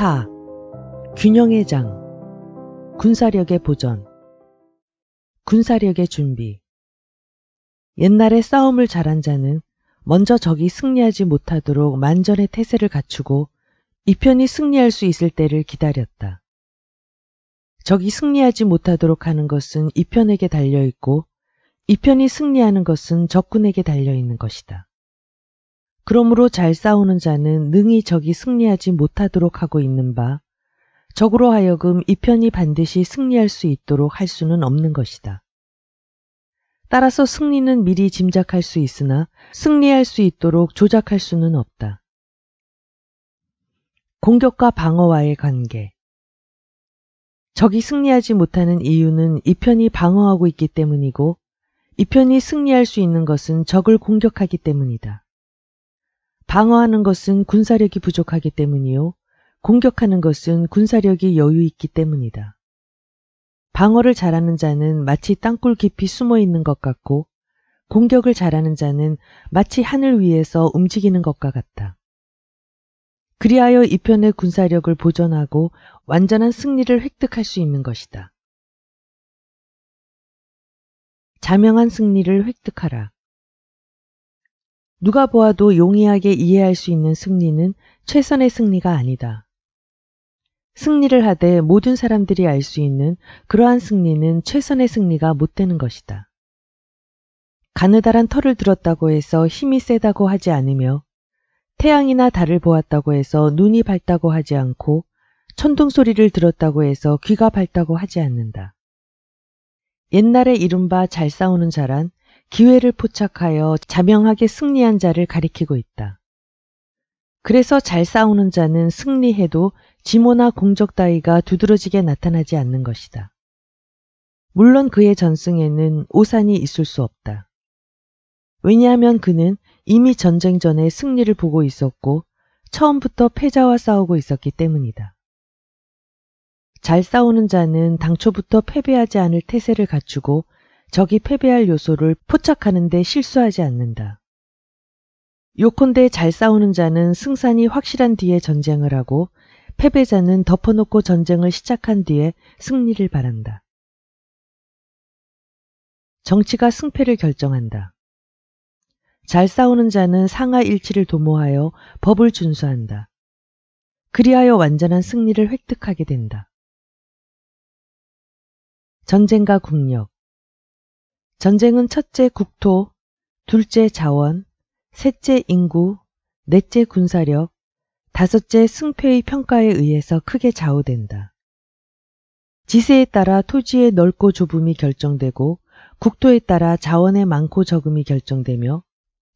4. 균형의 장. 군사력의 보전. 군사력의 준비. 옛날에 싸움을 잘한 자는 먼저 적이 승리하지 못하도록 만전의 태세를 갖추고 이편이 승리할 수 있을 때를 기다렸다. 적이 승리하지 못하도록 하는 것은 이편에게 달려있고 이편이 승리하는 것은 적군에게 달려있는 것이다. 그러므로 잘 싸우는 자는 능히 적이 승리하지 못하도록 하고 있는 바 적으로 하여금 이 편이 반드시 승리할 수 있도록 할 수는 없는 것이다. 따라서 승리는 미리 짐작할 수 있으나 승리할 수 있도록 조작할 수는 없다. 공격과 방어와의 관계 적이 승리하지 못하는 이유는 이 편이 방어하고 있기 때문이고 이 편이 승리할 수 있는 것은 적을 공격하기 때문이다. 방어하는 것은 군사력이 부족하기 때문이요. 공격하는 것은 군사력이 여유 있기 때문이다. 방어를 잘하는 자는 마치 땅굴 깊이 숨어 있는 것 같고 공격을 잘하는 자는 마치 하늘 위에서 움직이는 것과 같다. 그리하여 이 편의 군사력을 보존하고 완전한 승리를 획득할 수 있는 것이다. 자명한 승리를 획득하라. 누가 보아도 용이하게 이해할 수 있는 승리는 최선의 승리가 아니다. 승리를 하되 모든 사람들이 알 수 있는 그러한 승리는 최선의 승리가 못 되는 것이다. 가느다란 털을 들었다고 해서 힘이 세다고 하지 않으며 태양이나 달을 보았다고 해서 눈이 밝다고 하지 않고 천둥 소리를 들었다고 해서 귀가 밝다고 하지 않는다. 옛날에 이른바 잘 싸우는 자란 기회를 포착하여 자명하게 승리한 자를 가리키고 있다. 그래서 잘 싸우는 자는 승리해도 지모나 공적 따위가 두드러지게 나타나지 않는 것이다. 물론 그의 전승에는 오산이 있을 수 없다. 왜냐하면 그는 이미 전쟁 전에 승리를 보고 있었고 처음부터 패자와 싸우고 있었기 때문이다. 잘 싸우는 자는 당초부터 패배하지 않을 태세를 갖추고 적이 패배할 요소를 포착하는데 실수하지 않는다. 요컨대 잘 싸우는 자는 승산이 확실한 뒤에 전쟁을 하고 패배자는 덮어놓고 전쟁을 시작한 뒤에 승리를 바란다. 정치가 승패를 결정한다. 잘 싸우는 자는 상하 일치를 도모하여 법을 준수한다. 그리하여 완전한 승리를 획득하게 된다. 전쟁과 국력, 전쟁은 첫째 국토, 둘째 자원, 셋째 인구, 넷째 군사력, 다섯째 승패의 평가에 의해서 크게 좌우된다. 지세에 따라 토지의 넓고 좁음이 결정되고 국토에 따라 자원의 많고 적음이 결정되며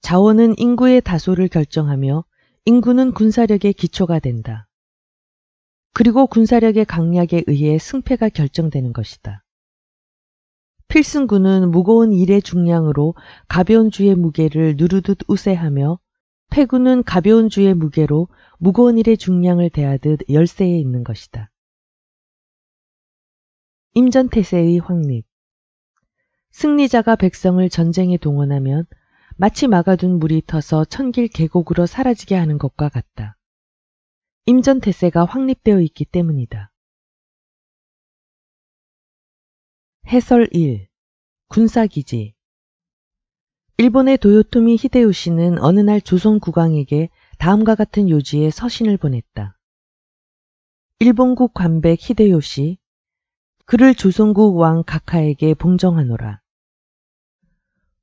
자원은 인구의 다소를 결정하며 인구는 군사력의 기초가 된다. 그리고 군사력의 강약에 의해 승패가 결정되는 것이다. 필승군은 무거운 일의 중량으로 가벼운 주의 무게를 누르듯 우세하며 패군은 가벼운 주의 무게로 무거운 일의 중량을 대하듯 열세에 있는 것이다. 임전태세의 확립 승리자가 백성을 전쟁에 동원하면 마치 막아둔 물이 터서 천길 계곡으로 사라지게 하는 것과 같다. 임전태세가 확립되어 있기 때문이다. 해설 1. 군사기지 일본의 도요토미 히데요시는 어느 날 조선 국왕에게 다음과 같은 요지에 서신을 보냈다. 일본국 관백 히데요시 그를 조선국 왕 각하에게 봉정하노라.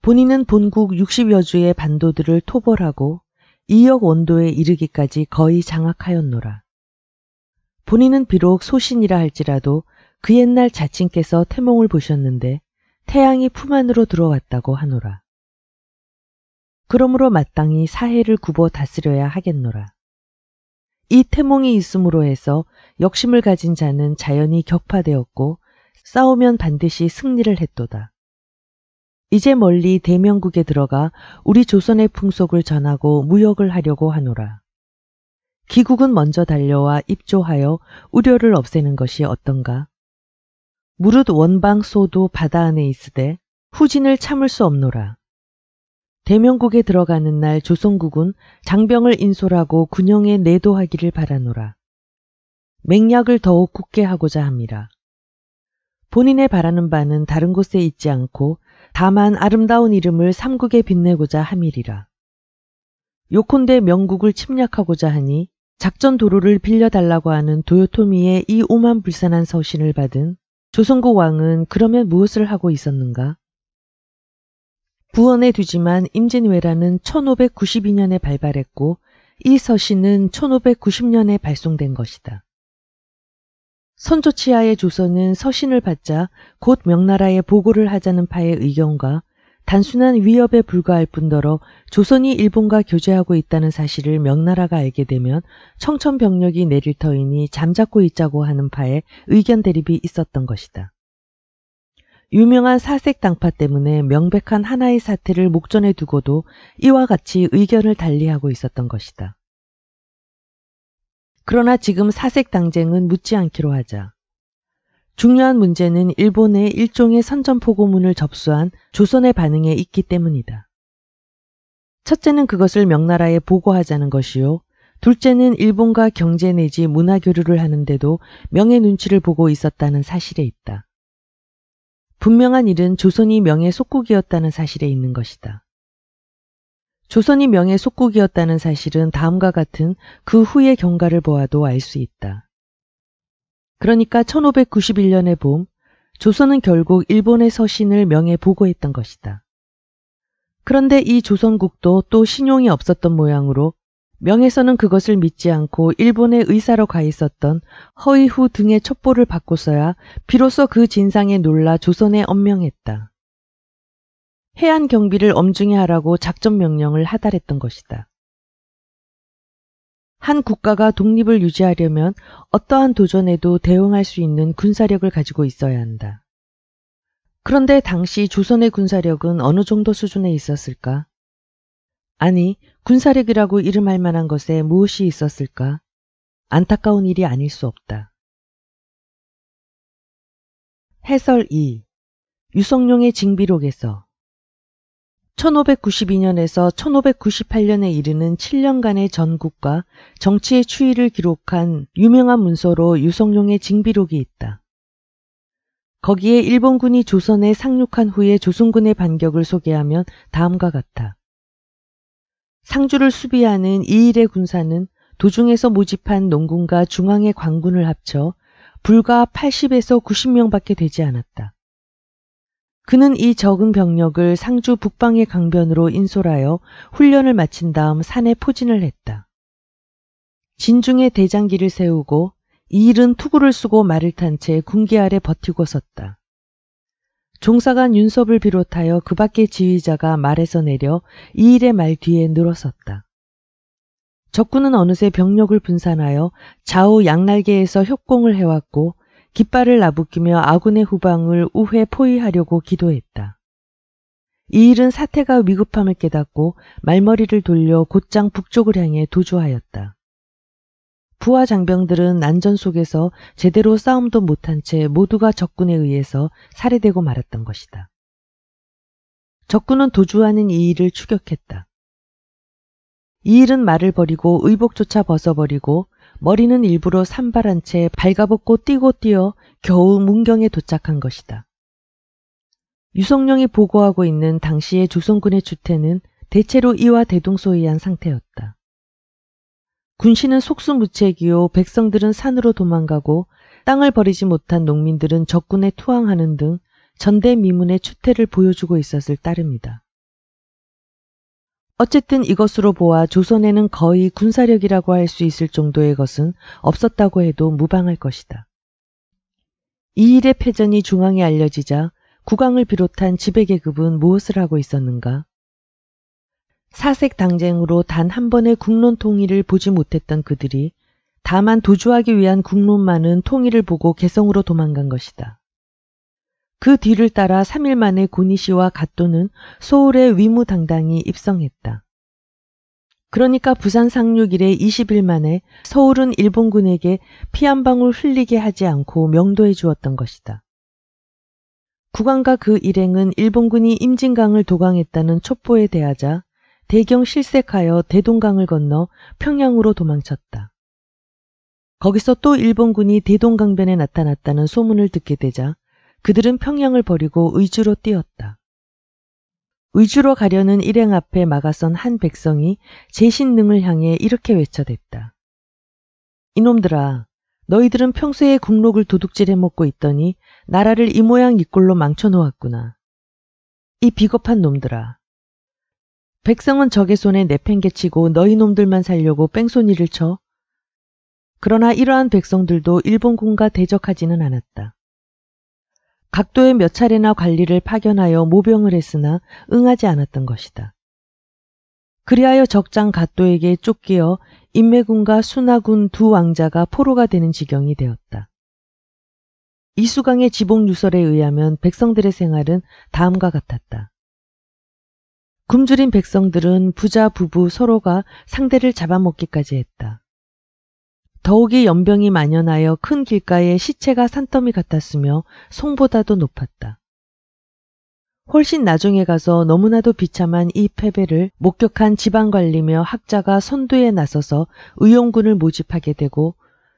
본인은 본국 60여 주의 반도들을 토벌하고 2억 원도에 이르기까지 거의 장악하였노라. 본인은 비록 소신이라 할지라도 그 옛날 자칭께서 태몽을 보셨는데 태양이 품 안으로 들어왔다고 하노라. 그러므로 마땅히 사해를 굽어 다스려야 하겠노라. 이 태몽이 있음으로 해서 역심을 가진 자는 자연히 격파되었고 싸우면 반드시 승리를 했도다. 이제 멀리 대명국에 들어가 우리 조선의 풍속을 전하고 무역을 하려고 하노라. 기국은 먼저 달려와 입조하여 우려를 없애는 것이 어떤가? 무릇 원방소도 바다 안에 있으되 후진을 참을 수 없노라. 대명국에 들어가는 날 조선국은 장병을 인솔하고 군영에 내도하기를 바라노라. 맹약을 더욱 굳게 하고자 합니다. 본인의 바라는 바는 다른 곳에 있지 않고 다만 아름다운 이름을 삼국에 빛내고자 함이리라. 요콘대 명국을 침략하고자 하니 작전 도로를 빌려달라고 하는 도요토미의 이 오만불산한 서신을 받은 조선고 왕은 그러면 무엇을 하고 있었는가? 부원의 두지만 임진왜란은 1592년에 발발했고 이 서신은 1590년에 발송된 것이다. 선조치하의 조선은 서신을 받자 곧 명나라에 보고를 하자는 파의 의견과 단순한 위협에 불과할 뿐더러 조선이 일본과 교제하고 있다는 사실을 명나라가 알게 되면 청천벽력이 내릴 터이니 잠자코 있자고 하는 파에 의견 대립이 있었던 것이다. 유명한 사색 당파 때문에 명백한 하나의 사태를 목전에 두고도 이와 같이 의견을 달리하고 있었던 것이다. 그러나 지금 사색 당쟁은 묻지 않기로 하자. 중요한 문제는 일본의 일종의 선전포고문을 접수한 조선의 반응에 있기 때문이다. 첫째는 그것을 명나라에 보고하자는 것이요. 둘째는 일본과 경제 내지 문화 교류를 하는데도 명의 눈치를 보고 있었다는 사실에 있다. 분명한 일은 조선이 명의 속국이었다는 사실에 있는 것이다. 조선이 명의 속국이었다는 사실은 다음과 같은 그 후의 경과를 보아도 알 수 있다. 그러니까 1591년의 봄, 조선은 결국 일본의 서신을 명예 보고했던 것이다. 그런데 이 조선국도 또 신용이 없었던 모양으로 명에서는 그것을 믿지 않고 일본의 의사로 가 있었던 허이후 등의 첩보를 받고서야 비로소 그 진상에 놀라 조선에 엄명했다. 해안 경비를 엄중히 하라고 작전 명령을 하달했던 것이다. 한 국가가 독립을 유지하려면 어떠한 도전에도 대응할 수 있는 군사력을 가지고 있어야 한다. 그런데 당시 조선의 군사력은 어느 정도 수준에 있었을까? 아니, 군사력이라고 이름할 만한 것에 무엇이 있었을까? 안타까운 일이 아닐 수 없다. 해설 2. 유성룡의 징비록에서 1592년에서 1598년에 이르는 7년간의 전국과 정치의 추이를 기록한 유명한 문서로 유성룡의 징비록이 있다. 거기에 일본군이 조선에 상륙한 후에 조선군의 반격을 소개하면 다음과 같다. 상주를 수비하는 이일의 군사는 도중에서 모집한 농군과 중앙의 관군을 합쳐 불과 80에서 90명밖에 되지 않았다. 그는 이 적은 병력을 상주 북방의 강변으로 인솔하여 훈련을 마친 다음 산에 포진을 했다. 진중에 대장기를 세우고 이일은 투구를 쓰고 말을 탄 채 군기 아래 버티고 섰다. 종사관 윤섭을 비롯하여 그 밖의 지휘자가 말에서 내려 이일의 말 뒤에 늘어섰다. 적군은 어느새 병력을 분산하여 좌우 양날개에서 협공을 해왔고 깃발을 나부끼며 아군의 후방을 우회 포위하려고 기도했다. 이 일은 사태가 위급함을 깨닫고 말머리를 돌려 곧장 북쪽을 향해 도주하였다. 부하 장병들은 안전 속에서 제대로 싸움도 못한 채 모두가 적군에 의해서 살해되고 말았던 것이다. 적군은 도주하는 이 일을 추격했다. 이 일은 말을 버리고 의복조차 벗어버리고 머리는 일부러 산발한 채 발가벗고 뛰고 뛰어 겨우 문경에 도착한 것이다. 유성룡이 보고하고 있는 당시의 조선군의 주태는 대체로 이와 대동소이한 상태였다. 군신은 속수무책이요 백성들은 산으로 도망가고 땅을 버리지 못한 농민들은 적군에 투항하는 등 전대미문의 추태를 보여주고 있었을 따름이다. 어쨌든 이것으로 보아 조선에는 거의 군사력이라고 할 수 있을 정도의 것은 없었다고 해도 무방할 것이다. 이 일의 패전이 중앙에 알려지자 국왕을 비롯한 지배계급은 무엇을 하고 있었는가? 사색 당쟁으로 단 한 번의 국론 통일을 보지 못했던 그들이 다만 도주하기 위한 국론만은 통일을 보고 개성으로 도망간 것이다. 그 뒤를 따라 3일 만에 고니 시와 갓도는 서울의 위무당당히 입성했다. 그러니까 부산 상륙일에 20일 만에 서울은 일본군에게 피 한 방울 흘리게 하지 않고 명도해 주었던 것이다. 국왕과 그 일행은 일본군이 임진강을 도강했다는 촛보에 대하자 대경 실색하여 대동강을 건너 평양으로 도망쳤다. 거기서 또 일본군이 대동강변에 나타났다는 소문을 듣게 되자 그들은 평양을 버리고 의주로 뛰었다. 의주로 가려는 일행 앞에 막아선 한 백성이 제신능을 향해 이렇게 외쳐댔다. 이놈들아, 너희들은 평소에 국록을 도둑질해 먹고 있더니 나라를 이 모양 이 꼴로 망쳐놓았구나. 이 비겁한 놈들아. 백성은 적의 손에 내팽개치고 너희 놈들만 살려고 뺑소니를 쳐. 그러나 이러한 백성들도 일본군과 대적하지는 않았다. 각도에 몇 차례나 관리를 파견하여 모병을 했으나 응하지 않았던 것이다. 그리하여 적장 갓도에게 쫓기어 인매군과 수나군 두 왕자가 포로가 되는 지경이 되었다. 이수강의 지봉 유설에 의하면 백성들의 생활은 다음과 같았다. 굶주린 백성들은 부자 부부 서로가 상대를 잡아먹기까지 했다. 더욱이 연병이 만연하여 큰 길가에 시체가 산더미 같았으며 송보다도 높았다. 훨씬 나중에 가서 너무나도 비참한 이 패배를 목격한 지방관리며 학자가 선두에 나서서 의용군을 모집하게 되고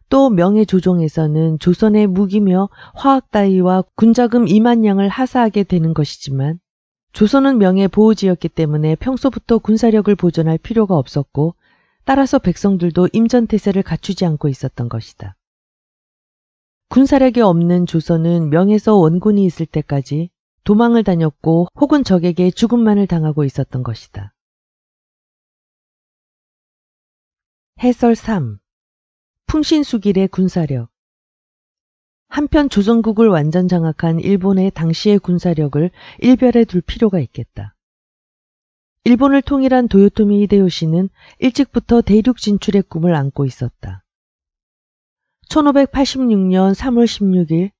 또 명예조정에서는 조선의 무기며 화학따위와 군자금 2만량을 하사하게 되는 것이지만 조선은 명예보호지였기 때문에 평소부터 군사력을 보존할 필요가 없었고 따라서 백성들도 임전태세를 갖추지 않고 있었던 것이다. 군사력이 없는 조선은 명에서 원군이 있을 때까지 도망을 다녔고 혹은 적에게 죽음만을 당하고 있었던 것이다. 해설 3. 풍신수길의 군사력 한편 조선국을 완전 장악한 일본의 당시의 군사력을 일별해 둘 필요가 있겠다. 일본을 통일한 도요토미 히데요시는 일찍부터 대륙 진출의 꿈을 안고 있었다. 1586년 3월 16일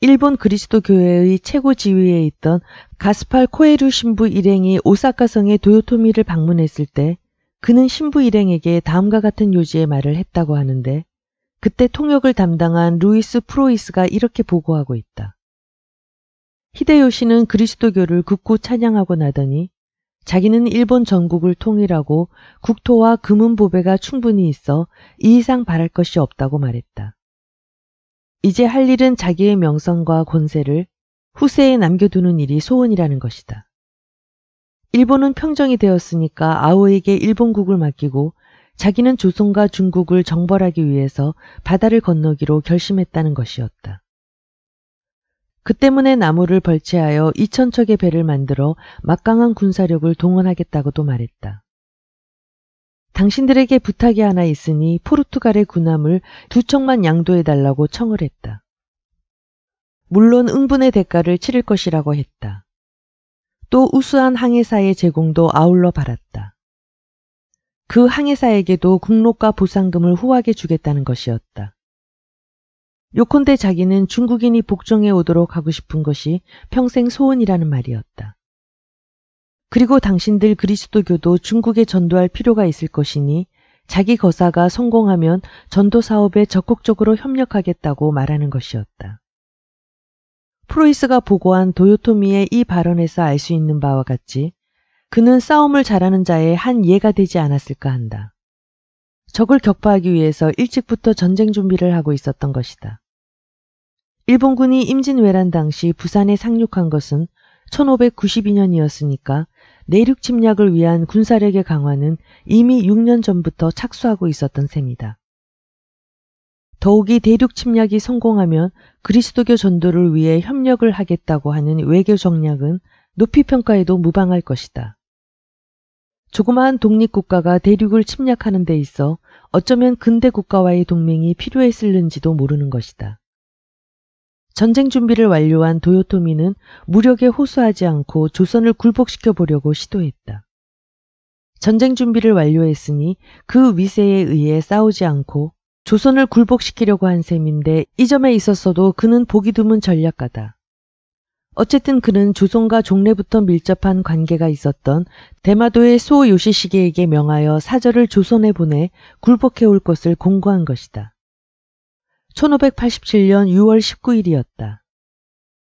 일본 그리스도 교회의 최고 지위에 있던 가스팔 코에류 신부 일행이 오사카성의 도요토미를 방문했을 때 그는 신부 일행에게 다음과 같은 요지의 말을 했다고 하는데 그때 통역을 담당한 루이스 프로이스가 이렇게 보고하고 있다. 히데요시는 그리스도교를 극구 찬양하고 나더니 자기는 일본 전국을 통일하고 국토와 금은보배가 충분히 있어 이 이상 바랄 것이 없다고 말했다. 이제 할 일은 자기의 명성과 권세를 후세에 남겨두는 일이 소원이라는 것이다. 일본은 평정이 되었으니까 아오에게 일본국을 맡기고 자기는 조선과 중국을 정벌하기 위해서 바다를 건너기로 결심했다는 것이었다. 그 때문에 나무를 벌채하여 2천척의 배를 만들어 막강한 군사력을 동원하겠다고도 말했다. 당신들에게 부탁이 하나 있으니 포르투갈의 군함을 두 척만 양도해달라고 청을 했다. 물론 응분의 대가를 치를 것이라고 했다. 또 우수한 항해사의 제공도 아울러 바랐다. 그 항해사에게도 국록과 보상금을 후하게 주겠다는 것이었다. 요컨대 자기는 중국인이 복종해 오도록 하고 싶은 것이 평생 소원이라는 말이었다. 그리고 당신들 그리스도교도 중국에 전도할 필요가 있을 것이니 자기 거사가 성공하면 전도 사업에 적극적으로 협력하겠다고 말하는 것이었다. 프로이스가 보고한 도요토미의 이 발언에서 알 수 있는 바와 같이 그는 싸움을 잘하는 자의 한 예가 되지 않았을까 한다. 적을 격파하기 위해서 일찍부터 전쟁 준비를 하고 있었던 것이다. 일본군이 임진왜란 당시 부산에 상륙한 것은 1592년이었으니까 내륙 침략을 위한 군사력의 강화는 이미 6년 전부터 착수하고 있었던 셈이다. 더욱이 대륙 침략이 성공하면 그리스도교 전도를 위해 협력을 하겠다고 하는 외교 정략은 높이 평가에도 무방할 것이다. 조그마한 독립국가가 대륙을 침략하는 데 있어 어쩌면 근대 국가와의 동맹이 필요했을는지도 모르는 것이다. 전쟁 준비를 완료한 도요토미는 무력에 호소하지 않고 조선을 굴복시켜 보려고 시도했다. 전쟁 준비를 완료했으니 그 위세에 의해 싸우지 않고 조선을 굴복시키려고 한 셈인데 이 점에 있었어도 그는 보기 드문 전략가다. 어쨌든 그는 조선과 종래부터 밀접한 관계가 있었던 대마도의 소요시시계에게 명하여 사절을 조선에 보내 굴복해올 것을 공고한 것이다. 1587년 6월 19일이었다.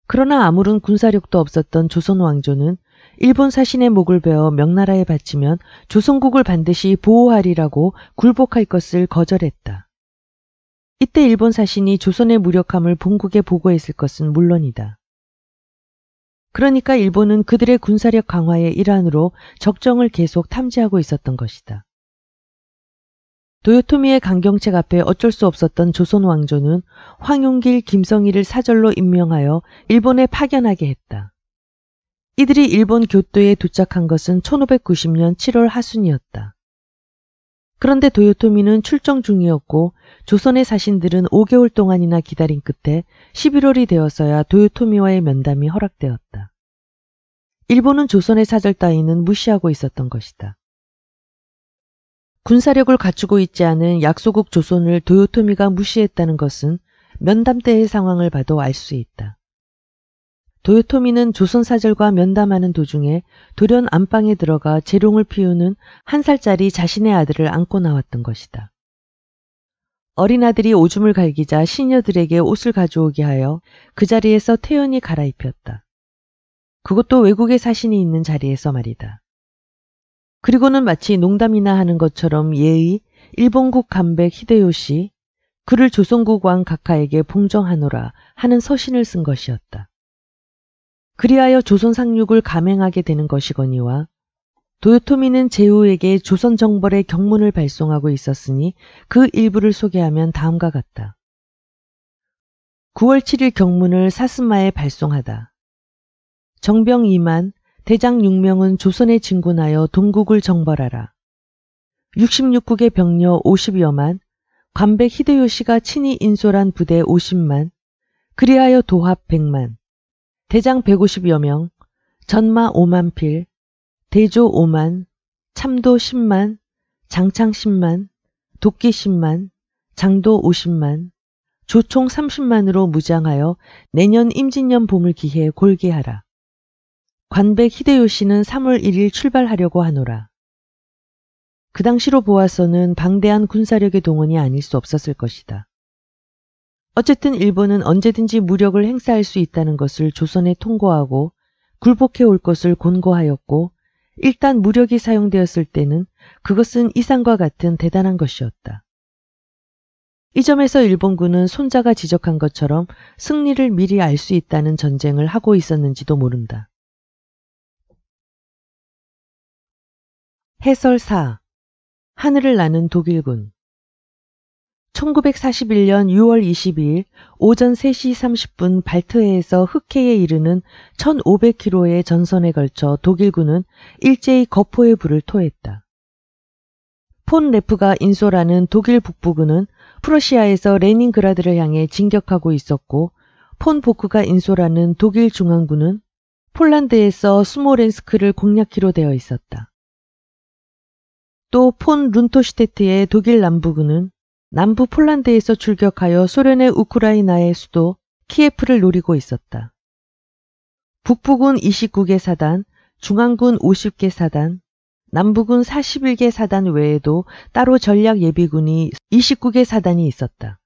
그러나 아무런 군사력도 없었던 조선 왕조는 일본 사신의 목을 베어 명나라에 바치면 조선국을 반드시 보호하리라고 굴복할 것을 거절했다. 이때 일본 사신이 조선의 무력함을 본국에 보고했을 것은 물론이다. 그러니까 일본은 그들의 군사력 강화의 일환으로 적정을 계속 탐지하고 있었던 것이다. 도요토미의 강경책 앞에 어쩔 수 없었던 조선 왕조는 황용길, 김성희를 사절로 임명하여 일본에 파견하게 했다. 이들이 일본 교토에 도착한 것은 1590년 7월 하순이었다. 그런데 도요토미는 출정 중이었고 조선의 사신들은 5개월 동안이나 기다린 끝에 11월이 되어서야 도요토미와의 면담이 허락되었다. 일본은 조선의 사절 따위는 무시하고 있었던 것이다. 군사력을 갖추고 있지 않은 약소국 조선을 도요토미가 무시했다는 것은 면담 때의 상황을 봐도 알 수 있다. 도요토미는 조선사절과 면담하는 도중에 돌연 안방에 들어가 재롱을 피우는 한 살짜리 자신의 아들을 안고 나왔던 것이다. 어린 아들이 오줌을 갈기자 시녀들에게 옷을 가져오게 하여 그 자리에서 태연히 갈아입혔다. 그것도 외국에 사신이 있는 자리에서 말이다. 그리고는 마치 농담이나 하는 것처럼 예의 일본국 간백 히데요시 그를 조선국 왕 각하에게 봉정하노라 하는 서신을 쓴 것이었다. 그리하여 조선 상륙을 감행하게 되는 것이거니와 도요토미는 제후에게 조선 정벌의 경문을 발송하고 있었으니 그 일부를 소개하면 다음과 같다. 9월 7일 경문을 사스마에 발송하다. 정병 2만, 대장 6명은 조선에 진군하여 동국을 정벌하라. 66국의 병력 50여만, 관백 히데요시가 친히 인솔한 부대 50만, 그리하여 도합 100만, 대장 150여 명, 전마 5만 필, 대조 5만, 참도 10만, 장창 10만, 도끼 10만, 장도 50만, 조총 30만으로 무장하여 내년 임진년 봄을 기해 골개하라. 관백 히데요시는 3월 1일 출발하려고 하노라. 그 당시로 보아서는 방대한 군사력의 동원이 아닐 수 없었을 것이다. 어쨌든 일본은 언제든지 무력을 행사할 수 있다는 것을 조선에 통고하고 굴복해 올 것을 권고하였고 일단 무력이 사용되었을 때는 그것은 이상과 같은 대단한 것이었다. 이 점에서 일본군은 손자가 지적한 것처럼 승리를 미리 알 수 있다는 전쟁을 하고 있었는지도 모른다. 해설 4. 하늘을 나는 독일군 1941년 6월 20일 오전 3시 30분 발트해에서 흑해에 이르는 1500km의 전선에 걸쳐 독일군은 일제히 거포의 불을 토했다. 폰 레프가 인솔하는 독일 북부군은 프로시아에서 레닌그라드를 향해 진격하고 있었고 폰 보크가 인솔하는 독일 중앙군은 폴란드에서 스모렌스크를 공략키로 되어 있었다. 또 폰 룬토슈테트의 독일 남부군은 남부 폴란드에서 출격하여 소련의 우크라이나의 수도 키예프를 노리고 있었다. 북부군 29개 사단, 중앙군 50개 사단, 남부군 41개 사단 외에도 따로 전략 예비군이 29개 사단이 있었다.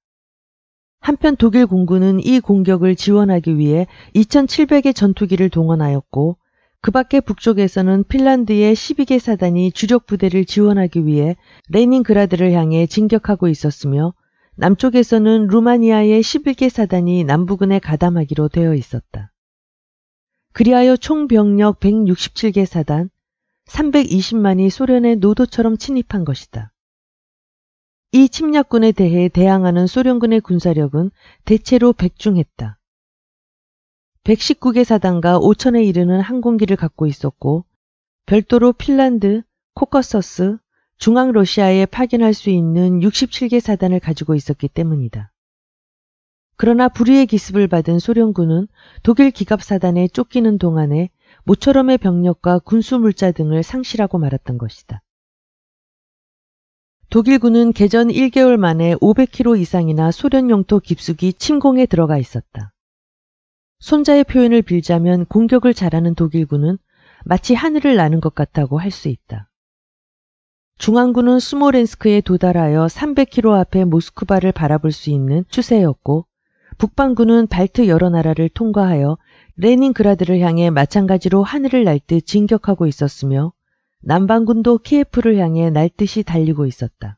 한편 독일 공군은 이 공격을 지원하기 위해 2,700의 전투기를 동원하였고 그 밖에 북쪽에서는 핀란드의 12개 사단이 주력 부대를 지원하기 위해 레닌그라드를 향해 진격하고 있었으며 남쪽에서는 루마니아의 11개 사단이 남부군에 가담하기로 되어 있었다. 그리하여 총 병력 167개 사단, 320만이 소련의 노도처럼 침입한 것이다. 이 침략군에 대해 대항하는 소련군의 군사력은 대체로 백중했다. 119개 사단과 5천에 이르는 항공기를 갖고 있었고 별도로 핀란드, 코커서스, 중앙 러시아에 파견할 수 있는 67개 사단을 가지고 있었기 때문이다. 그러나 불의의 기습을 받은 소련군은 독일 기갑사단에 쫓기는 동안에 모처럼의 병력과 군수물자 등을 상실하고 말았던 것이다. 독일군은 개전 1개월 만에 500km 이상이나 소련 영토 깊숙이 침공에 들어가 있었다. 손자의 표현을 빌자면 공격을 잘하는 독일군은 마치 하늘을 나는 것 같다고 할 수 있다. 중앙군은 스모렌스크에 도달하여 300km 앞에 모스크바를 바라볼 수 있는 추세였고 북방군은 발트 여러 나라를 통과하여 레닌그라드를 향해 마찬가지로 하늘을 날 듯 진격하고 있었으며 남방군도 키예프를 향해 날듯이 달리고 있었다.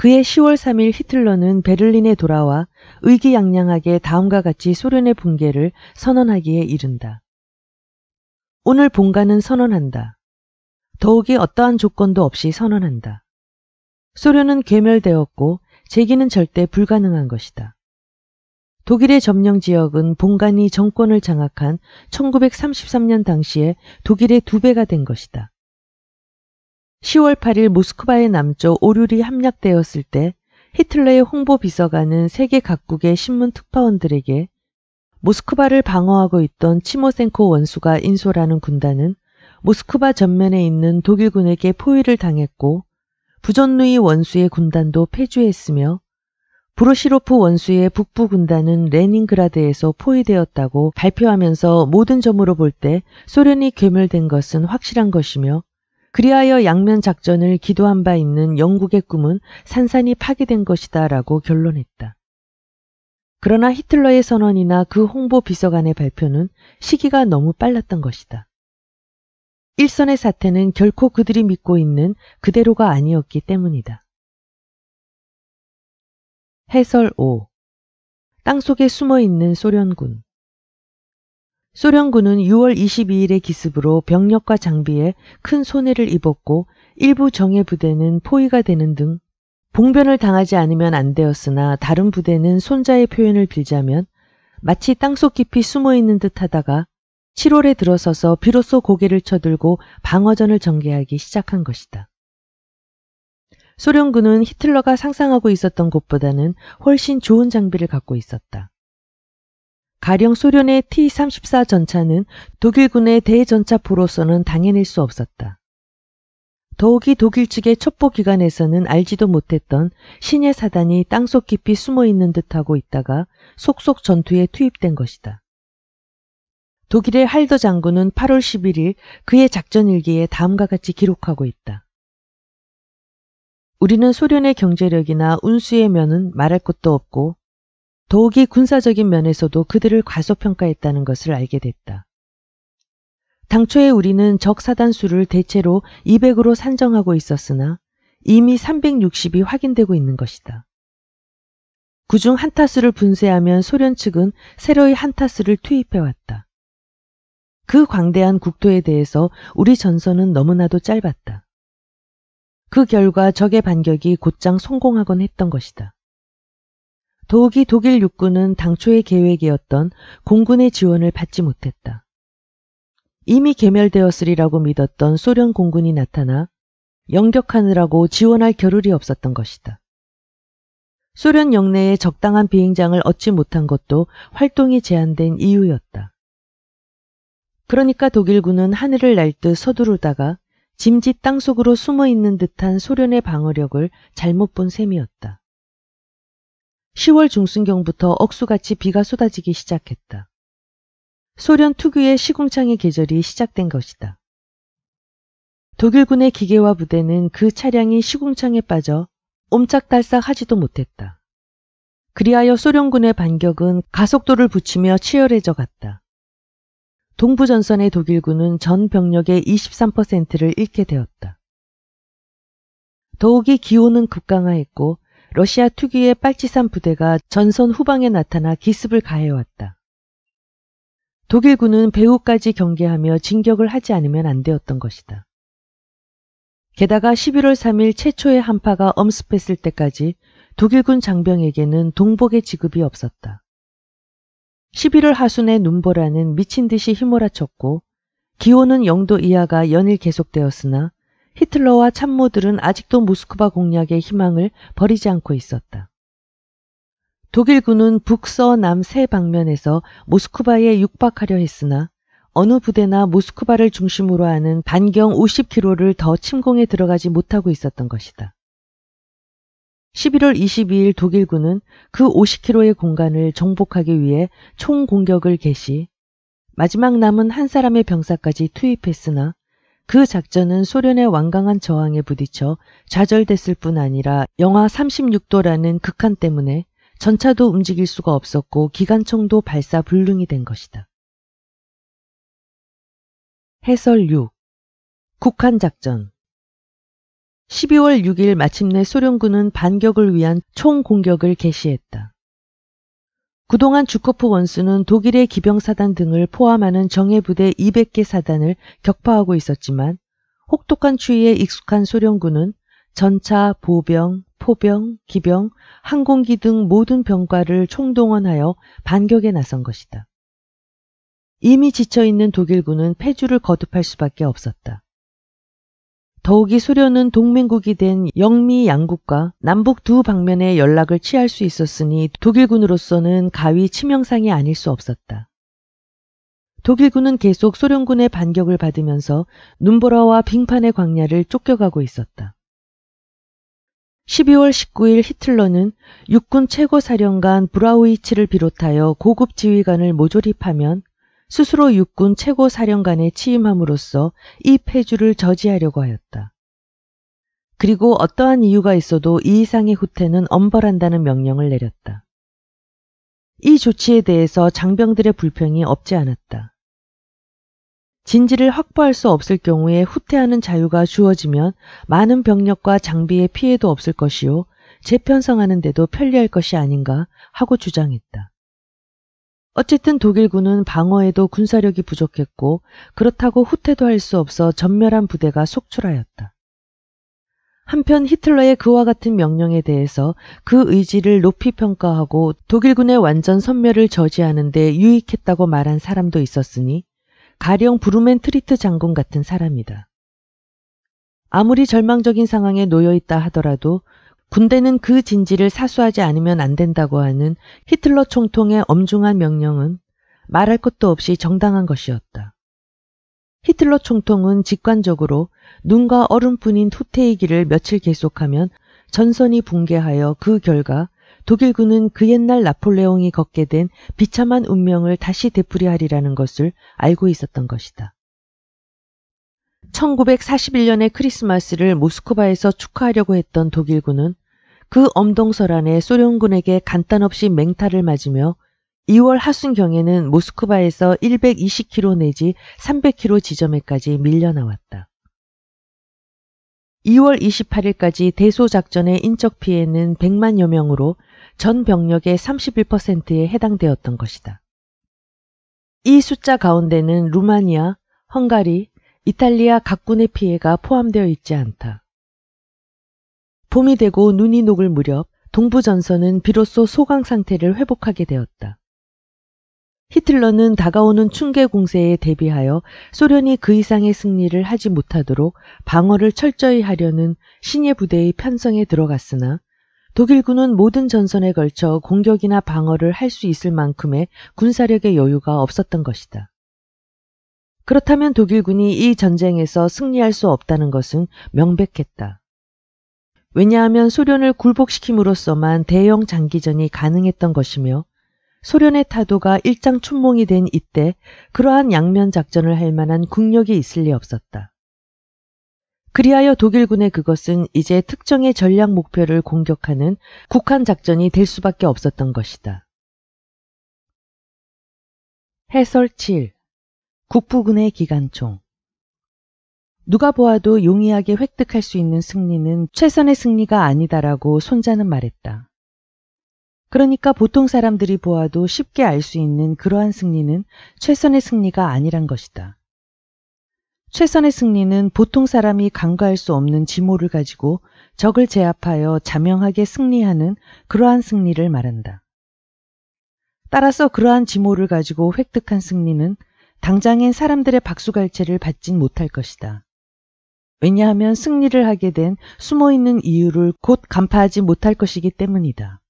그해 10월 3일 히틀러는 베를린에 돌아와 의기양양하게 다음과 같이 소련의 붕괴를 선언하기에 이른다. 오늘 본가는 선언한다. 더욱이 어떠한 조건도 없이 선언한다. 소련은 괴멸되었고 재기는 절대 불가능한 것이다. 독일의 점령 지역은 본간이 정권을 장악한 1933년 당시에 독일의 두 배가 된 것이다. 10월 8일 모스크바의 남쪽 오류리 함락되었을 때 히틀러의 홍보 비서관은 세계 각국의 신문 특파원들에게 모스크바를 방어하고 있던 치모센코 원수가 인솔하는 군단은 모스크바 전면에 있는 독일군에게 포위를 당했고 부전누이 원수의 군단도 폐주했으며 브로시로프 원수의 북부 군단은 레닌그라드에서 포위되었다고 발표하면서 모든 점으로 볼 때 소련이 괴멸된 것은 확실한 것이며 그리하여 양면 작전을 기도한 바 있는 영국의 꿈은 산산이 파괴된 것이다라고 결론했다. 그러나 히틀러의 선언이나 그 홍보 비서관의 발표는 시기가 너무 빨랐던 것이다. 일선의 사태는 결코 그들이 믿고 있는 그대로가 아니었기 때문이다. 해설 5. 땅속에 숨어 있는 소련군. 소련군은 6월 22일의 기습으로 병력과 장비에 큰 손해를 입었고 일부 정예 부대는 포위가 되는 등 봉변을 당하지 않으면 안 되었으나 다른 부대는 손자의 표현을 빌자면 마치 땅속 깊이 숨어 있는 듯 하다가 7월에 들어서서 비로소 고개를 쳐들고 방어전을 전개하기 시작한 것이다. 소련군은 히틀러가 상상하고 있었던 곳보다는 훨씬 좋은 장비를 갖고 있었다. 가령 소련의 T-34 전차는 독일군의 대전차포로서는 당해낼 수 없었다. 더욱이 독일 측의 첩보 기관에서는 알지도 못했던 신의 사단이 땅속 깊이 숨어 있는 듯하고 있다가 속속 전투에 투입된 것이다. 독일의 할더 장군은 8월 11일 그의 작전 일기에 다음과 같이 기록하고 있다. 우리는 소련의 경제력이나 운수의 면은 말할 것도 없고 더욱이 군사적인 면에서도 그들을 과소평가했다는 것을 알게 됐다. 당초에 우리는 적 사단수를 대체로 200으로 산정하고 있었으나 이미 360이 확인되고 있는 것이다. 그 중 한타수를 분쇄하면 소련 측은 새로이 한타수를 투입해왔다. 그 광대한 국토에 대해서 우리 전선은 너무나도 짧았다. 그 결과 적의 반격이 곧장 성공하곤 했던 것이다. 더욱이 독일 육군은 당초의 계획이었던 공군의 지원을 받지 못했다. 이미 개멸되었으리라고 믿었던 소련 공군이 나타나 영격하느라고 지원할 겨를이 없었던 것이다. 소련 영내에 적당한 비행장을 얻지 못한 것도 활동이 제한된 이유였다. 그러니까 독일군은 하늘을 날 듯 서두르다가 짐짓 땅속으로 숨어 있는 듯한 소련의 방어력을 잘못 본 셈이었다. 10월 중순경부터 억수같이 비가 쏟아지기 시작했다. 소련 특유의 시궁창의 계절이 시작된 것이다. 독일군의 기계화 부대는 그 차량이 시궁창에 빠져 옴짝달싹 하지도 못했다. 그리하여 소련군의 반격은 가속도를 붙이며 치열해져 갔다. 동부전선의 독일군은 전 병력의 23%를 잃게 되었다. 더욱이 기온은 급강하했고 러시아 특유의 빨치산 부대가 전선 후방에 나타나 기습을 가해왔다. 독일군은 배후까지 경계하며 진격을 하지 않으면 안 되었던 것이다. 게다가 11월 3일 최초의 한파가 엄습했을 때까지 독일군 장병에게는 동복의 지급이 없었다. 11월 하순에 눈보라는 미친 듯이 휘몰아쳤고 기온은 0도 이하가 연일 계속되었으나 히틀러와 참모들은 아직도 모스크바 공략의 희망을 버리지 않고 있었다. 독일군은 북서 남세 방면에서 모스크바에 육박하려 했으나 어느 부대나 모스크바를 중심으로 하는 반경 50km를 더 침공에 들어가지 못하고 있었던 것이다. 11월 22일 독일군은 그 50km의 공간을 정복하기 위해 총 공격을 개시, 마지막 남은 한 사람의 병사까지 투입했으나 그 작전은 소련의 완강한 저항에 부딪혀 좌절됐을 뿐 아니라 영하 36도라는 극한 때문에 전차도 움직일 수가 없었고 기관총도 발사 불능이 된 것이다. 해설 6. 국한 작전 12월 6일 마침내 소련군은 반격을 위한 총공격을 개시했다. 그동안 주커프 원수는 독일의 기병사단 등을 포함하는 정예부대 200개 사단을 격파하고 있었지만 혹독한 추위에 익숙한 소련군은 전차, 보병, 포병, 기병, 항공기 등 모든 병과를 총동원하여 반격에 나선 것이다. 이미 지쳐있는 독일군은 폐주를 거듭할 수밖에 없었다. 더욱이 소련은 동맹국이 된 영미 양국과 남북 두 방면의 연락을 취할 수 있었으니 독일군으로서는 가위 치명상이 아닐 수 없었다. 독일군은 계속 소련군의 반격을 받으면서 눈보라와 빙판의 광야를 쫓겨가고 있었다. 12월 19일 히틀러는 육군 최고사령관 브라우이치를 비롯하여 고급 지휘관을 모조리 파면 스스로 육군 최고사령관에 취임함으로써 이 폐주를 저지하려고 하였다. 그리고 어떠한 이유가 있어도 이 이상의 후퇴는 엄벌한다는 명령을 내렸다. 이 조치에 대해서 장병들의 불평이 없지 않았다. 진지를 확보할 수 없을 경우에 후퇴하는 자유가 주어지면 많은 병력과 장비의 피해도 없을 것이요 재편성하는 데도 편리할 것이 아닌가 하고 주장했다. 어쨌든 독일군은 방어에도 군사력이 부족했고 그렇다고 후퇴도 할 수 없어 전멸한 부대가 속출하였다. 한편 히틀러의 그와 같은 명령에 대해서 그 의지를 높이 평가하고 독일군의 완전 선멸을 저지하는 데 유익했다고 말한 사람도 있었으니 가령 브루멘트리트 장군 같은 사람이다. 아무리 절망적인 상황에 놓여 있다 하더라도 군대는 그 진지를 사수하지 않으면 안 된다고 하는 히틀러 총통의 엄중한 명령은 말할 것도 없이 정당한 것이었다. 히틀러 총통은 직관적으로 눈과 얼음뿐인 후퇴이기를 며칠 계속하면 전선이 붕괴하여 그 결과 독일군은 그 옛날 나폴레옹이 걷게 된 비참한 운명을 다시 되풀이하리라는 것을 알고 있었던 것이다. 1941년의 크리스마스를 모스크바에서 축하하려고 했던 독일군은 그 엄동설 안에 소련군에게 간단없이 맹탈을 맞으며 2월 하순경에는 모스크바에서 120km 내지 300km 지점에까지 밀려나왔다. 2월 28일까지 대소작전의 인적 피해는 100만여 명으로 전 병력의 31%에 해당되었던 것이다. 이 숫자 가운데는 루마니아, 헝가리, 이탈리아 각군의 피해가 포함되어 있지 않다. 봄이 되고 눈이 녹을 무렵 동부전선은 비로소 소강 상태를 회복하게 되었다. 히틀러는 다가오는 충계 공세에 대비하여 소련이 그 이상의 승리를 하지 못하도록 방어를 철저히 하려는 신예 부대의 편성에 들어갔으나 독일군은 모든 전선에 걸쳐 공격이나 방어를 할 수 있을 만큼의 군사력의 여유가 없었던 것이다. 그렇다면 독일군이 이 전쟁에서 승리할 수 없다는 것은 명백했다. 왜냐하면 소련을 굴복시킴으로써만 대형 장기전이 가능했던 것이며 소련의 타도가 일장춘몽이 된 이때 그러한 양면 작전을 할 만한 국력이 있을 리 없었다. 그리하여 독일군의 그것은 이제 특정의 전략 목표를 공격하는 국한 작전이 될 수밖에 없었던 것이다. 해설 7. 국부군의 기관총 누가 보아도 용이하게 획득할 수 있는 승리는 최선의 승리가 아니다라고 손자는 말했다. 그러니까 보통 사람들이 보아도 쉽게 알 수 있는 그러한 승리는 최선의 승리가 아니란 것이다. 최선의 승리는 보통 사람이 간과할 수 없는 지모를 가지고 적을 제압하여 자명하게 승리하는 그러한 승리를 말한다. 따라서 그러한 지모를 가지고 획득한 승리는 당장엔 사람들의 박수갈채를 받진 못할 것이다. 왜냐하면 승리를 하게 된 숨어있는 이유를 곧 간파하지 못할 것이기 때문이다.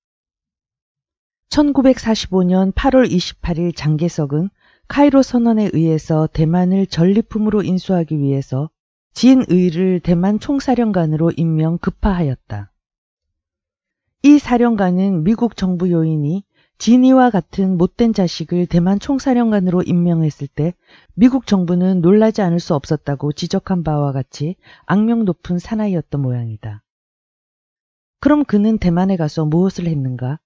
1945년 8월 28일 장개석은 카이로 선언에 의해서 대만을 전리품으로 인수하기 위해서 진의를 대만 총사령관으로 임명 급파하였다. 이 사령관은 미국 정부 요인이 지니와 같은 못된 자식을 대만 총사령관으로 임명했을 때 미국 정부는 놀라지 않을 수 없었다고 지적한 바와 같이 악명 높은 사나이였던 모양이다. 그럼 그는 대만에 가서 무엇을 했는가?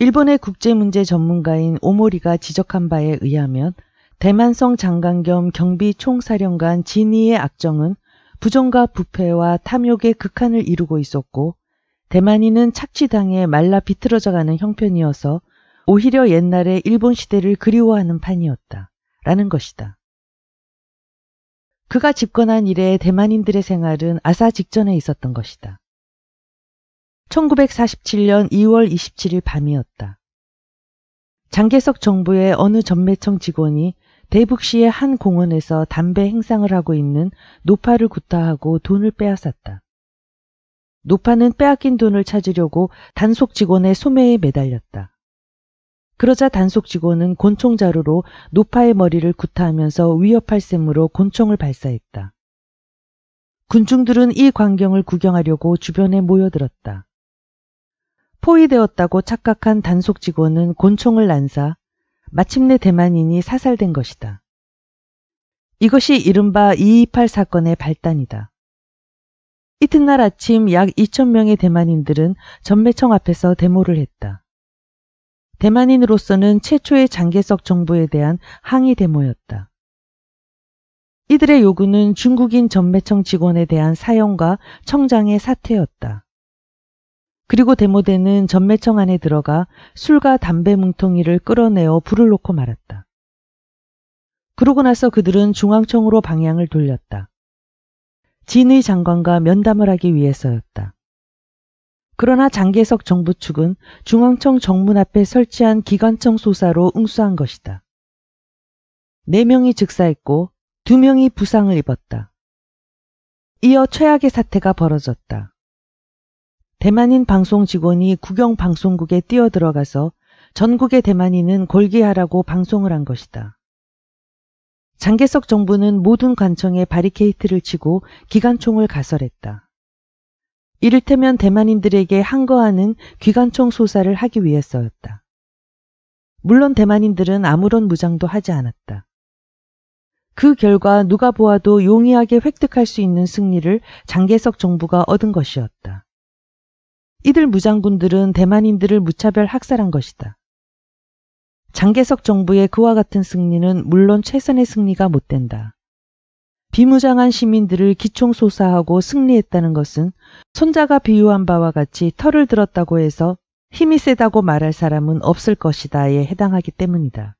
일본의 국제문제 전문가인 오모리가 지적한 바에 의하면 대만성 장관 겸 경비 총사령관 지니의 악정은 부정과 부패와 탐욕의 극한을 이루고 있었고 대만인은 착취당해 말라 비틀어져가는 형편이어서 오히려 옛날의 일본 시대를 그리워하는 판이었다. 라는 것이다. 그가 집권한 이래 대만인들의 생활은 아사 직전에 있었던 것이다. 1947년 2월 27일 밤이었다. 장계석 정부의 어느 전매청 직원이 대북시의 한 공원에서 담배 행상을 하고 있는 노파를 구타하고 돈을 빼앗았다. 노파는 빼앗긴 돈을 찾으려고 단속 직원의 소매에 매달렸다. 그러자 단속 직원은 곤총 자루로 노파의 머리를 구타하면서 위협할 셈으로 곤총을 발사했다. 군중들은 이 광경을 구경하려고 주변에 모여들었다. 포위되었다고 착각한 단속 직원은 곤총을 난사 마침내 대만인이 사살된 것이다. 이것이 이른바 228 사건의 발단이다. 이튿날 아침 약 2천명의 대만인들은 전매청 앞에서 데모를 했다. 대만인으로서는 최초의 장개석 정부에 대한 항의 데모였다. 이들의 요구는 중국인 전매청 직원에 대한 사형과 청장의 사퇴였다. 그리고 데모대는 전매청 안에 들어가 술과 담배 뭉텅이를 끌어내어 불을 놓고 말았다. 그러고 나서 그들은 중앙청으로 방향을 돌렸다. 진의 장관과 면담을 하기 위해서였다. 그러나 장계석 정부 측은 중앙청 정문 앞에 설치한 기관청 소사로 응수한 것이다. 4명이 즉사했고 2명이 부상을 입었다. 이어 최악의 사태가 벌어졌다. 대만인 방송 직원이 국영 방송국에 뛰어들어가서 전국의 대만인은 골기하라고 방송을 한 것이다. 장개석 정부는 모든 관청에 바리케이트를 치고 기관총을 가설했다. 이를테면 대만인들에게 항거하는 기관총 소사를 하기 위해서였다. 물론 대만인들은 아무런 무장도 하지 않았다. 그 결과 누가 보아도 용이하게 획득할 수 있는 승리를 장개석 정부가 얻은 것이었다. 이들 무장군들은 대만인들을 무차별 학살한 것이다. 장개석 정부의 그와 같은 승리는 물론 최선의 승리가 못 된다. 비무장한 시민들을 기총소사하고 승리했다는 것은 손자가 비유한 바와 같이 털을 들었다고 해서 힘이 세다고 말할 사람은 없을 것이다에 해당하기 때문이다.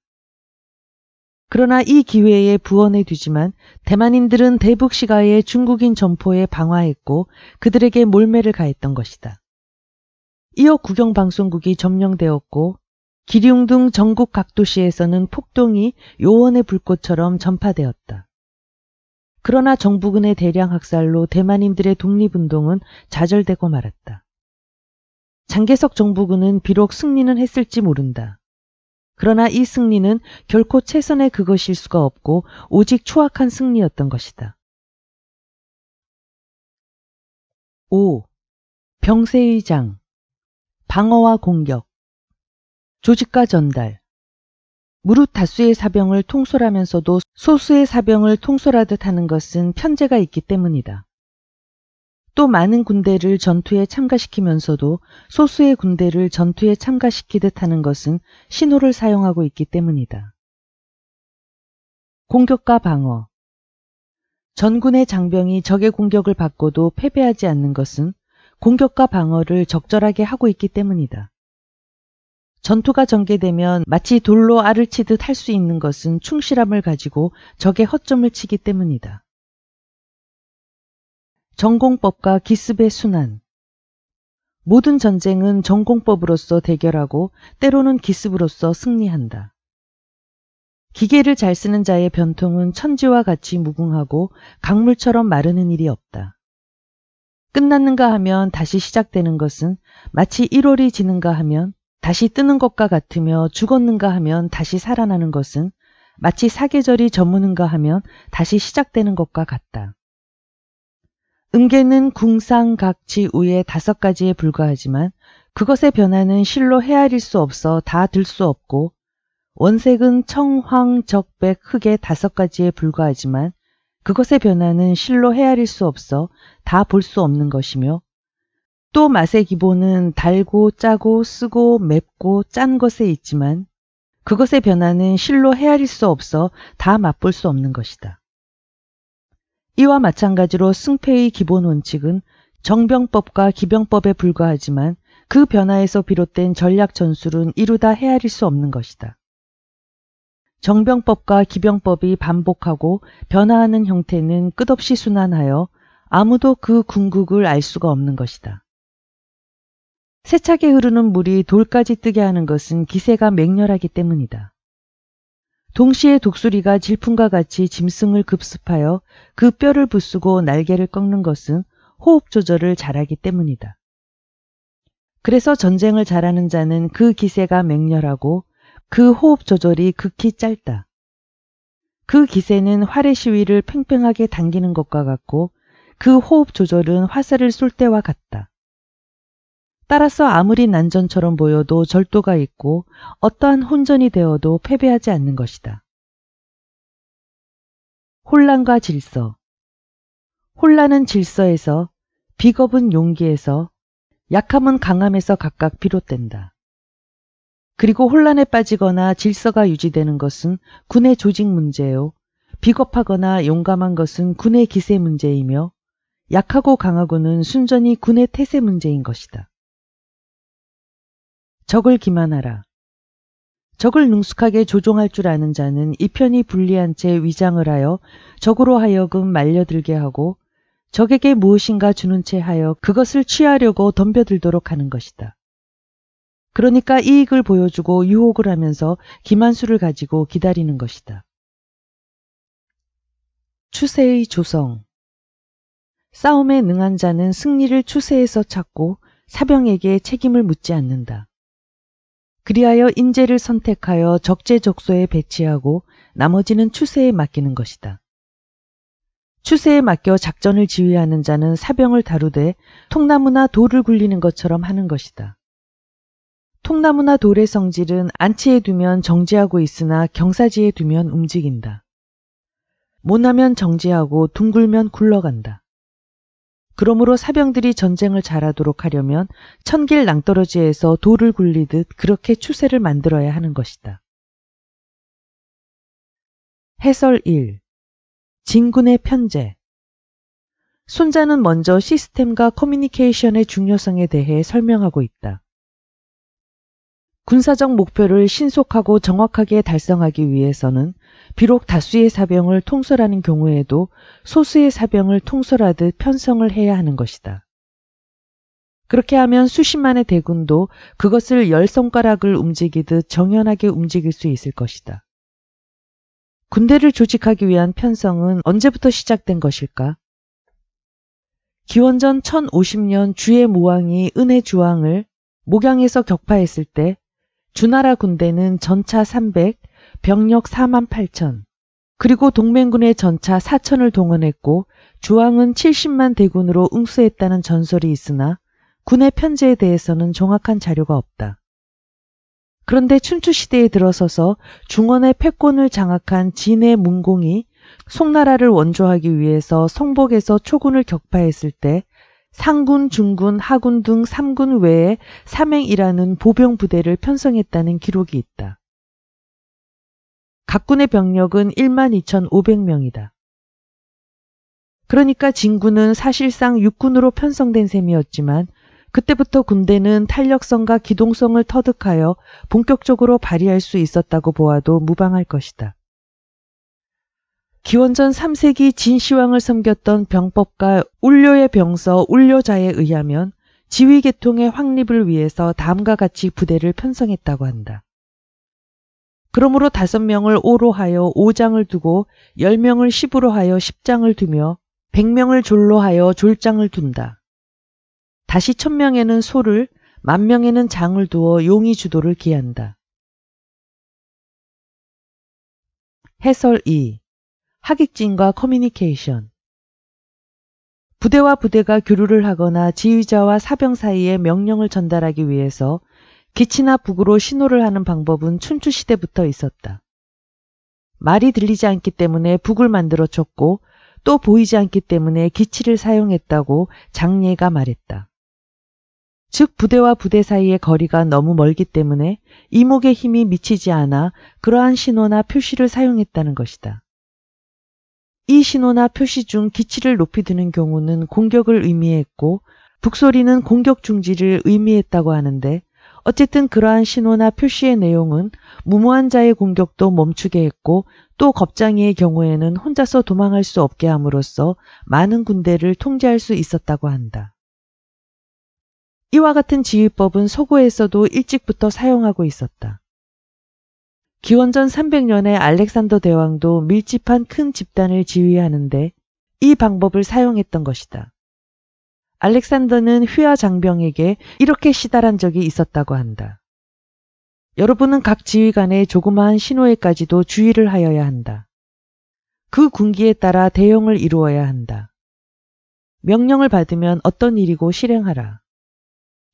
그러나 이 기회에 부언해 두지만 대만인들은 대북 시가에 중국인 점포에 방화했고 그들에게 몰매를 가했던 것이다. 이어 국영방송국이 점령되었고 기룡 등 전국 각 도시에서는 폭동이 요원의 불꽃처럼 전파되었다. 그러나 정부군의 대량 학살로 대만인들의 독립운동은 좌절되고 말았다. 장개석 정부군은 비록 승리는 했을지 모른다. 그러나 이 승리는 결코 최선의 그것일 수가 없고 오직 추악한 승리였던 것이다. 5. 병세의 장 방어와 공격 조직과 전달. 무릇 다수의 사병을 통솔하면서도 소수의 사병을 통솔하듯 하는 것은 편제가 있기 때문이다. 또 많은 군대를 전투에 참가시키면서도 소수의 군대를 전투에 참가시키듯 하는 것은 신호를 사용하고 있기 때문이다. 공격과 방어 전군의 장병이 적의 공격을 받고도 패배하지 않는 것은 공격과 방어를 적절하게 하고 있기 때문이다. 전투가 전개되면 마치 돌로 알을 치듯 할 수 있는 것은 충실함을 가지고 적의 허점을 치기 때문이다. 전공법과 기습의 순환 모든 전쟁은 전공법으로서 대결하고 때로는 기습으로서 승리한다. 기계를 잘 쓰는 자의 변통은 천지와 같이 무궁하고 강물처럼 마르는 일이 없다. 끝났는가 하면 다시 시작되는 것은 마치 1월이 지는가 하면 다시 뜨는 것과 같으며 죽었는가 하면 다시 살아나는 것은 마치 사계절이 저무는가 하면 다시 시작되는 것과 같다. 음계는 궁상각지 우에 다섯 가지에 불과하지만 그것의 변화는 실로 헤아릴 수 없어 다 들 수 없고 원색은 청황적백 흑의 다섯 가지에 불과하지만 그것의 변화는 실로 헤아릴 수 없어 다 볼 수 없는 것이며 또 맛의 기본은 달고 짜고 쓰고 맵고 짠 것에 있지만 그것의 변화는 실로 헤아릴 수 없어 다 맛볼 수 없는 것이다. 이와 마찬가지로 승패의 기본 원칙은 정병법과 기병법에 불과하지만 그 변화에서 비롯된 전략 전술은 이루다 헤아릴 수 없는 것이다. 정병법과 기병법이 반복하고 변화하는 형태는 끝없이 순환하여 아무도 그 궁극을 알 수가 없는 것이다. 세차게 흐르는 물이 돌까지 뜨게 하는 것은 기세가 맹렬하기 때문이다. 동시에 독수리가 질풍과 같이 짐승을 급습하여 그 뼈를 부수고 날개를 꺾는 것은 호흡 조절을 잘하기 때문이다. 그래서 전쟁을 잘하는 자는 그 기세가 맹렬하고 그 호흡 조절이 극히 짧다. 그 기세는 활의 시위를 팽팽하게 당기는 것과 같고 그 호흡 조절은 화살을 쏠 때와 같다. 따라서 아무리 난전처럼 보여도 절도가 있고 어떠한 혼전이 되어도 패배하지 않는 것이다. 혼란과 질서. 혼란은 질서에서, 비겁은 용기에서, 약함은 강함에서 각각 비롯된다. 그리고 혼란에 빠지거나 질서가 유지되는 것은 군의 조직 문제요. 비겁하거나 용감한 것은 군의 기세 문제이며 약하고 강하고는 순전히 군의 태세 문제인 것이다. 적을 기만하라. 적을 능숙하게 조종할 줄 아는 자는 이편이 불리한 채 위장을 하여 적으로 하여금 말려들게 하고 적에게 무엇인가 주는 채 하여 그것을 취하려고 덤벼들도록 하는 것이다. 그러니까 이익을 보여주고 유혹을 하면서 기만수를 가지고 기다리는 것이다. 추세의 조성 싸움에 능한 자는 승리를 추세에서 찾고 사병에게 책임을 묻지 않는다. 그리하여 인재를 선택하여 적재적소에 배치하고 나머지는 추세에 맡기는 것이다. 추세에 맡겨 작전을 지휘하는 자는 사병을 다루되 통나무나 돌을 굴리는 것처럼 하는 것이다. 통나무나 돌의 성질은 안치에 두면 정지하고 있으나 경사지에 두면 움직인다. 못하면 정지하고 둥글면 굴러간다. 그러므로 사병들이 전쟁을 잘하도록 하려면 천길 낭떠러지에서 돌을 굴리듯 그렇게 추세를 만들어야 하는 것이다. 해설 1. 진군의 편제. 손자는 먼저 시스템과 커뮤니케이션의 중요성에 대해 설명하고 있다. 군사적 목표를 신속하고 정확하게 달성하기 위해서는 비록 다수의 사병을 통솔하는 경우에도 소수의 사병을 통솔하듯 편성을 해야 하는 것이다. 그렇게 하면 수십만의 대군도 그것을 열 손가락을 움직이듯 정연하게 움직일 수 있을 것이다. 군대를 조직하기 위한 편성은 언제부터 시작된 것일까? 기원전 1050년 주의 무왕이 은혜 주왕을 목양에서 격파했을 때 주나라 군대는 전차 300, 병력 4만 8천, 그리고 동맹군의 전차 4천을 동원했고 주왕은 70만 대군으로 응수했다는 전설이 있으나 군의 편제에 대해서는 정확한 자료가 없다. 그런데 춘추시대에 들어서서 중원의 패권을 장악한 진의 문공이 송나라를 원조하기 위해서 성복에서 초군을 격파했을 때 상군, 중군, 하군 등 3군 외에 삼행이라는 보병 부대를 편성했다는 기록이 있다. 각군의 병력은 1만 2,500명이다. 그러니까 진군은 사실상 육군으로 편성된 셈이었지만 그때부터 군대는 탄력성과 기동성을 터득하여 본격적으로 발휘할 수 있었다고 보아도 무방할 것이다. 기원전 3세기 진시황을 섬겼던 병법가 울려의 병서 울려자에 의하면 지휘계통의 확립을 위해서 다음과 같이 부대를 편성했다고 한다. 그러므로 다섯 명을 오로 하여 오장을 두고 열 명을 십으로 하여 십장을 두며 백 명을 졸로 하여 졸장을 둔다. 다시 천 명에는 소를 만 명에는 장을 두어 용의 주도를 기한다. 해설 2. 하객진과 커뮤니케이션 부대와 부대가 교류를 하거나 지휘자와 사병 사이에 명령을 전달하기 위해서 기치나 북으로 신호를 하는 방법은 춘추시대부터 있었다. 말이 들리지 않기 때문에 북을 만들어 쳤고 또 보이지 않기 때문에 기치를 사용했다고 장례가 말했다. 즉 부대와 부대 사이의 거리가 너무 멀기 때문에 이목의 힘이 미치지 않아 그러한 신호나 표시를 사용했다는 것이다. 이 신호나 표시 중 기치를 높이 드는 경우는 공격을 의미했고 북소리는 공격 중지를 의미했다고 하는데 어쨌든 그러한 신호나 표시의 내용은 무모한 자의 공격도 멈추게 했고 또 겁장이의 경우에는 혼자서 도망할 수 없게 함으로써 많은 군대를 통제할 수 있었다고 한다. 이와 같은 지휘법은 서구에서도 일찍부터 사용하고 있었다. 기원전 300년에 알렉산더 대왕도 밀집한 큰 집단을 지휘하는데 이 방법을 사용했던 것이다. 알렉산더는 휘하 장병에게 이렇게 시달한 적이 있었다고 한다. 여러분은 각 지휘관의 조그마한 신호에까지도 주의를 하여야 한다. 그 군기에 따라 대형을 이루어야 한다. 명령을 받으면 어떤 일이고 실행하라.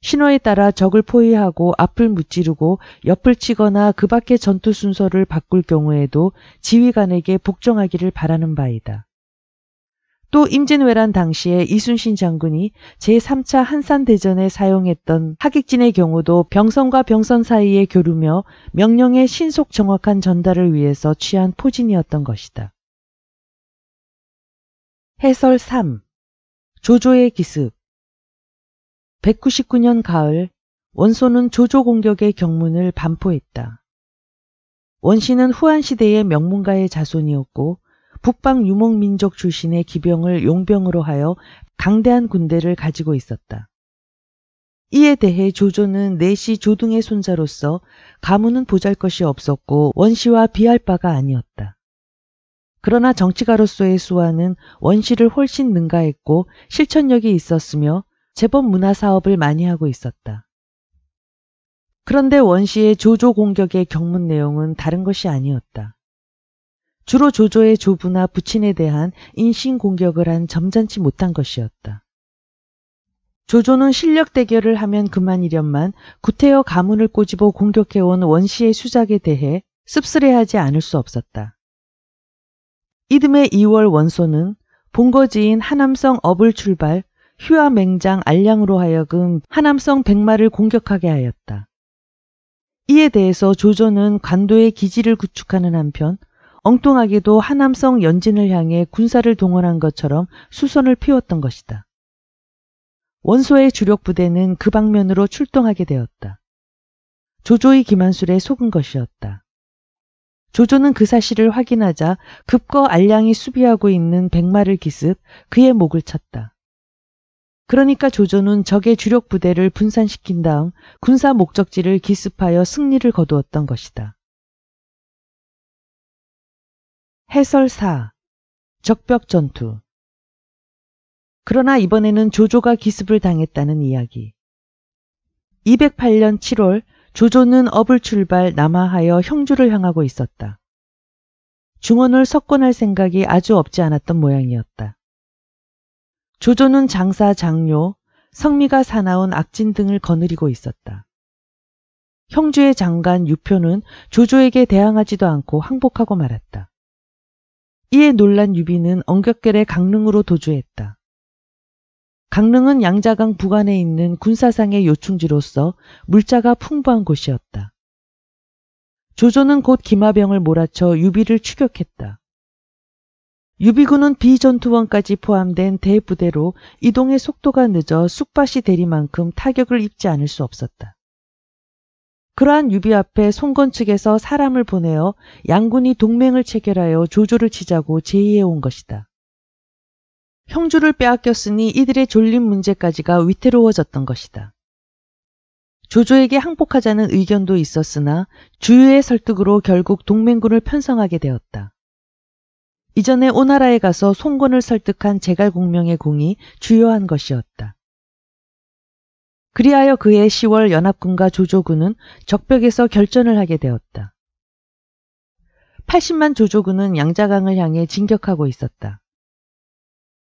신호에 따라 적을 포위하고 앞을 무찌르고 옆을 치거나 그 밖의 전투 순서를 바꿀 경우에도 지휘관에게 복종하기를 바라는 바이다. 또 임진왜란 당시에 이순신 장군이 제3차 한산대전에 사용했던 하객진의 경우도 병선과 병선 사이에 교류며 명령의 신속 정확한 전달을 위해서 취한 포진이었던 것이다. 해설 3. 조조의 기습 199년 가을 원소는 조조 공격의 경문을 반포했다. 원씨는 후한시대의 명문가의 자손이었고 북방 유목민족 출신의 기병을 용병으로 하여 강대한 군대를 가지고 있었다. 이에 대해 조조는 내시 조등의 손자로서 가문은 보잘 것이 없었고 원시와 비할 바가 아니었다. 그러나 정치가로서의 수완은 원시를 훨씬 능가했고 실천력이 있었으며 제법 문화 사업을 많이 하고 있었다. 그런데 원시의 조조 공격의 경문 내용은 다른 것이 아니었다. 주로 조조의 조부나 부친에 대한 인신공격을 한 점잖지 못한 것이었다. 조조는 실력 대결을 하면 그만이련만 구태여 가문을 꼬집어 공격해온 원씨의 수작에 대해 씁쓸해하지 않을 수 없었다. 이듬해 2월 원소는 본거지인 하남성 업을 출발 휴화 맹장 알량으로 하여금 하남성 백마를 공격하게 하였다. 이에 대해서 조조는 관도의 기지를 구축하는 한편 엉뚱하게도 하남성 연진을 향해 군사를 동원한 것처럼 수선을 피웠던 것이다. 원소의 주력 부대는 그 방면으로 출동하게 되었다. 조조의 기만술에 속은 것이었다. 조조는 그 사실을 확인하자 급거 알량이 수비하고 있는 백마를 기습 그의 목을 쳤다. 그러니까 조조는 적의 주력 부대를 분산시킨 다음 군사 목적지를 기습하여 승리를 거두었던 것이다. 해설사, 적벽전투. 그러나 이번에는 조조가 기습을 당했다는 이야기. 208년 7월 조조는 업을 출발 남하하여 형주를 향하고 있었다. 중원을 석권할 생각이 아주 없지 않았던 모양이었다. 조조는 장사 장료, 성미가 사나운 악진 등을 거느리고 있었다. 형주의 장관 유표는 조조에게 대항하지도 않고 항복하고 말았다. 이에 놀란 유비는 엉격결에 강릉으로 도주했다. 강릉은 양자강 북안에 있는 군사상의 요충지로서 물자가 풍부한 곳이었다. 조조는 곧 기마병을 몰아쳐 유비를 추격했다. 유비군은 비전투원까지 포함된 대부대로 이동의 속도가 늦어 숙밭이 대리만큼 타격을 입지 않을 수 없었다. 그러한 유비 앞에 송건 측에서 사람을 보내어 양군이 동맹을 체결하여 조조를 치자고 제의해온 것이다. 형주를 빼앗겼으니 이들의 졸림 문제까지가 위태로워졌던 것이다. 조조에게 항복하자는 의견도 있었으나 주유의 설득으로 결국 동맹군을 편성하게 되었다. 이전에 오나라에 가서 송건을 설득한 제갈공명의 공이 주요한 것이었다. 그리하여 그해 10월 연합군과 조조군은 적벽에서 결전을 하게 되었다. 80만 조조군은 양자강을 향해 진격하고 있었다.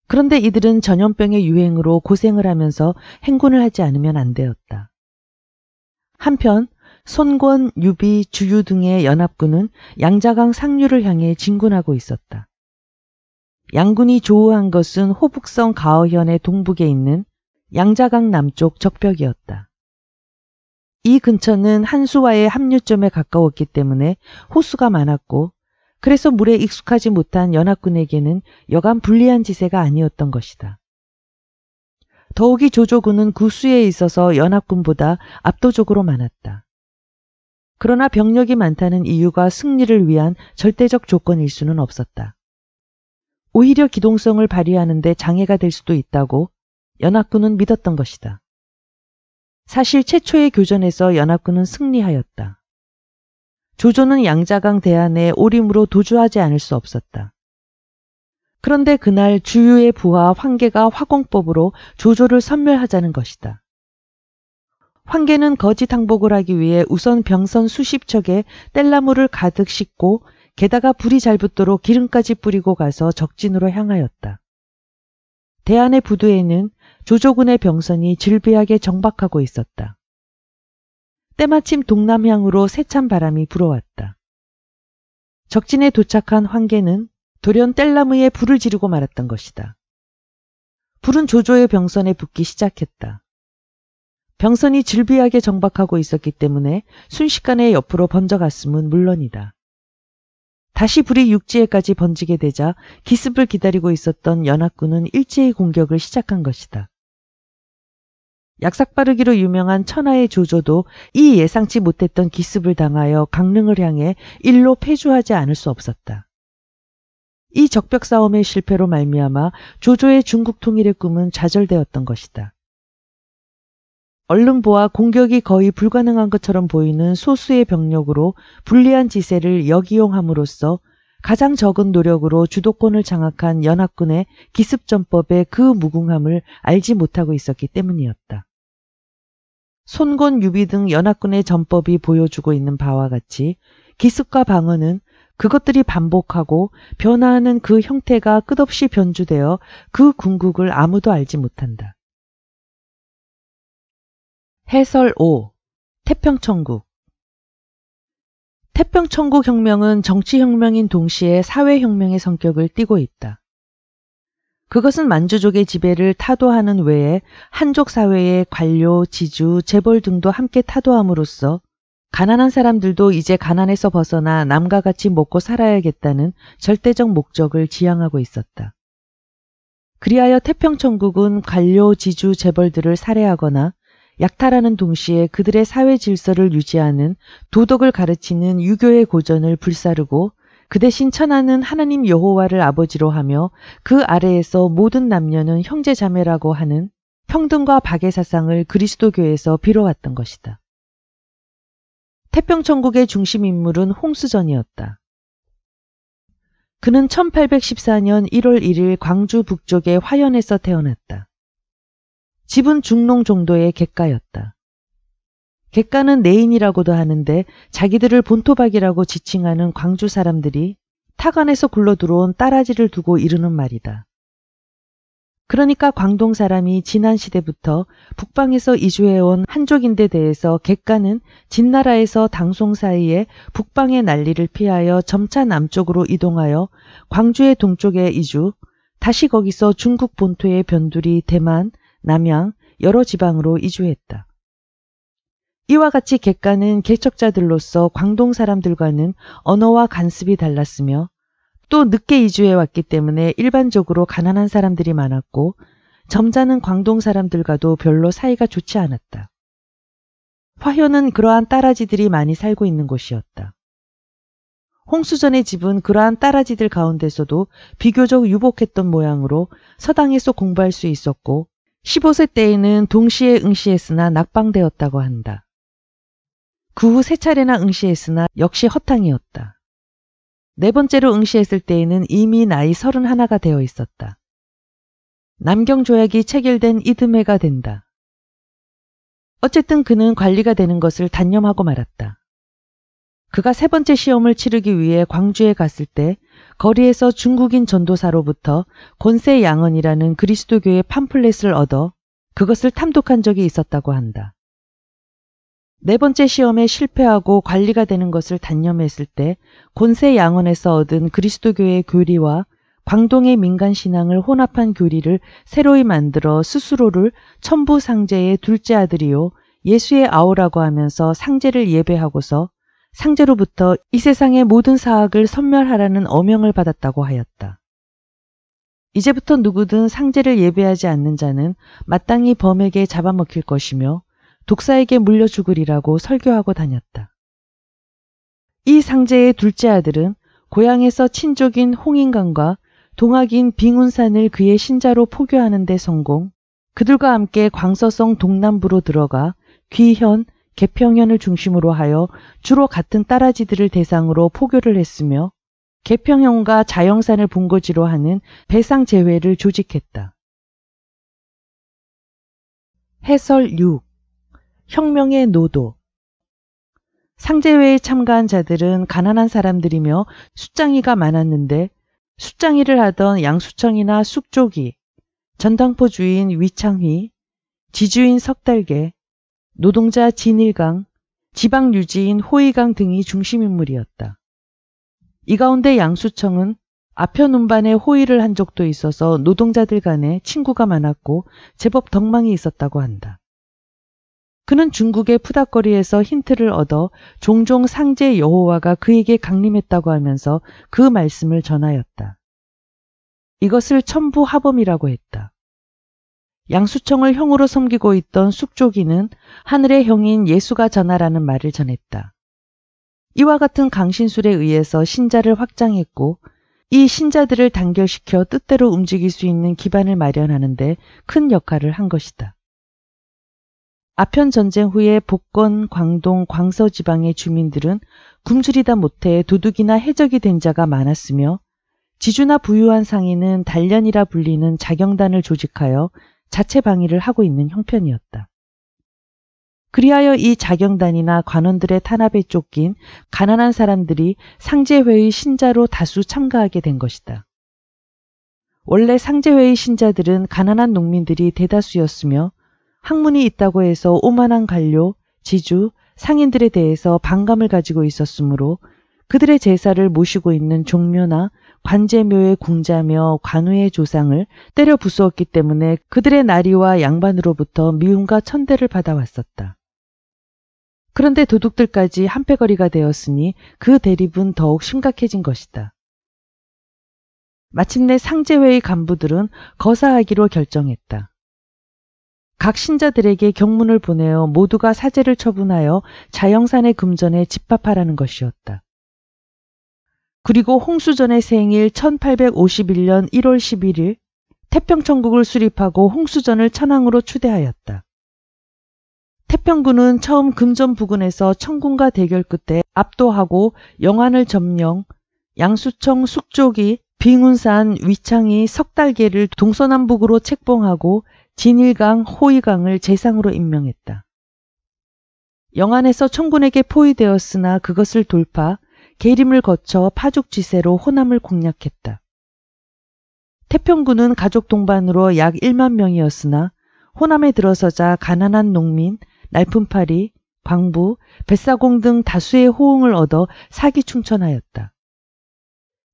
그런데 이들은 전염병의 유행으로 고생을 하면서 행군을 하지 않으면 안 되었다. 한편 손권, 유비, 주유 등의 연합군은 양자강 상류를 향해 진군하고 있었다. 양군이 조우한 것은 호북성 가어현의 동북에 있는 양자강 남쪽 적벽이었다. 이 근처는 한수와의 합류점에 가까웠기 때문에 호수가 많았고 그래서 물에 익숙하지 못한 연합군에게는 여간 불리한 지세가 아니었던 것이다. 더욱이 조조군은 구수에 있어서 연합군보다 압도적으로 많았다. 그러나 병력이 많다는 이유가 승리를 위한 절대적 조건일 수는 없었다. 오히려 기동성을 발휘하는데 장애가 될 수도 있다고 연합군은 믿었던 것이다. 사실 최초의 교전에서 연합군은 승리하였다. 조조는 양자강 대안에 오림으로 도주하지 않을 수 없었다. 그런데 그날 주유의 부하 황계가 화공법으로 조조를 선멸하자는 것이다. 황계는 거짓 항복을 하기 위해 우선 병선 수십 척에 땔나무를 가득 싣고 게다가 불이 잘 붙도록 기름까지 뿌리고 가서 적진으로 향하였다. 대안의 부두에는 조조군의 병선이 질비하게 정박하고 있었다. 때마침 동남향으로 세찬 바람이 불어왔다. 적진에 도착한 황계는 돌연 뗄나무에 불을 지르고 말았던 것이다. 불은 조조의 병선에 붙기 시작했다. 병선이 질비하게 정박하고 있었기 때문에 순식간에 옆으로 번져갔음은 물론이다. 다시 불이 육지에까지 번지게 되자 기습을 기다리고 있었던 연합군은 일제히 공격을 시작한 것이다. 약삭빠르기로 유명한 천하의 조조도 이 예상치 못했던 기습을 당하여 강릉을 향해 일로 폐주하지 않을 수 없었다. 이 적벽 싸움의 실패로 말미암아 조조의 중국 통일의 꿈은 좌절되었던 것이다. 얼른 보아 공격이 거의 불가능한 것처럼 보이는 소수의 병력으로 불리한 지세를 역이용함으로써 가장 적은 노력으로 주도권을 장악한 연합군의 기습전법의 그 무궁함을 알지 못하고 있었기 때문이었다. 손곤 유비 등 연합군의 전법이 보여주고 있는 바와 같이 기습과 방어는 그것들이 반복하고 변화하는 그 형태가 끝없이 변주되어 그 궁극을 아무도 알지 못한다. 해설 5. 태평천국. 태평천국 혁명은 정치혁명인 동시에 사회혁명의 성격을 띠고 있다. 그것은 만주족의 지배를 타도하는 외에 한족 사회의 관료, 지주, 재벌 등도 함께 타도함으로써 가난한 사람들도 이제 가난에서 벗어나 남과 같이 먹고 살아야겠다는 절대적 목적을 지향하고 있었다. 그리하여 태평천국은 관료, 지주, 재벌들을 살해하거나 약탈하는 동시에 그들의 사회 질서를 유지하는 도덕을 가르치는 유교의 고전을 불사르고 그 대신 천하는 하나님 여호와를 아버지로 하며 그 아래에서 모든 남녀는 형제 자매라고 하는 평등과 박의 사상을 그리스도교에서 빌어왔던 것이다. 태평천국의 중심 인물은 홍수전이었다. 그는 1814년 1월 1일 광주 북쪽의 화연에서 태어났다. 집은 중농 정도의 객가였다. 객가는 내인이라고도 하는데 자기들을 본토박이라고 지칭하는 광주 사람들이 타간에서 굴러 들어온 따라지를 두고 이르는 말이다. 그러니까 광동 사람이 지난 시대부터 북방에서 이주해온 한족인데 대해서 객가는 진나라에서 당송 사이에 북방의 난리를 피하여 점차 남쪽으로 이동하여 광주의 동쪽에 이주, 다시 거기서 중국 본토의 변두리 대만, 남양, 여러 지방으로 이주했다. 이와 같이 객가는 개척자들로서 광동 사람들과는 언어와 간습이 달랐으며 또 늦게 이주해 왔기 때문에 일반적으로 가난한 사람들이 많았고 점자는 광동 사람들과도 별로 사이가 좋지 않았다. 화현은 그러한 따라지들이 많이 살고 있는 곳이었다. 홍수전의 집은 그러한 따라지들 가운데서도 비교적 유복했던 모양으로 서당에서 공부할 수 있었고 15세 때에는 동시에 응시했으나 낙방되었다고 한다. 그 후 세 차례나 응시했으나 역시 허탕이었다. 네 번째로 응시했을 때에는 이미 나이 31가 되어 있었다. 남경 조약이 체결된 이듬해가 된다. 어쨌든 그는 관리가 되는 것을 단념하고 말았다. 그가 세 번째 시험을 치르기 위해 광주에 갔을 때 거리에서 중국인 전도사로부터 권세 양언이라는 그리스도교의 팜플렛을 얻어 그것을 탐독한 적이 있었다고 한다. 네 번째 시험에 실패하고 관리가 되는 것을 단념했을 때 곤세 양언에서 얻은 그리스도교의 교리와 광동의 민간 신앙을 혼합한 교리를 새로이 만들어 스스로를 천부상제의 둘째 아들이요 예수의 아우라고 하면서 상제를 예배하고서 상제로부터 이 세상의 모든 사악을 선멸하라는 어명을 받았다고 하였다. 이제부터 누구든 상제를 예배하지 않는 자는 마땅히 범에게 잡아먹힐 것이며 독사에게 물려 죽으리라고 설교하고 다녔다. 이 상제의 둘째 아들은 고향에서 친족인 홍인강과 동학인 빙운산을 그의 신자로 포교하는 데 성공, 그들과 함께 광서성 동남부로 들어가 귀현, 개평현을 중심으로 하여 주로 같은 따라지들을 대상으로 포교를 했으며 개평현과 자영산을 본거지로 하는 배상 제회를 조직했다. 해설 6. 혁명의 노도. 상제회에 참가한 자들은 가난한 사람들이며 숫장이가 많았는데 숫장이를 하던 양수청이나 숙조기, 전당포 주인 위창휘, 지주인 석달계, 노동자 진일강, 지방 유지인 호이강 등이 중심인물이었다. 이 가운데 양수청은 아편 운반에 호의를 한 적도 있어서 노동자들 간에 친구가 많았고 제법 덕망이 있었다고 한다. 그는 중국의 푸닥거리에서 힌트를 얻어 종종 상제 여호와가 그에게 강림했다고 하면서 그 말씀을 전하였다. 이것을 천부하범이라고 했다. 양수청을 형으로 섬기고 있던 숙조기는 하늘의 형인 예수가 전하라는 말을 전했다. 이와 같은 강신술에 의해서 신자를 확장했고 이 신자들을 단결시켜 뜻대로 움직일 수 있는 기반을 마련하는데 큰 역할을 한 것이다. 아편 전쟁 후에 복건, 광동, 광서 지방의 주민들은 굶주리다 못해 도둑이나 해적이 된 자가 많았으며 지주나 부유한 상인은 단련이라 불리는 자경단을 조직하여 자체 방위를 하고 있는 형편이었다. 그리하여 이 자경단이나 관원들의 탄압에 쫓긴 가난한 사람들이 상제회의 신자로 다수 참가하게 된 것이다. 원래 상제회의 신자들은 가난한 농민들이 대다수였으며 학문이 있다고 해서 오만한 관료, 지주, 상인들에 대해서 반감을 가지고 있었으므로 그들의 제사를 모시고 있는 종묘나 관제묘의 궁자며 관우의 조상을 때려 부수었기 때문에 그들의 나리와 양반으로부터 미움과 천대를 받아왔었다. 그런데 도둑들까지 한패거리가 되었으니 그 대립은 더욱 심각해진 것이다. 마침내 상제회의 간부들은 거사하기로 결정했다. 각 신자들에게 경문을 보내어 모두가 사제를 처분하여 자영산의 금전에 집합하라는 것이었다. 그리고 홍수전의 생일 1851년 1월 11일 태평천국을 수립하고 홍수전을 천황으로 추대하였다. 태평군은 처음 금전 부근에서 천군과 대결 끝에 압도하고 영안을 점령, 양수청 숙조기, 빙운산, 위창이 석달계를 동서남북으로 책봉하고 진일강, 호위강을 재상으로 임명했다. 영안에서 천군에게 포위되었으나 그것을 돌파 계림을 거쳐 파죽지세로 호남을 공략했다. 태평군은 가족 동반으로 약 1만 명이었으나 호남에 들어서자 가난한 농민, 날품파리 광부, 뱃사공 등 다수의 호응을 얻어 사기 충천하였다.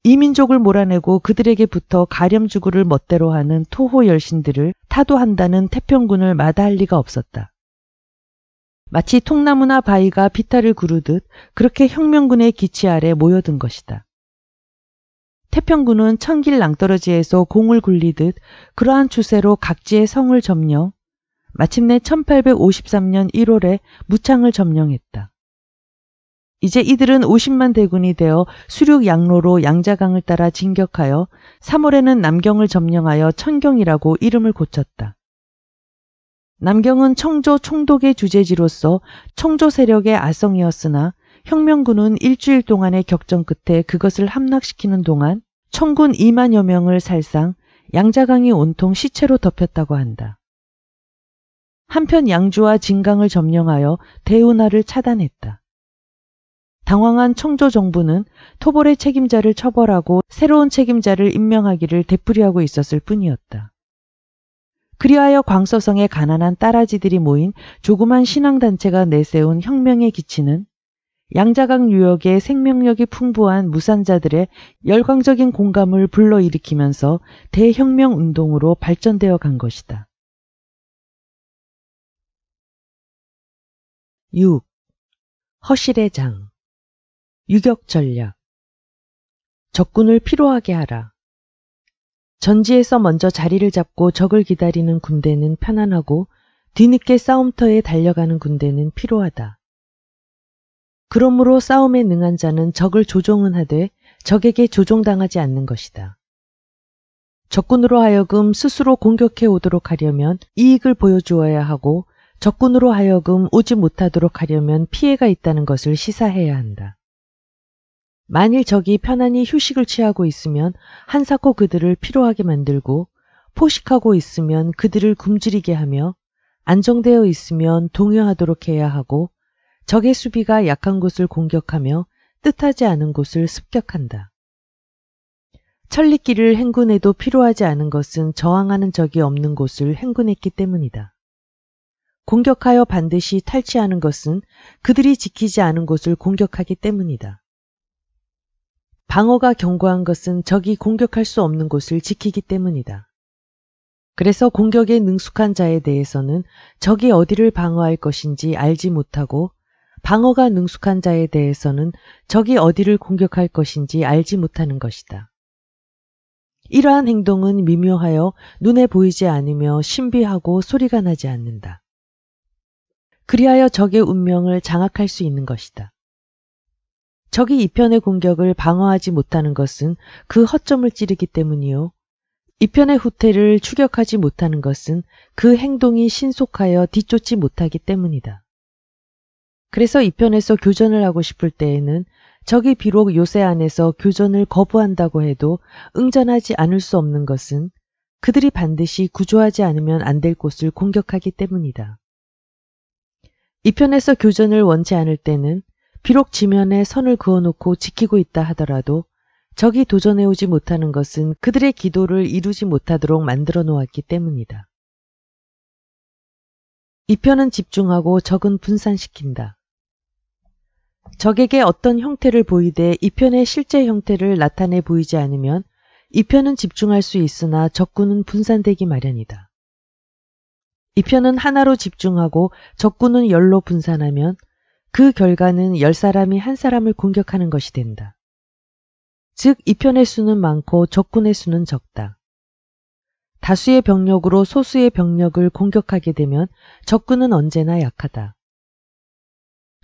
이민족을 몰아내고 그들에게 부터 가렴주구를 멋대로 하는 토호 열신들을 타도한다는 태평군을 마다할 리가 없었다. 마치 통나무나 바위가 비탈을 구르듯 그렇게 혁명군의 기치 아래 모여든 것이다. 태평군은 천길 낭떠러지에서 공을 굴리듯 그러한 추세로 각지의 성을 점령, 마침내 1853년 1월에 무창을 점령했다. 이제 이들은 50만 대군이 되어 수륙 양로로 양자강을 따라 진격하여 3월에는 남경을 점령하여 천경이라고 이름을 고쳤다. 남경은 청조 총독의 주재지로서 청조 세력의 아성이었으나 혁명군은 일주일 동안의 격전 끝에 그것을 함락시키는 동안 청군 2만여 명을 살상 양자강이 온통 시체로 덮였다고 한다. 한편 양주와 진강을 점령하여 대운하를 차단했다. 당황한 청조 정부는 토벌의 책임자를 처벌하고 새로운 책임자를 임명하기를 되풀이하고 있었을 뿐이었다. 그리하여 광서성의 가난한 따라지들이 모인 조그만 신앙단체가 내세운 혁명의 기치는 양자강 유역의 생명력이 풍부한 무산자들의 열광적인 공감을 불러일으키면서 대혁명 운동으로 발전되어 간 것이다. 6. 허실의 장 유격 전략 적군을 피로하게 하라. 전지에서 먼저 자리를 잡고 적을 기다리는 군대는 편안하고 뒤늦게 싸움터에 달려가는 군대는 피로하다. 그러므로 싸움에 능한 자는 적을 조종은 하되 적에게 조종당하지 않는 것이다. 적군으로 하여금 스스로 공격해 오도록 하려면 이익을 보여주어야 하고 적군으로 하여금 오지 못하도록 하려면 피해가 있다는 것을 시사해야 한다. 만일 적이 편안히 휴식을 취하고 있으면 한사코 그들을 피로하게 만들고 포식하고 있으면 그들을 굶주리게 하며 안정되어 있으면 동요하도록 해야 하고 적의 수비가 약한 곳을 공격하며 뜻하지 않은 곳을 습격한다. 천리길을 행군해도 필요하지 않은 것은 저항하는 적이 없는 곳을 행군했기 때문이다. 공격하여 반드시 탈취하는 것은 그들이 지키지 않은 곳을 공격하기 때문이다. 방어가 견고한 것은 적이 공격할 수 없는 곳을 지키기 때문이다. 그래서 공격에 능숙한 자에 대해서는 적이 어디를 방어할 것인지 알지 못하고 방어가 능숙한 자에 대해서는 적이 어디를 공격할 것인지 알지 못하는 것이다. 이러한 행동은 미묘하여 눈에 보이지 않으며 신비하고 소리가 나지 않는다. 그리하여 적의 운명을 장악할 수 있는 것이다. 적이 이편의 공격을 방어하지 못하는 것은 그 허점을 찌르기 때문이요. 이편의 후퇴를 추격하지 못하는 것은 그 행동이 신속하여 뒤쫓지 못하기 때문이다. 그래서 이편에서 교전을 하고 싶을 때에는 적이 비록 요새 안에서 교전을 거부한다고 해도 응전하지 않을 수 없는 것은 그들이 반드시 구조하지 않으면 안 될 곳을 공격하기 때문이다. 이편에서 교전을 원치 않을 때는 비록 지면에 선을 그어놓고 지키고 있다 하더라도 적이 도전해오지 못하는 것은 그들의 기도를 이루지 못하도록 만들어 놓았기 때문이다. 2 편은 집중하고 적은 분산시킨다. 적에게 어떤 형태를 보이되 2 편의 실제 형태를 나타내 보이지 않으면 2 편은 집중할 수 있으나 적군은 분산되기 마련이다. 2 편은 하나로 집중하고 적군은 열로 분산하면 그 결과는 열 사람이 한 사람을 공격하는 것이 된다. 즉 이편의 수는 많고 적군의 수는 적다. 다수의 병력으로 소수의 병력을 공격하게 되면 적군은 언제나 약하다.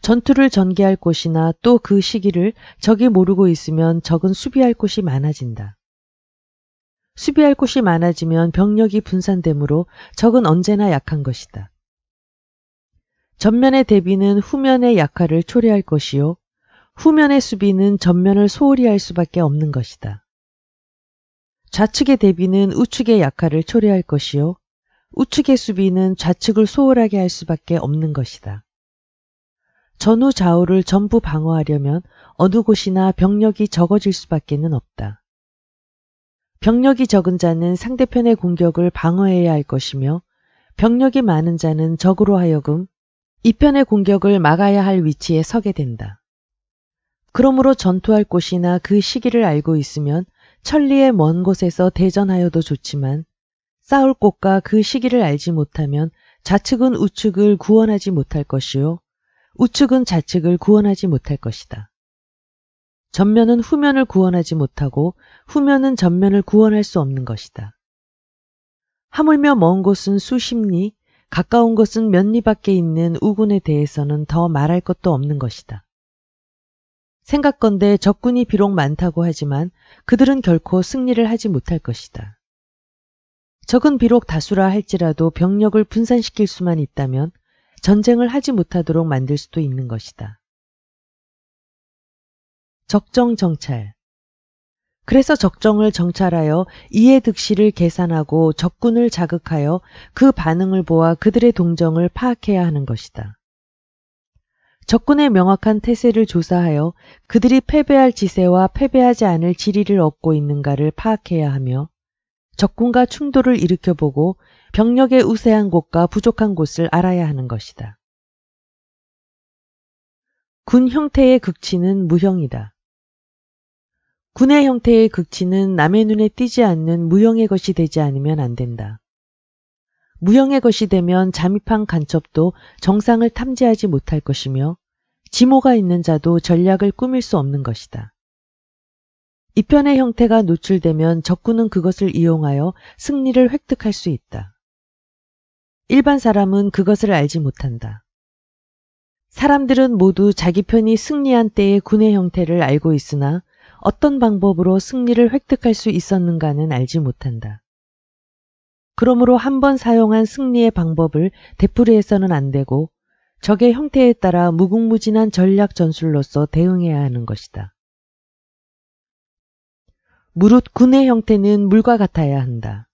전투를 전개할 곳이나 또 그 시기를 적이 모르고 있으면 적은 수비할 곳이 많아진다. 수비할 곳이 많아지면 병력이 분산되므로 적은 언제나 약한 것이다. 전면의 대비는 후면의 약화를 초래할 것이요. 후면의 수비는 전면을 소홀히 할 수밖에 없는 것이다. 좌측의 대비는 우측의 약화를 초래할 것이요. 우측의 수비는 좌측을 소홀하게 할 수밖에 없는 것이다. 전후 좌우를 전부 방어하려면 어느 곳이나 병력이 적어질 수밖에는 없다. 병력이 적은 자는 상대편의 공격을 방어해야 할 것이며 병력이 많은 자는 적으로 하여금 이편의 공격을 막아야 할 위치에 서게 된다. 그러므로 전투할 곳이나 그 시기를 알고 있으면 천리의 먼 곳에서 대전하여도 좋지만 싸울 곳과 그 시기를 알지 못하면 좌측은 우측을 구원하지 못할 것이요 우측은 좌측을 구원하지 못할 것이다. 전면은 후면을 구원하지 못하고 후면은 전면을 구원할 수 없는 것이다. 하물며 먼 곳은 수십 리, 가까운 곳은 몇리 밖에 있는 우군에 대해서는 더 말할 것도 없는 것이다. 생각건대 적군이 비록 많다고 하지만 그들은 결코 승리를 하지 못할 것이다. 적은 비록 다수라 할지라도 병력을 분산시킬 수만 있다면 전쟁을 하지 못하도록 만들 수도 있는 것이다. 적정정찰 그래서 적정을 정찰하여 이에 득실을 계산하고 적군을 자극하여 그 반응을 보아 그들의 동정을 파악해야 하는 것이다. 적군의 명확한 태세를 조사하여 그들이 패배할 지세와 패배하지 않을 지리를 얻고 있는가를 파악해야 하며 적군과 충돌을 일으켜보고 병력의 우세한 곳과 부족한 곳을 알아야 하는 것이다. 군 형태의 극치는 무형이다. 군의 형태의 극치는 남의 눈에 띄지 않는 무형의 것이 되지 않으면 안 된다. 무형의 것이 되면 잠입한 간첩도 정상을 탐지하지 못할 것이며 지모가 있는 자도 전략을 꾸밀 수 없는 것이다. 이편의 형태가 노출되면 적군은 그것을 이용하여 승리를 획득할 수 있다. 일반 사람은 그것을 알지 못한다. 사람들은 모두 자기 편이 승리한 때의 군의 형태를 알고 있으나 어떤 방법으로 승리를 획득할 수 있었는가는 알지 못한다. 그러므로 한 번 사용한 승리의 방법을 되풀이해서는 안 되고 적의 형태에 따라 무궁무진한 전략 전술로서 대응해야 하는 것이다. 무릇 군의 형태는 물과 같아야 한다.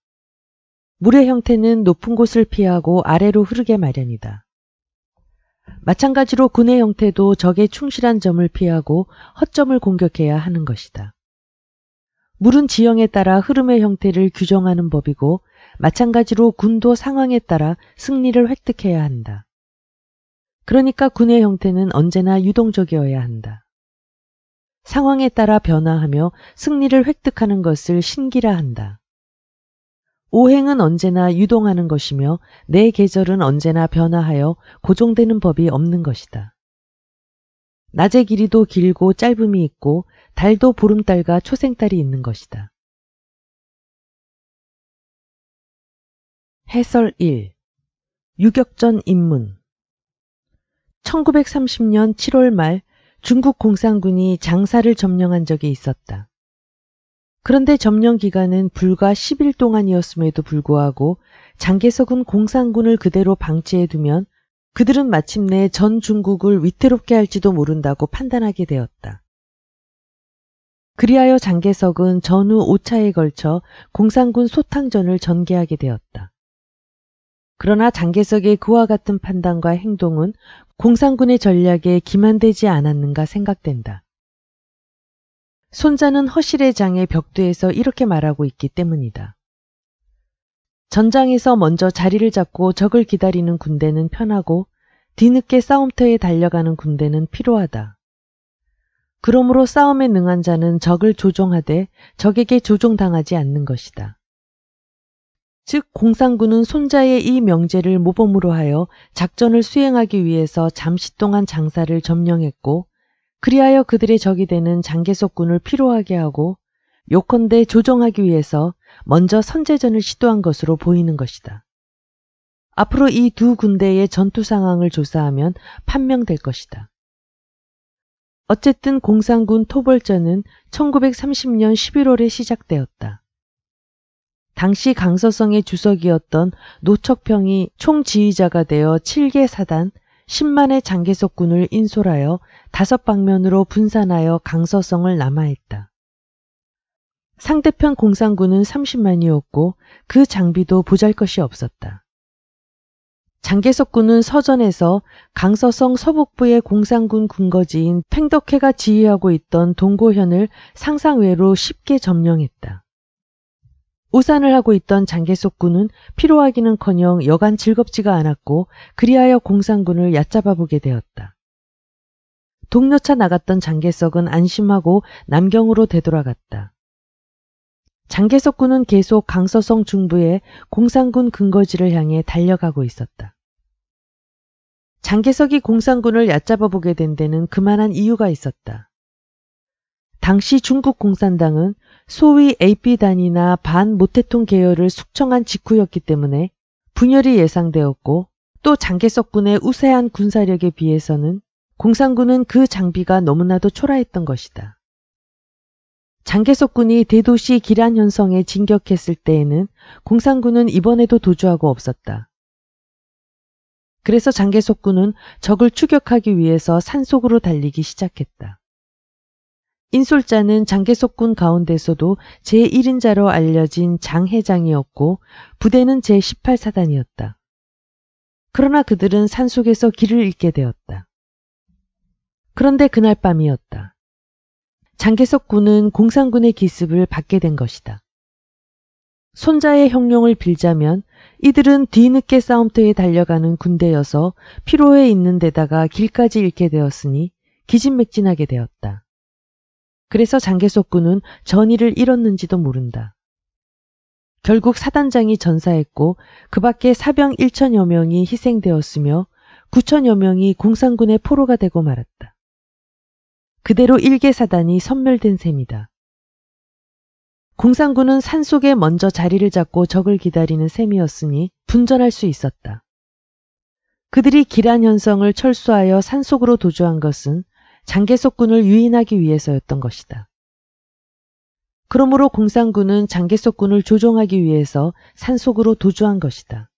물의 형태는 높은 곳을 피하고 아래로 흐르게 마련이다. 마찬가지로 군의 형태도 적의 충실한 점을 피하고 허점을 공격해야 하는 것이다. 물은 지형에 따라 흐름의 형태를 규정하는 법이고 마찬가지로 군도 상황에 따라 승리를 획득해야 한다. 그러니까 군의 형태는 언제나 유동적이어야 한다. 상황에 따라 변화하며 승리를 획득하는 것을 신기라 한다. 오행은 언제나 유동하는 것이며 내 계절은 언제나 변화하여 고정되는 법이 없는 것이다. 낮의 길이도 길고 짧음이 있고 달도 보름달과 초생달이 있는 것이다. 해설 1. 유격전 입문 1930년 7월 말 중국 공산군이 장사를 점령한 적이 있었다. 그런데 점령 기간은 불과 10일 동안이었음에도 불구하고 장개석은 공산군을 그대로 방치해 두면 그들은 마침내 전 중국을 위태롭게 할지도 모른다고 판단하게 되었다. 그리하여 장개석은 전후 5차에 걸쳐 공산군 소탕전을 전개하게 되었다. 그러나 장개석의 그와 같은 판단과 행동은 공산군의 전략에 기만되지 않았는가 생각된다. 손자는 허실의 장의 벽두에서 이렇게 말하고 있기 때문이다. 전장에서 먼저 자리를 잡고 적을 기다리는 군대는 편하고 뒤늦게 싸움터에 달려가는 군대는 필요하다. 그러므로 싸움에 능한 자는 적을 조종하되 적에게 조종당하지 않는 것이다. 즉 공산군은 손자의 이 명제를 모범으로 하여 작전을 수행하기 위해서 잠시 동안 장사를 점령했고 그리하여 그들의 적이 되는 장계석군을 피로하게 하고 요컨대 조정하기 위해서 먼저 선제전을 시도한 것으로 보이는 것이다. 앞으로 이 두 군대의 전투 상황을 조사하면 판명될 것이다. 어쨌든 공산군 토벌전은 1930년 11월에 시작되었다. 당시 강서성의 주석이었던 노척평이 총지휘자가 되어 7개 사단 10만의 장계석 군을 인솔하여 다섯 방면으로 분산하여 강서성을 남아했다 상대편 공산군은 30만이었고 그 장비도 보잘것이 없었다. 장계석군은 서전에서 강서성 서북부의 공산군 군거지인 팽덕회가 지휘하고 있던 동고현을 상상외로 쉽게 점령했다. 우산을 하고 있던 장계석 군은 피로하기는커녕 여간 즐겁지가 않았고 그리하여 공산군을 얕잡아 보게 되었다. 동료차 나갔던 장계석은 안심하고 남경으로 되돌아갔다. 장계석 군은 계속 강서성 중부의 공산군 근거지를 향해 달려가고 있었다. 장계석이 공산군을 얕잡아 보게 된 데는 그만한 이유가 있었다. 당시 중국 공산당은 소위 AP단이나 반 모태통 계열을 숙청한 직후였기 때문에 분열이 예상되었고 또 장개석군의 우세한 군사력에 비해서는 공산군은 그 장비가 너무나도 초라했던 것이다. 장개석군이 대도시 기란 현성에 진격했을 때에는 공산군은 이번에도 도주하고 없었다. 그래서 장개석군은 적을 추격하기 위해서 산속으로 달리기 시작했다. 인솔자는 장계석군 가운데서도 제1인자로 알려진 장 회장이었고 부대는 제18사단이었다. 그러나 그들은 산속에서 길을 잃게 되었다. 그런데 그날 밤이었다. 장계석 군은 공산군의 기습을 받게 된 것이다. 손자의 형용을 빌자면 이들은 뒤늦게 싸움터에 달려가는 군대여서 피로에 있는 데다가 길까지 잃게 되었으니 기진맥진하게 되었다. 그래서 장계석 군은 전의를 잃었는지도 모른다. 결국 사단장이 전사했고 그 밖에 사병 1천여 명이 희생되었으며 9천여 명이 공산군의 포로가 되고 말았다. 그대로 일개 사단이 섬멸된 셈이다. 공산군은 산 속에 먼저 자리를 잡고 적을 기다리는 셈이었으니 분전할 수 있었다. 그들이 기란 현성을 철수하여 산속으로 도주한 것은 장개석군을 유인하기 위해서였던 것이다. 그러므로 공산군은 장개석군을 조종하기 위해서 산속으로 도주한 것이다.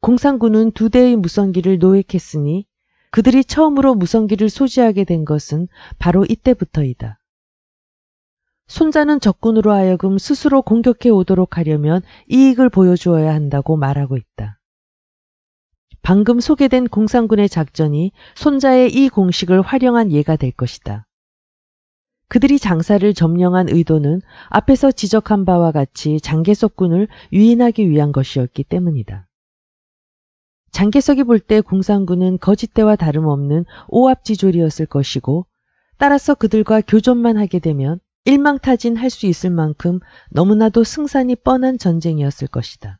공산군은 두 대의 무선기를 노획했으니 그들이 처음으로 무선기를 소지하게 된 것은 바로 이때부터이다. 손자는 적군으로 하여금 스스로 공격해 오도록 하려면 이익을 보여주어야 한다고 말하고 있다. 방금 소개된 공산군의 작전이 손자의 이 공식을 활용한 예가 될 것이다. 그들이 장사를 점령한 의도는 앞에서 지적한 바와 같이 장계석군을 유인하기 위한 것이었기 때문이다. 장계석이 볼 때 공산군은 거짓대와 다름없는 오합지졸이었을 것이고 따라서 그들과 교전만 하게 되면 일망타진할 수 있을 만큼 너무나도 승산이 뻔한 전쟁이었을 것이다.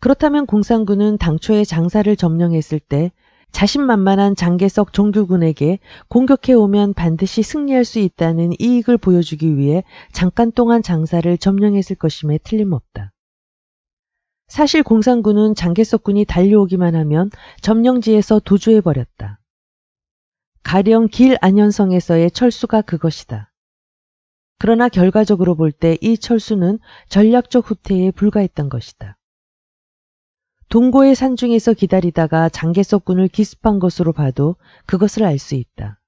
그렇다면 공산군은 당초에 장사를 점령했을 때 자신만만한 장개석 종교군에게 공격해오면 반드시 승리할 수 있다는 이익을 보여주기 위해 잠깐 동안 장사를 점령했을 것임에 틀림없다. 사실 공산군은 장개석군이 달려오기만 하면 점령지에서 도주해버렸다. 가령 길 안현성에서의 철수가 그것이다. 그러나 결과적으로 볼 때 이 철수는 전략적 후퇴에 불과했던 것이다. 동고의 산중에서 기다리다가 장개석군을 기습한 것으로 봐도 그것을 알 수 있다.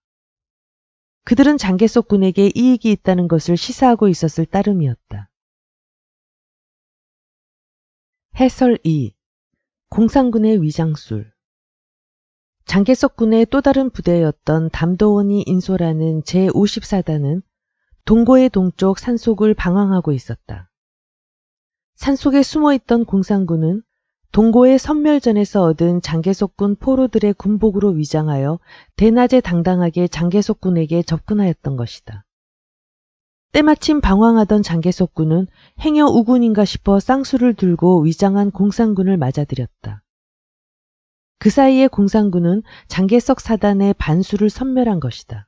그들은 장개석군에게 이익이 있다는 것을 시사하고 있었을 따름이었다. 해설 2. 공산군의 위장술 장개석군의 또 다른 부대였던 담도원이 인솔하는 제54단은 동고의 동쪽 산속을 방황하고 있었다. 산속에 숨어있던 공산군은 동고의 선멸전에서 얻은 장계석군 포로들의 군복으로 위장하여 대낮에 당당하게 장계석군에게 접근하였던 것이다. 때마침 방황하던 장계석군은 행여 우군인가 싶어 쌍수를 들고 위장한 공산군을 맞아들였다. 그 사이에 공산군은 장계석 사단의 반수를 선멸한 것이다.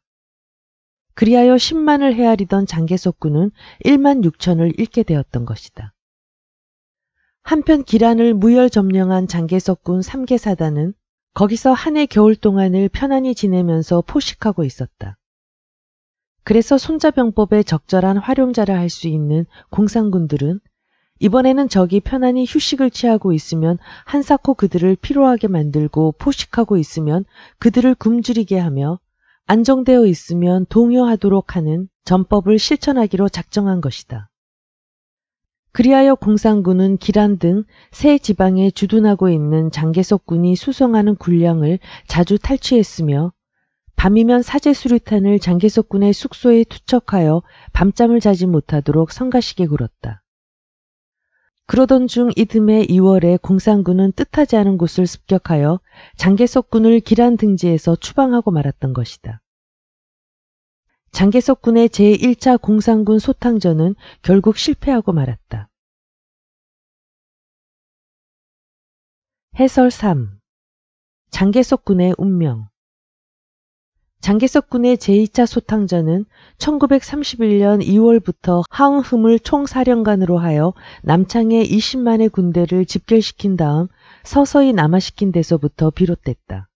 그리하여 10만을 헤아리던 장계석군은 1만 6천을 잃게 되었던 것이다. 한편 기란을 무혈 점령한 장계석군 3개사단은 거기서 한 해 겨울 동안을 편안히 지내면서 포식하고 있었다. 그래서 손자병법의 적절한 활용자를 할 수 있는 공산군들은 이번에는 적이 편안히 휴식을 취하고 있으면 한사코 그들을 피로하게 만들고 포식하고 있으면 그들을 굶주리게 하며 안정되어 있으면 동요하도록 하는 전법을 실천하기로 작정한 것이다. 그리하여 공산군은 기란 등 세 지방에 주둔하고 있는 장개석군이 수송하는 군량을 자주 탈취했으며 밤이면 사제 수류탄을 장개석군의 숙소에 투척하여 밤잠을 자지 못하도록 성가시게 굴었다. 그러던 중 이듬해 2월에 공산군은 뜻하지 않은 곳을 습격하여 장개석군을 기란 등지에서 추방하고 말았던 것이다. 장개석 군의 제1차 공산군 소탕전은 결국 실패하고 말았다. 해설 3. 장개석 군의 운명 장개석 군의 제2차 소탕전은 1931년 2월부터 하웅흠을 총사령관으로 하여 남창의 20만의 군대를 집결시킨 다음 서서히 남아시킨 데서부터 비롯됐다.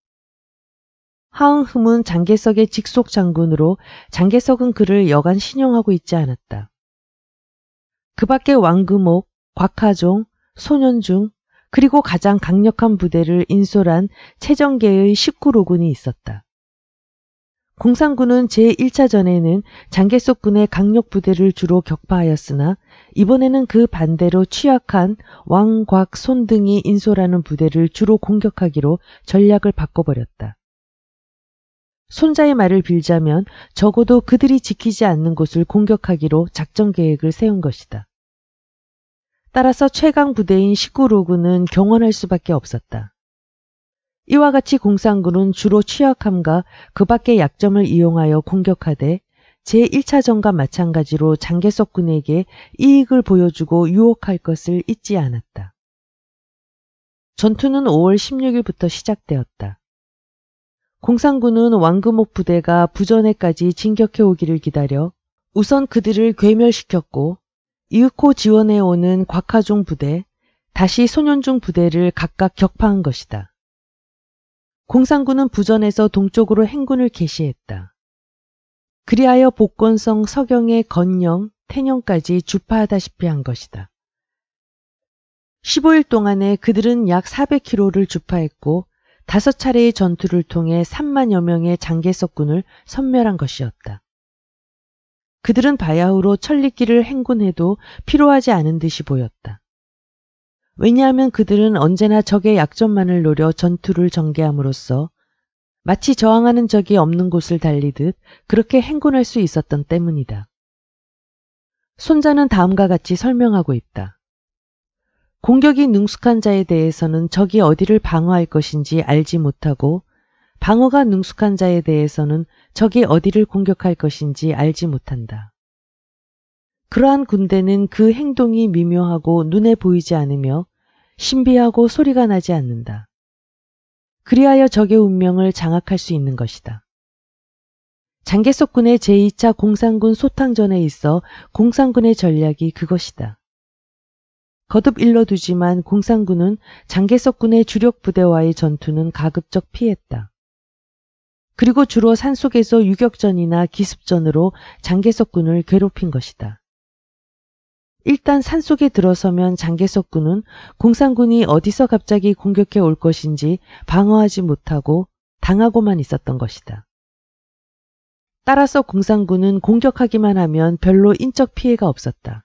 하흥흠은 장계석의 직속 장군으로 장계석은 그를 여간 신용하고 있지 않았다. 그 밖에 왕금옥, 곽하종, 소년중, 그리고 가장 강력한 부대를 인솔한 최정계의 19로군이 있었다. 공산군은 제1차전에는 장계석 군의 강력 부대를 주로 격파하였으나 이번에는 그 반대로 취약한 왕, 곽, 손 등이 인솔하는 부대를 주로 공격하기로 전략을 바꿔버렸다. 손자의 말을 빌자면 적어도 그들이 지키지 않는 곳을 공격하기로 작전 계획을 세운 것이다. 따라서 최강 부대인 1 9로그는 경원할 수밖에 없었다. 이와 같이 공산군은 주로 취약함과 그 밖의 약점을 이용하여 공격하되 제1차전과 마찬가지로 장계석 군에게 이익을 보여주고 유혹할 것을 잊지 않았다. 전투는 5월 16일부터 시작되었다. 공산군은 왕금옥 부대가 부전에까지 진격해오기를 기다려 우선 그들을 괴멸시켰고 이윽고 지원해오는 곽하종 부대, 다시 소년중 부대를 각각 격파한 것이다. 공산군은 부전에서 동쪽으로 행군을 개시했다. 그리하여 복권성 서경의 건영, 태영까지 주파하다시피 한 것이다. 15일 동안에 그들은 약 400km를 주파했고 다섯 차례의 전투를 통해 3만여 명의 장개석군을 섬멸한 것이었다. 그들은 바야흐로 천리길을 행군해도 필요하지 않은 듯이 보였다. 왜냐하면 그들은 언제나 적의 약점만을 노려 전투를 전개함으로써 마치 저항하는 적이 없는 곳을 달리듯 그렇게 행군할 수 있었던 때문이다. 손자는 다음과 같이 설명하고 있다. 공격이 능숙한 자에 대해서는 적이 어디를 방어할 것인지 알지 못하고 방어가 능숙한 자에 대해서는 적이 어디를 공격할 것인지 알지 못한다. 그러한 군대는 그 행동이 미묘하고 눈에 보이지 않으며 신비하고 소리가 나지 않는다. 그리하여 적의 운명을 장악할 수 있는 것이다. 장개석군의 제2차 공산군 소탕전에 있어 공산군의 전략이 그것이다. 거듭 일러두지만 공산군은 장개석군의 주력 부대와의 전투는 가급적 피했다. 그리고 주로 산속에서 유격전이나 기습전으로 장개석군을 괴롭힌 것이다. 일단 산속에 들어서면 장개석군은 공산군이 어디서 갑자기 공격해 올 것인지 방어하지 못하고 당하고만 있었던 것이다. 따라서 공산군은 공격하기만 하면 별로 인적 피해가 없었다.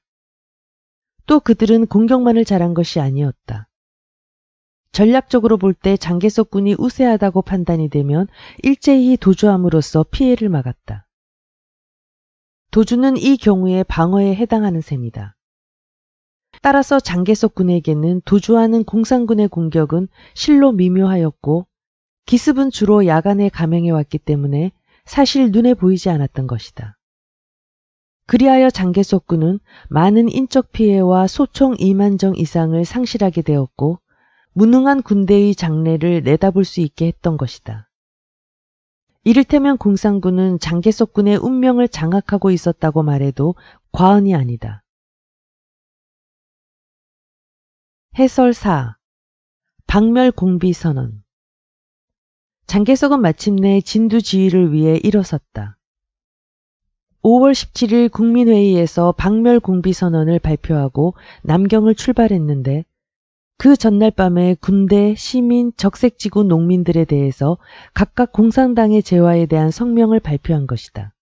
또 그들은 공격만을 잘한 것이 아니었다. 전략적으로 볼 때장개석 군이 우세하다고 판단이 되면 일제히 도주함으로써 피해를 막았다. 도주는 이 경우에 방어에 해당하는 셈이다. 따라서 장개석 군에게는 도주하는 공산군의 공격은 실로 미묘하였고 기습은 주로 야간에 감행해 왔기 때문에 사실 눈에 보이지 않았던 것이다. 그리하여 장개석군은 많은 인적 피해와 소총 2만 정 이상을 상실하게 되었고 무능한 군대의 장례를 내다볼 수 있게 했던 것이다. 이를테면 공산군은 장개석군의 운명을 장악하고 있었다고 말해도 과언이 아니다. 해설 4. 박멸공비선언 장개석은 마침내 진두 지휘를 위해 일어섰다. 5월 17일 국민회의에서 박멸 공비 선언을 발표하고 남경을 출발했는데 그 전날 밤에 군대, 시민, 적색지구 농민들에 대해서 각각 공산당의 재화에 대한 성명을 발표한 것이다.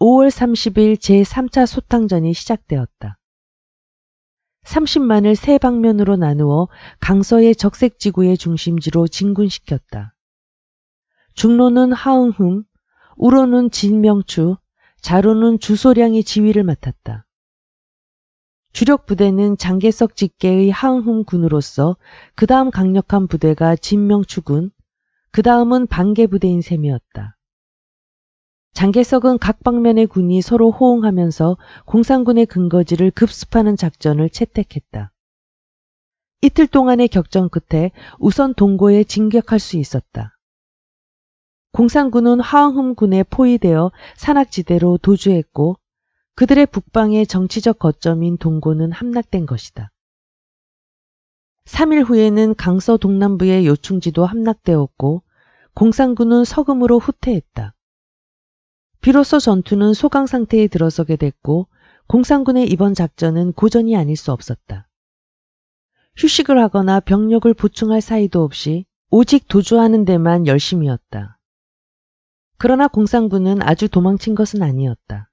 5월 30일 제3차 소탕전이 시작되었다. 30만을 세 방면으로 나누어 강서의 적색지구의 중심지로 진군시켰다. 중로는 하응흥 우로는 진명추, 자로는 주소량이 지휘를 맡았다. 주력 부대는 장계석 직계의 하흥 군으로서 그 다음 강력한 부대가 진명추군, 그 다음은 반계 부대인 셈이었다. 장계석은 각 방면의 군이 서로 호응하면서 공산군의 근거지를 급습하는 작전을 채택했다. 이틀 동안의 격전 끝에 우선 동고에 진격할 수 있었다. 공산군은 하흥군에 포위되어 산악지대로 도주했고 그들의 북방의 정치적 거점인 동고는 함락된 것이다. 3일 후에는 강서 동남부의 요충지도 함락되었고 공산군은 서금으로 후퇴했다. 비로소 전투는 소강 상태에 들어서게 됐고 공산군의 이번 작전은 고전이 아닐 수 없었다. 휴식을 하거나 병력을 보충할 사이도 없이 오직 도주하는 데만 열심이었다. 그러나 공산군은 아주 도망친 것은 아니었다.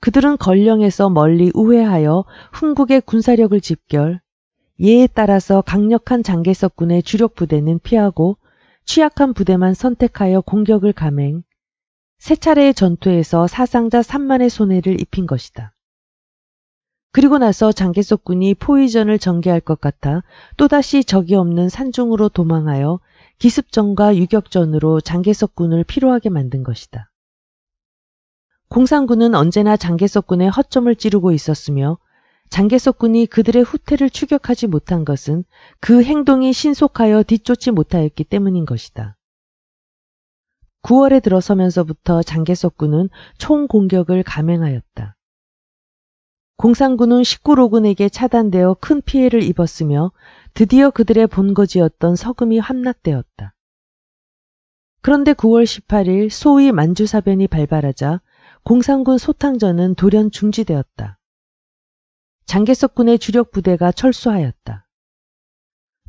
그들은 건령에서 멀리 우회하여 훈국의 군사력을 집결, 예에 따라서 강력한 장개석군의 주력 부대는 피하고 취약한 부대만 선택하여 공격을 감행, 세 차례의 전투에서 사상자 3만의 손해를 입힌 것이다. 그리고 나서 장개석군이 포위전을 전개할 것 같아 또다시 적이 없는 산중으로 도망하여 기습전과 유격전으로 장개석군을 필요하게 만든 것이다. 공산군은 언제나 장개석군의 허점을 찌르고 있었으며 장개석군이 그들의 후퇴를 추격하지 못한 것은 그 행동이 신속하여 뒤쫓지 못하였기 때문인 것이다. 9월에 들어서면서부터 장개석군은 총 공격을 감행하였다. 공산군은 19로군에게 차단되어 큰 피해를 입었으며 드디어 그들의 본거지였던 서금이 함락되었다. 그런데 9월 18일 소위 만주사변이 발발하자 공산군 소탕전은 돌연 중지되었다. 장개석군의 주력 부대가 철수하였다.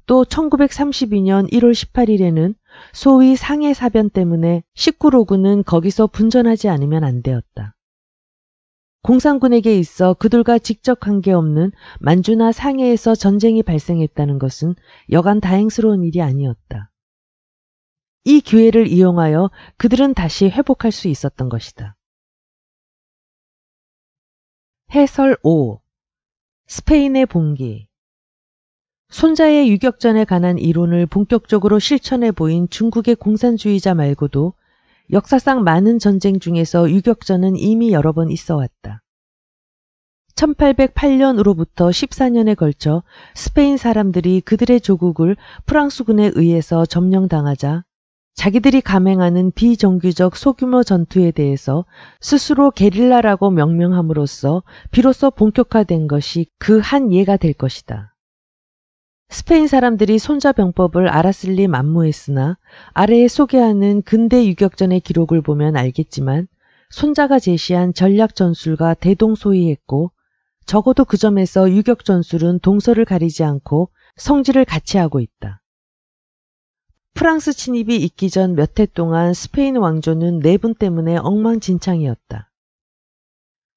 또 1932년 1월 18일에는 소위 상해 사변 때문에 19로군은 거기서 분전하지 않으면 안 되었다. 공산군에게 있어 그들과 직접 관계없는 만주나 상해에서 전쟁이 발생했다는 것은 여간 다행스러운 일이 아니었다. 이 기회를 이용하여 그들은 다시 회복할 수 있었던 것이다. 해설 5. 스페인의 봉기. 손자의 유격전에 관한 이론을 본격적으로 실천해 보인 중국의 공산주의자 말고도 역사상 많은 전쟁 중에서 유격전은 이미 여러 번 있어 왔다. 1808년으로부터 14년에 걸쳐 스페인 사람들이 그들의 조국을 프랑스군에 의해서 점령당하자 자기들이 감행하는 비정규적 소규모 전투에 대해서 스스로 게릴라라고 명명함으로써 비로소 본격화된 것이 그 한 예가 될 것이다. 스페인 사람들이 손자병법을 알았을 리 만무했으나 아래에 소개하는 근대 유격전의 기록을 보면 알겠지만 손자가 제시한 전략 전술과 대동소이했고 적어도 그 점에서 유격 전술은 동서를 가리지 않고 성질을 같이 하고 있다. 프랑스 침입이 있기 전 몇 해 동안 스페인 왕조는 내분 때문에 엉망진창이었다.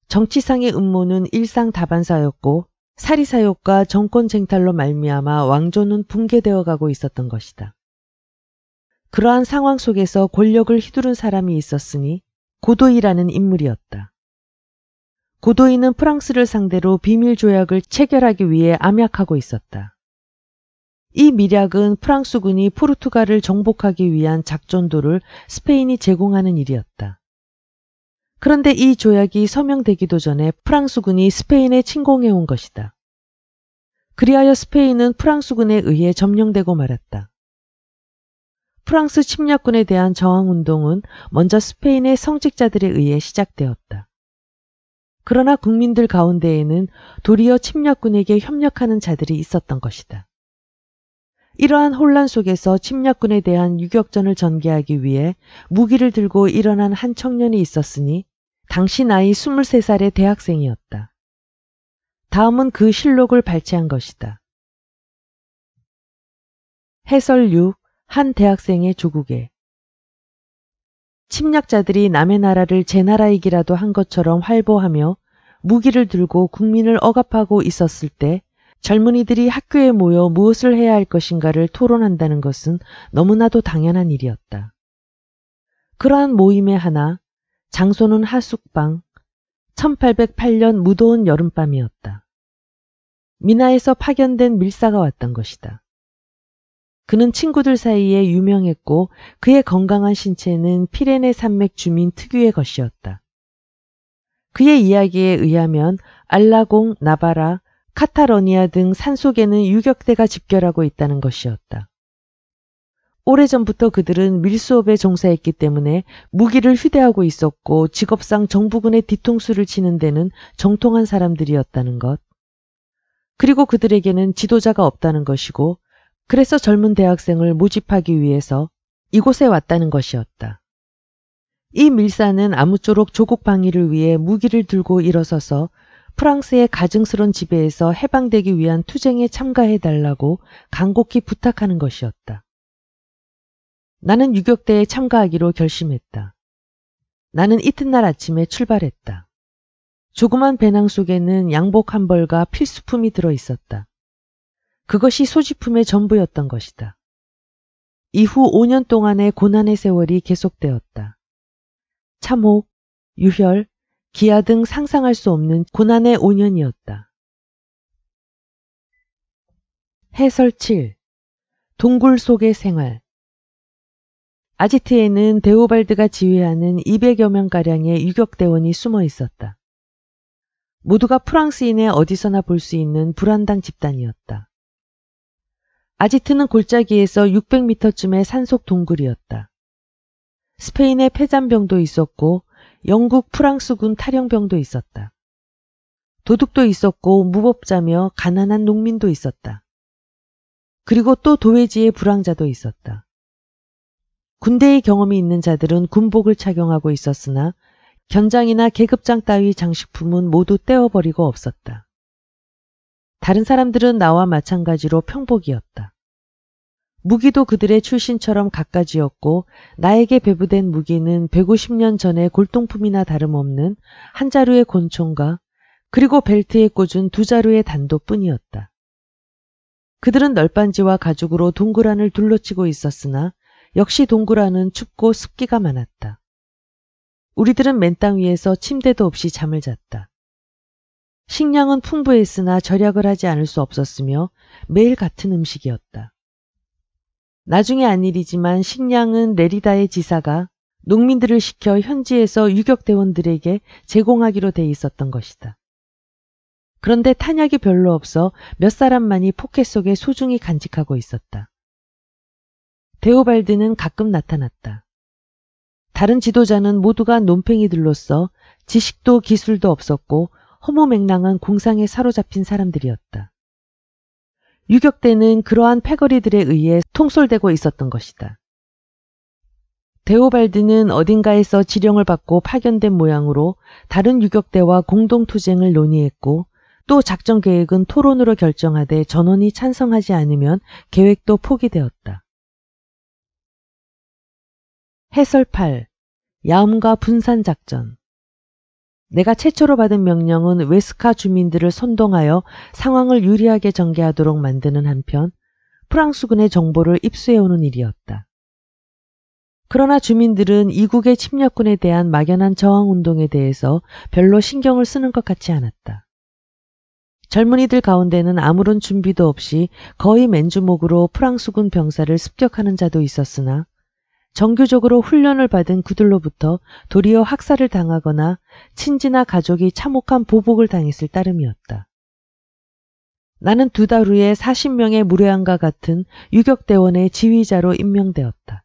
정치상의 음모는 일상 다반사였고 사리사욕과 정권 쟁탈로 말미암아 왕조는 붕괴되어 가고 있었던 것이다. 그러한 상황 속에서 권력을 휘두른 사람이 있었으니 고도이라는 인물이었다. 고도이는 프랑스를 상대로 비밀 조약을 체결하기 위해 암약하고 있었다. 이밀약은 프랑스군이 포르투갈을 정복하기 위한 작전도를 스페인이 제공하는 일이었다. 그런데 이 조약이 서명되기도 전에 프랑스군이 스페인에 침공해 온 것이다. 그리하여 스페인은 프랑스군에 의해 점령되고 말았다. 프랑스 침략군에 대한 저항운동은 먼저 스페인의 성직자들에 의해 시작되었다. 그러나 국민들 가운데에는 도리어 침략군에게 협력하는 자들이 있었던 것이다. 이러한 혼란 속에서 침략군에 대한 유격전을 전개하기 위해 무기를 들고 일어난 한 청년이 있었으니 당시 나이 23살의 대학생이었다. 다음은 그 실록을 발췌한 것이다. 해설 6. 한 대학생의 조국에 침략자들이 남의 나라를 제 나라이기라도 한 것처럼 활보하며 무기를 들고 국민을 억압하고 있었을 때 젊은이들이 학교에 모여 무엇을 해야 할 것인가를 토론한다는 것은 너무나도 당연한 일이었다. 그러한 모임의 하나 장소는 하숙방, 1808년 무더운 여름밤이었다. 미나에서 파견된 밀사가 왔던 것이다. 그는 친구들 사이에 유명했고 그의 건강한 신체는 피레네 산맥 주민 특유의 것이었다. 그의 이야기에 의하면 알라공, 나바라, 카타러니아 등 산속에는 유격대가 집결하고 있다는 것이었다. 오래전부터 그들은 밀수업에 종사했기 때문에 무기를 휴대하고 있었고 직업상 정부군의 뒤통수를 치는 데는 정통한 사람들이었다는 것. 그리고 그들에게는 지도자가 없다는 것이고 그래서 젊은 대학생을 모집하기 위해서 이곳에 왔다는 것이었다. 이 밀사는 아무쪼록 조국 방위를 위해 무기를 들고 일어서서 프랑스의 가증스런 지배에서 해방되기 위한 투쟁에 참가해달라고 간곡히 부탁하는 것이었다. 나는 유격대에 참가하기로 결심했다. 나는 이튿날 아침에 출발했다. 조그만 배낭 속에는 양복 한 벌과 필수품이 들어 있었다. 그것이 소지품의 전부였던 것이다. 이후 5년 동안의 고난의 세월이 계속되었다. 참혹, 유혈, 기아 등 상상할 수 없는 고난의 5년이었다. 해설 7. 동굴 속의 생활 아지트에는 데오발드가 지휘하는 200여 명가량의 유격대원이 숨어 있었다. 모두가 프랑스인의 어디서나 볼 수 있는 불안당 집단이었다. 아지트는 골짜기에서 600m쯤의 산속 동굴이었다. 스페인의 폐잔병도 있었고 영국 프랑스군 탈영병도 있었다. 도둑도 있었고 무법자며 가난한 농민도 있었다. 그리고 또 도회지의 불황자도 있었다. 군대의 경험이 있는 자들은 군복을 착용하고 있었으나 견장이나 계급장 따위 장식품은 모두 떼어버리고 없었다. 다른 사람들은 나와 마찬가지로 평복이었다. 무기도 그들의 출신처럼 각가지였고 나에게 배부된 무기는 150년 전의 골동품이나 다름없는 한 자루의 곤총과 그리고 벨트에 꽂은 두 자루의 단도뿐이었다. 그들은 널빤지와 가죽으로 동그란을 둘러치고 있었으나 역시 동굴안은 춥고 습기가 많았다. 우리들은 맨땅 위에서 침대도 없이 잠을 잤다. 식량은 풍부했으나 절약을 하지 않을 수 없었으며 매일 같은 음식이었다. 나중에 안 일이지만 식량은 레리다의 지사가 농민들을 시켜 현지에서 유격대원들에게 제공하기로 돼 있었던 것이다. 그런데 탄약이 별로 없어 몇 사람만이 포켓 속에 소중히 간직하고 있었다. 데오발드는 가끔 나타났다. 다른 지도자는 모두가 논팽이들로서 지식도 기술도 없었고 허무맹랑한 공상에 사로잡힌 사람들이었다. 유격대는 그러한 패거리들에 의해 통솔되고 있었던 것이다. 데오발드는 어딘가에서 지령을 받고 파견된 모양으로 다른 유격대와 공동투쟁을 논의했고 또 작전 계획은 토론으로 결정하되 전원이 찬성하지 않으면 계획도 포기되었다. 해설 8. 야음과 분산 작전. 내가 최초로 받은 명령은 웨스카 주민들을 선동하여 상황을 유리하게 전개하도록 만드는 한편 프랑스군의 정보를 입수해오는 일이었다. 그러나 주민들은 이국의 침략군에 대한 막연한 저항 운동에 대해서 별로 신경을 쓰는 것 같지 않았다. 젊은이들 가운데는 아무런 준비도 없이 거의 맨주목으로 프랑스군 병사를 습격하는 자도 있었으나 정규적으로 훈련을 받은 그들로부터 도리어 학살을 당하거나 친지나 가족이 참혹한 보복을 당했을 따름이었다. 나는 두 달 후에 40명의 무례한과 같은 유격대원의 지휘자로 임명되었다.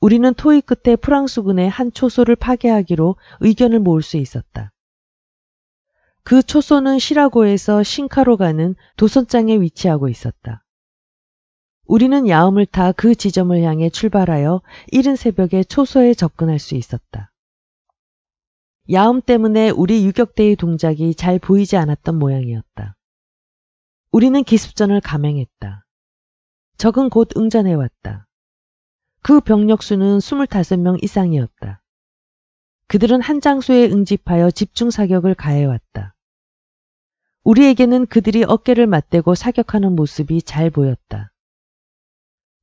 우리는 토익 끝에 프랑스군의 한 초소를 파괴하기로 의견을 모을 수 있었다. 그 초소는 시라고에서 신카로 가는 도선장에 위치하고 있었다. 우리는 야음을 타 그 지점을 향해 출발하여 이른 새벽에 초소에 접근할 수 있었다. 야음 때문에 우리 유격대의 동작이 잘 보이지 않았던 모양이었다. 우리는 기습전을 감행했다. 적은 곧 응전해왔다. 그 병력수는 25명 이상이었다. 그들은 한 장소에 응집하여 집중 사격을 가해왔다. 우리에게는 그들이 어깨를 맞대고 사격하는 모습이 잘 보였다.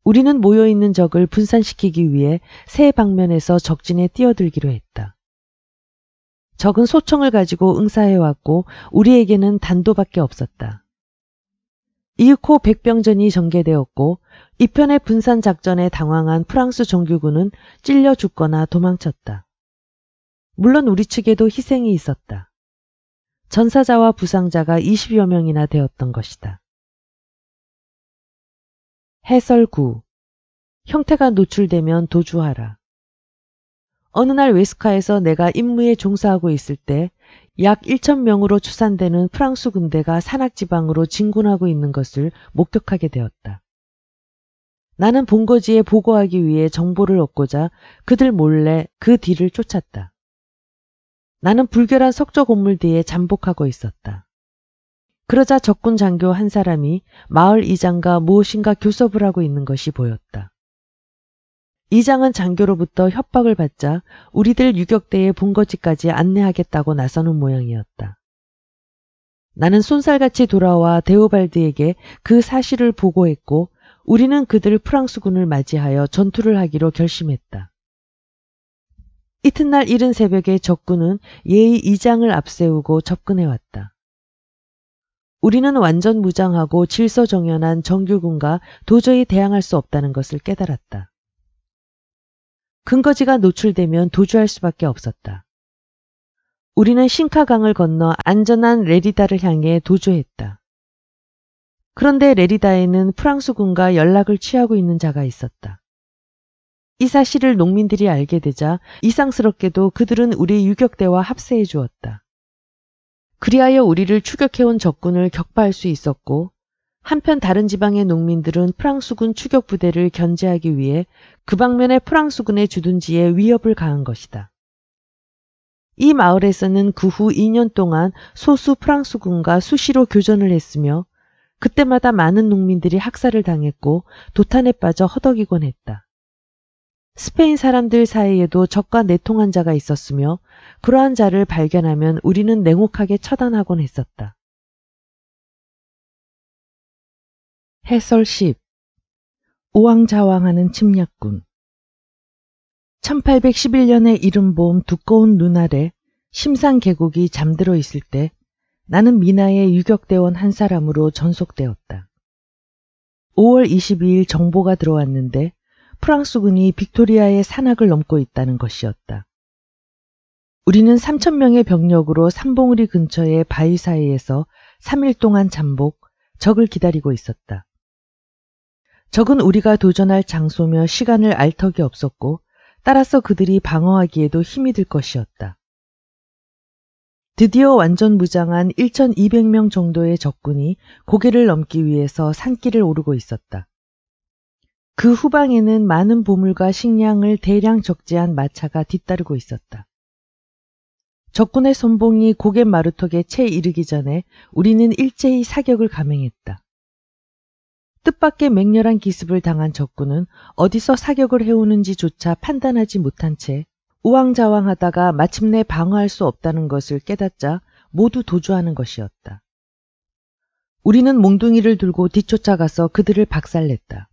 우리는 모여있는 적을 분산시키기 위해 세 방면에서 적진에 뛰어들기로 했다. 적은 소총을 가지고 응사해왔고 우리에게는 단도밖에 없었다. 이윽고 백병전이 전개되었고 이편의 분산 작전에 당황한 프랑스 종교군은 찔려 죽거나 도망쳤다. 물론 우리 측에도 희생이 있었다. 전사자와 부상자가 20여 명이나 되었던 것이다. 해설구 형태가 노출되면 도주하라. 어느 날 웨스카에서 내가 임무에 종사하고 있을 때 약 1천명으로 추산되는 프랑스 군대가 산악지방으로 진군하고 있는 것을 목격하게 되었다. 나는 본거지에 보고하기 위해 정보를 얻고자 그들 몰래 그 뒤를 쫓았다. 나는 불결한 석조 건물 뒤에 잠복하고 있었다. 그러자 적군 장교 한 사람이 마을 이장과 무엇인가 교섭을 하고 있는 것이 보였다. 이장은 장교로부터 협박을 받자 우리들 유격대의 본거지까지 안내하겠다고 나서는 모양이었다. 나는 손살같이 돌아와 데오발드에게 그 사실을 보고했고 우리는 그들 프랑스군을 맞이하여 전투를 하기로 결심했다. 이튿날 이른 새벽에 적군은 예의 이장을 앞세우고 접근해왔다. 우리는 완전 무장하고 질서정연한 정규군과 도저히 대항할 수 없다는 것을 깨달았다. 근거지가 노출되면 도주할 수밖에 없었다. 우리는 싱카강을 건너 안전한 레리다를 향해 도주했다. 그런데 레리다에는 프랑스군과 연락을 취하고 있는 자가 있었다. 이 사실을 농민들이 알게 되자 이상스럽게도 그들은 우리 유격대와 합세해 주었다. 그리하여 우리를 추격해온 적군을 격파할 수 있었고 한편 다른 지방의 농민들은 프랑스군 추격 부대를 견제하기 위해 그 방면의 프랑스군의 주둔지에 위협을 가한 것이다. 이 마을에서는 그 후 2년 동안 소수 프랑스군과 수시로 교전을 했으며 그때마다 많은 농민들이 학살을 당했고 도탄에 빠져 허덕이곤 했다. 스페인 사람들 사이에도 적과 내통한 자가 있었으며 그러한 자를 발견하면 우리는 냉혹하게 처단하곤 했었다. 해설 10 우왕좌왕하는 침략군 1811년의 이른봄 두꺼운 눈알에 심상 계곡이 잠들어 있을 때 나는 미나의 유격대원 한 사람으로 전속되었다. 5월 22일 정보가 들어왔는데 프랑스군이 빅토리아의 산악을 넘고 있다는 것이었다. 우리는 3천명의 병력으로 삼봉우리 근처의 바위 사이에서 3일 동안 잠복, 적을 기다리고 있었다. 적은 우리가 도전할 장소며 시간을 알 턱이 없었고 따라서 그들이 방어하기에도 힘이 들 것이었다. 드디어 완전 무장한 1,200명 정도의 적군이 고개를 넘기 위해서 산길을 오르고 있었다. 그 후방에는 많은 보물과 식량을 대량 적재한 마차가 뒤따르고 있었다. 적군의 선봉이 고갯 마루턱에 채 이르기 전에 우리는 일제히 사격을 감행했다. 뜻밖의 맹렬한 기습을 당한 적군은 어디서 사격을 해오는지조차 판단하지 못한 채 우왕좌왕하다가 마침내 방어할 수 없다는 것을 깨닫자 모두 도주하는 것이었다. 우리는 몽둥이를 들고 뒤쫓아가서 그들을 박살냈다.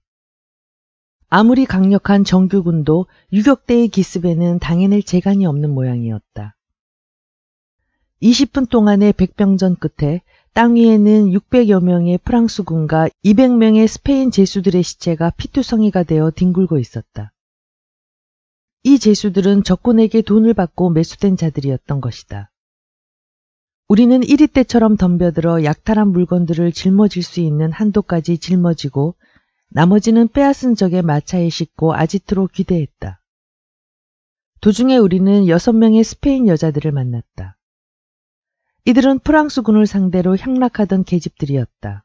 아무리 강력한 정규군도 유격대의 기습에는 당해낼 재간이 없는 모양이었다. 20분 동안의 백병전 끝에 땅 위에는 600여 명의 프랑스군과 200명의 스페인 제수들의 시체가 피투성이가 되어 뒹굴고 있었다. 이 제수들은 적군에게 돈을 받고 매수된 자들이었던 것이다. 우리는 1위 때처럼 덤벼들어 약탈한 물건들을 짊어질 수 있는 한도까지 짊어지고 나머지는 빼앗은 적의 마차에 싣고 아지트로 귀대했다. 도중에 우리는 여섯 명의 스페인 여자들을 만났다. 이들은 프랑스군을 상대로 향락하던 계집들이었다.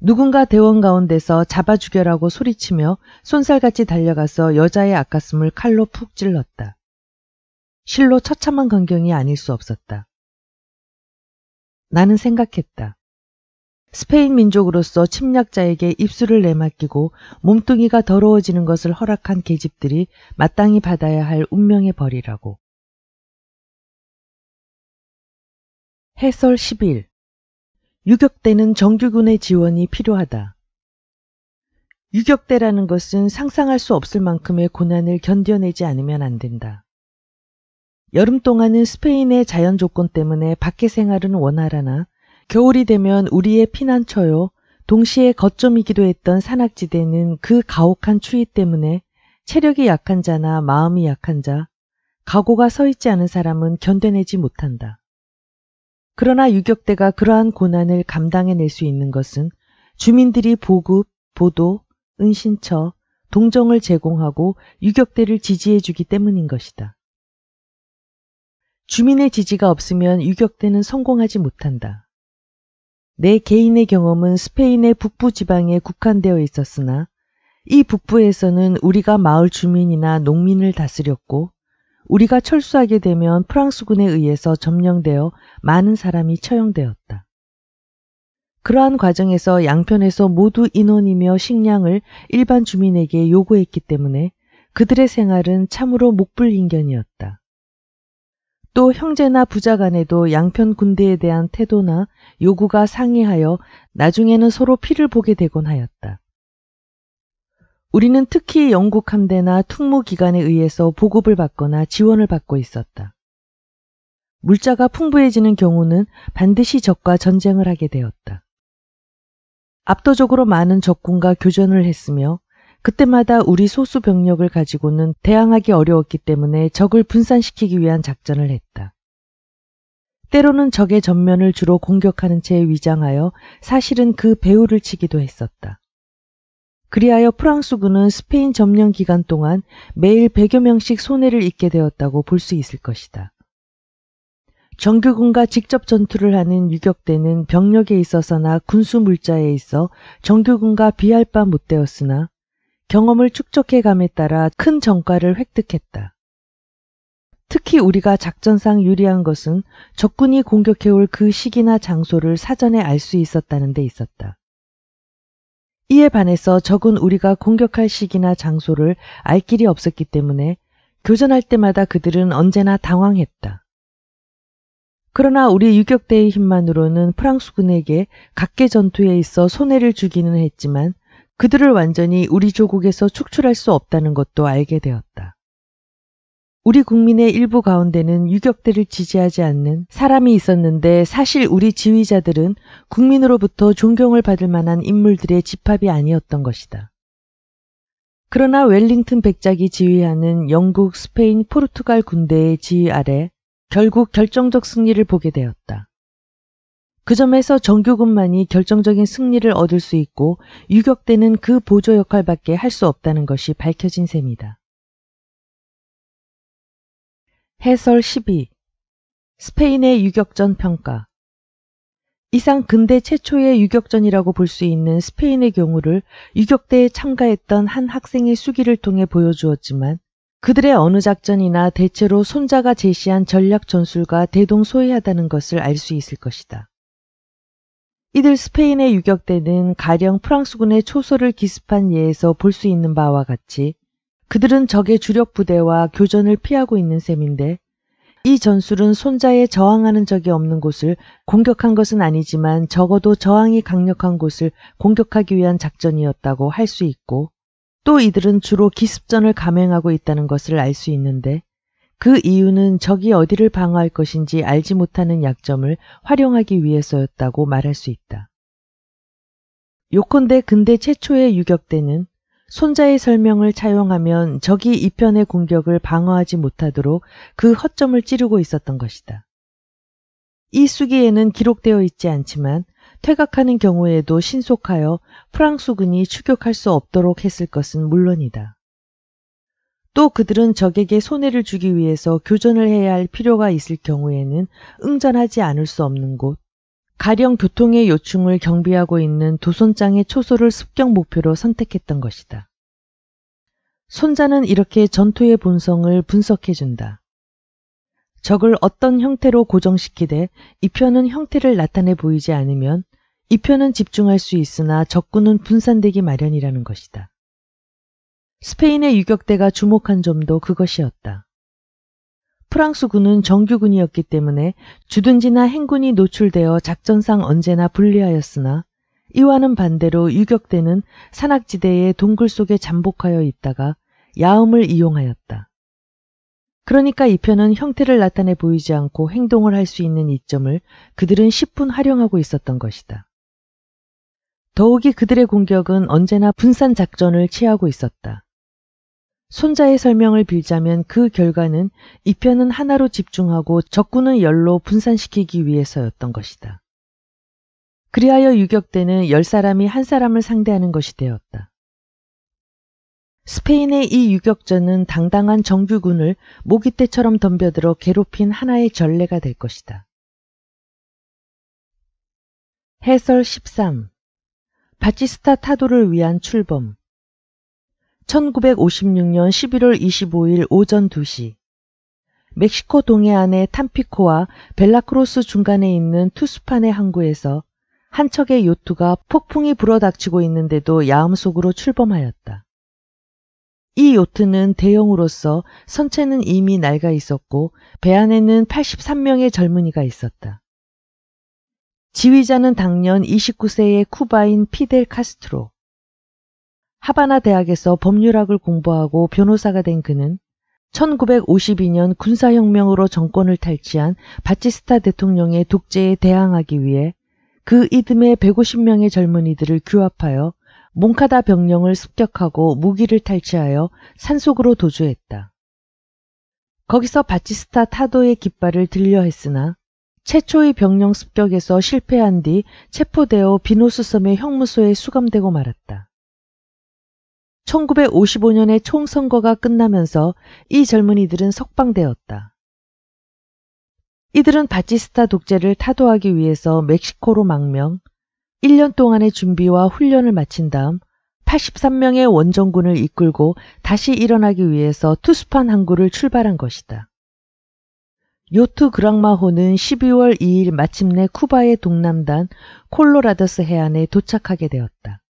누군가 대원 가운데서 잡아 죽여라고 소리치며 손살같이 달려가서 여자의 앞가슴을 칼로 푹 찔렀다. 실로 처참한 광경이 아닐 수 없었다. 나는 생각했다. 스페인 민족으로서 침략자에게 입술을 내맡기고 몸뚱이가 더러워지는 것을 허락한 계집들이 마땅히 받아야 할 운명의 벌이라고. 해설 11. 유격대는 정규군의 지원이 필요하다. 유격대라는 것은 상상할 수 없을 만큼의 고난을 견뎌내지 않으면 안 된다. 여름 동안은 스페인의 자연 조건 때문에 밖의 생활은 원활하나 겨울이 되면 우리의 피난처요. 동시에 거점이기도 했던 산악지대는 그 가혹한 추위 때문에 체력이 약한 자나 마음이 약한 자, 각오가 서 있지 않은 사람은 견뎌내지 못한다. 그러나 유격대가 그러한 고난을 감당해낼 수 있는 것은 주민들이 보급, 보도, 은신처, 동정을 제공하고 유격대를 지지해주기 때문인 것이다. 주민의 지지가 없으면 유격대는 성공하지 못한다. 내 개인의 경험은 스페인의 북부 지방에 국한되어 있었으나 이 북부에서는 우리가 마을 주민이나 농민을 다스렸고 우리가 철수하게 되면 프랑스군에 의해서 점령되어 많은 사람이 처형되었다. 그러한 과정에서 양편에서 모두 인원이며 식량을 일반 주민에게 요구했기 때문에 그들의 생활은 참으로 목불인견이었다. 또 형제나 부자 간에도 양편 군대에 대한 태도나 요구가 상이하여 나중에는 서로 피를 보게 되곤 하였다. 우리는 특히 영국 함대나 특무 기관에 의해서 보급을 받거나 지원을 받고 있었다. 물자가 풍부해지는 경우는 반드시 적과 전쟁을 하게 되었다. 압도적으로 많은 적군과 교전을 했으며 그때마다 우리 소수 병력을 가지고는 대항하기 어려웠기 때문에 적을 분산시키기 위한 작전을 했다. 때로는 적의 전면을 주로 공격하는 채 위장하여 사실은 그 배후를 치기도 했었다. 그리하여 프랑스군은 스페인 점령 기간 동안 매일 100여 명씩 손해를 입게 되었다고 볼 수 있을 것이다. 정규군과 직접 전투를 하는 유격대는 병력에 있어서나 군수 물자에 있어 정규군과 비할 바 못되었으나 경험을 축적해 감에 따라 큰 정가를 획득했다. 특히 우리가 작전상 유리한 것은 적군이 공격해올 그 시기나 장소를 사전에 알 수 있었다는 데 있었다. 이에 반해서 적은 우리가 공격할 시기나 장소를 알 길이 없었기 때문에 교전할 때마다 그들은 언제나 당황했다. 그러나 우리 유격대의 힘만으로는 프랑스군에게 각계 전투에 있어 손해를 주기는 했지만 그들을 완전히 우리 조국에서 축출할 수 없다는 것도 알게 되었다. 우리 국민의 일부 가운데는 유격대를 지지하지 않는 사람이 있었는데 사실 우리 지휘자들은 국민으로부터 존경을 받을 만한 인물들의 집합이 아니었던 것이다. 그러나 웰링턴 백작이 지휘하는 영국, 스페인, 포르투갈 군대의 지휘 아래 결국 결정적 승리를 보게 되었다. 그 점에서 정규군만이 결정적인 승리를 얻을 수 있고 유격대는 그 보조 역할밖에 할 수 없다는 것이 밝혀진 셈이다. 해설 12 스페인의 유격전 평가 이상 근대 최초의 유격전이라고 볼 수 있는 스페인의 경우를 유격대에 참가했던 한 학생의 수기를 통해 보여주었지만 그들의 어느 작전이나 대체로 손자가 제시한 전략 전술과 대동소이하다는 것을 알 수 있을 것이다. 이들 스페인의 유격대는 가령 프랑스군의 초소를 기습한 예에서 볼 수 있는 바와 같이 그들은 적의 주력 부대와 교전을 피하고 있는 셈인데 이 전술은 손자에 저항하는 적이 없는 곳을 공격한 것은 아니지만 적어도 저항이 강력한 곳을 공격하기 위한 작전이었다고 할 수 있고 또 이들은 주로 기습전을 감행하고 있다는 것을 알 수 있는데 그 이유는 적이 어디를 방어할 것인지 알지 못하는 약점을 활용하기 위해서였다고 말할 수 있다. 요컨대 근대 최초의 유격대는 손자의 설명을 차용하면 적이 이편의 공격을 방어하지 못하도록 그 허점을 찌르고 있었던 것이다. 이 수기에는 기록되어 있지 않지만 퇴각하는 경우에도 신속하여 프랑스군이 추격할 수 없도록 했을 것은 물론이다. 또 그들은 적에게 손해를 주기 위해서 교전을 해야 할 필요가 있을 경우에는 응전하지 않을 수 없는 곳, 가령 교통의 요충을 경비하고 있는 도손장의 초소를 습격 목표로 선택했던 것이다. 손자는 이렇게 전투의 본성을 분석해준다. 적을 어떤 형태로 고정시키되 이편은 형태를 나타내 보이지 않으면 이편은 집중할 수 있으나 적군은 분산되기 마련이라는 것이다. 스페인의 유격대가 주목한 점도 그것이었다. 프랑스군은 정규군이었기 때문에 주둔지나 행군이 노출되어 작전상 언제나 불리하였으나 이와는 반대로 유격대는 산악지대의 동굴 속에 잠복하여 있다가 야음을 이용하였다. 그러니까 이 편은 형태를 나타내 보이지 않고 행동을 할 수 있는 이점을 그들은 10분 활용하고 있었던 것이다. 더욱이 그들의 공격은 언제나 분산 작전을 취하고 있었다. 손자의 설명을 빌자면 그 결과는 이편은 하나로 집중하고 적군은 열로 분산시키기 위해서였던 것이다. 그리하여 유격대는 열 사람이 한 사람을 상대하는 것이 되었다. 스페인의 이 유격전은 당당한 정규군을 모기떼처럼 덤벼들어 괴롭힌 하나의 전례가 될 것이다. 해설 13 바치스타 타도를 위한 출범 1956년 11월 25일 오전 2시 멕시코 동해안의 탐피코와 벨라크로스 중간에 있는 투스판의 항구에서 한 척의 요트가 폭풍이 불어닥치고 있는데도 야음속으로 출범하였다. 이 요트는 대형으로서 선체는 이미 낡아 있었고 배 안에는 83명의 젊은이가 있었다. 지휘자는 당년 29세의 쿠바인 피델 카스트로, 하바나 대학에서 법률학을 공부하고 변호사가 된 그는 1952년 군사혁명으로 정권을 탈취한 바치스타 대통령의 독재에 대항하기 위해 그 이듬해 150명의 젊은이들을 규합하여 몽카다 병령을 습격하고 무기를 탈취하여 산속으로 도주했다. 거기서 바치스타 타도의 깃발을 들려 했으나 최초의 병령 습격에서 실패한 뒤 체포되어 비노수섬의 형무소에 수감되고 말았다. 1 9 5 5년에 총선거가 끝나면서 이 젊은이들은 석방되었다. 이들은 바치스타 독재를 타도하기 위해서 멕시코로 망명, 1년 동안의 준비와 훈련을 마친 다음 83명의 원정군을 이끌고 다시 일어나기 위해서 투스판 항구를 출발한 것이다. 요트 그랑마호는 12월 2일 마침내 쿠바의 동남단 콜로라더스 해안에 도착하게 되었다.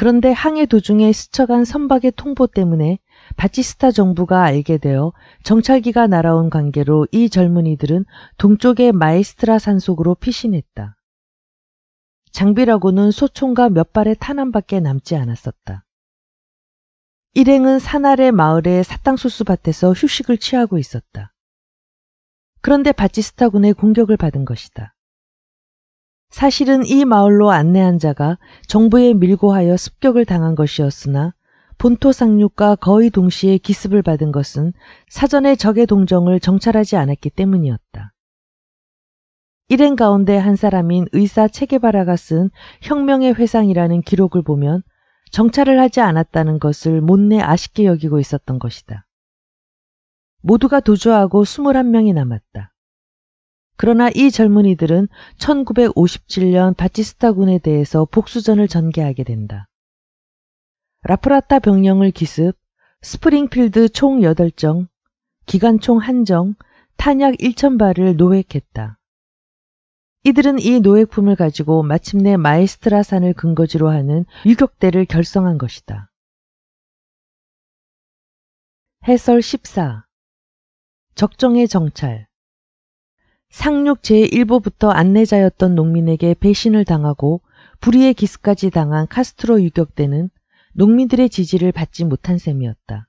그런데 항해 도중에 스쳐간 선박의 통보 때문에 바치스타 정부가 알게 되어 정찰기가 날아온 관계로 이 젊은이들은 동쪽의 마이스트라 산속으로 피신했다. 장비라고는 소총과 몇 발의 탄환밖에 남지 않았었다. 일행은 산아래 마을의 사탕수수밭에서 휴식을 취하고 있었다. 그런데 바치스타군의 공격을 받은 것이다. 사실은 이 마을로 안내한 자가 정부에 밀고하여 습격을 당한 것이었으나 본토 상륙과 거의 동시에 기습을 받은 것은 사전에 적의 동정을 정찰하지 않았기 때문이었다. 일행 가운데 한 사람인 의사 체게바라가 쓴 혁명의 회상이라는 기록을 보면 정찰을 하지 않았다는 것을 못내 아쉽게 여기고 있었던 것이다. 모두가 도주하고 21명이 남았다. 그러나 이 젊은이들은 1957년 바티스타군에 대해서 복수전을 전개하게 된다. 라프라타 병령을 기습, 스프링필드 총 8정, 기관총 1정, 탄약 1,000발을 노획했다. 이들은 이 노획품을 가지고 마침내 마이스트라 산을 근거지로 하는 유격대를 결성한 것이다. 해설 14 적정의 정찰 상륙 제1부부터 안내자였던 농민에게 배신을 당하고 불의의 기스까지 당한 카스트로 유격대는 농민들의 지지를 받지 못한 셈이었다.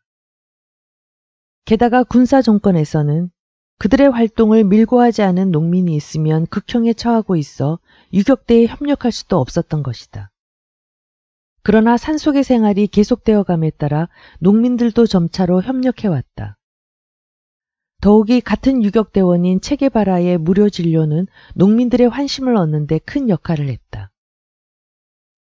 게다가 군사 정권에서는 그들의 활동을 밀고하지 않은 농민이 있으면 극형에 처하고 있어 유격대에 협력할 수도 없었던 것이다. 그러나 산속의 생활이 계속되어 감에 따라 농민들도 점차로 협력해왔다. 더욱이 같은 유격대원인 체게바라의 무료 진료는 농민들의 환심을 얻는데 큰 역할을 했다.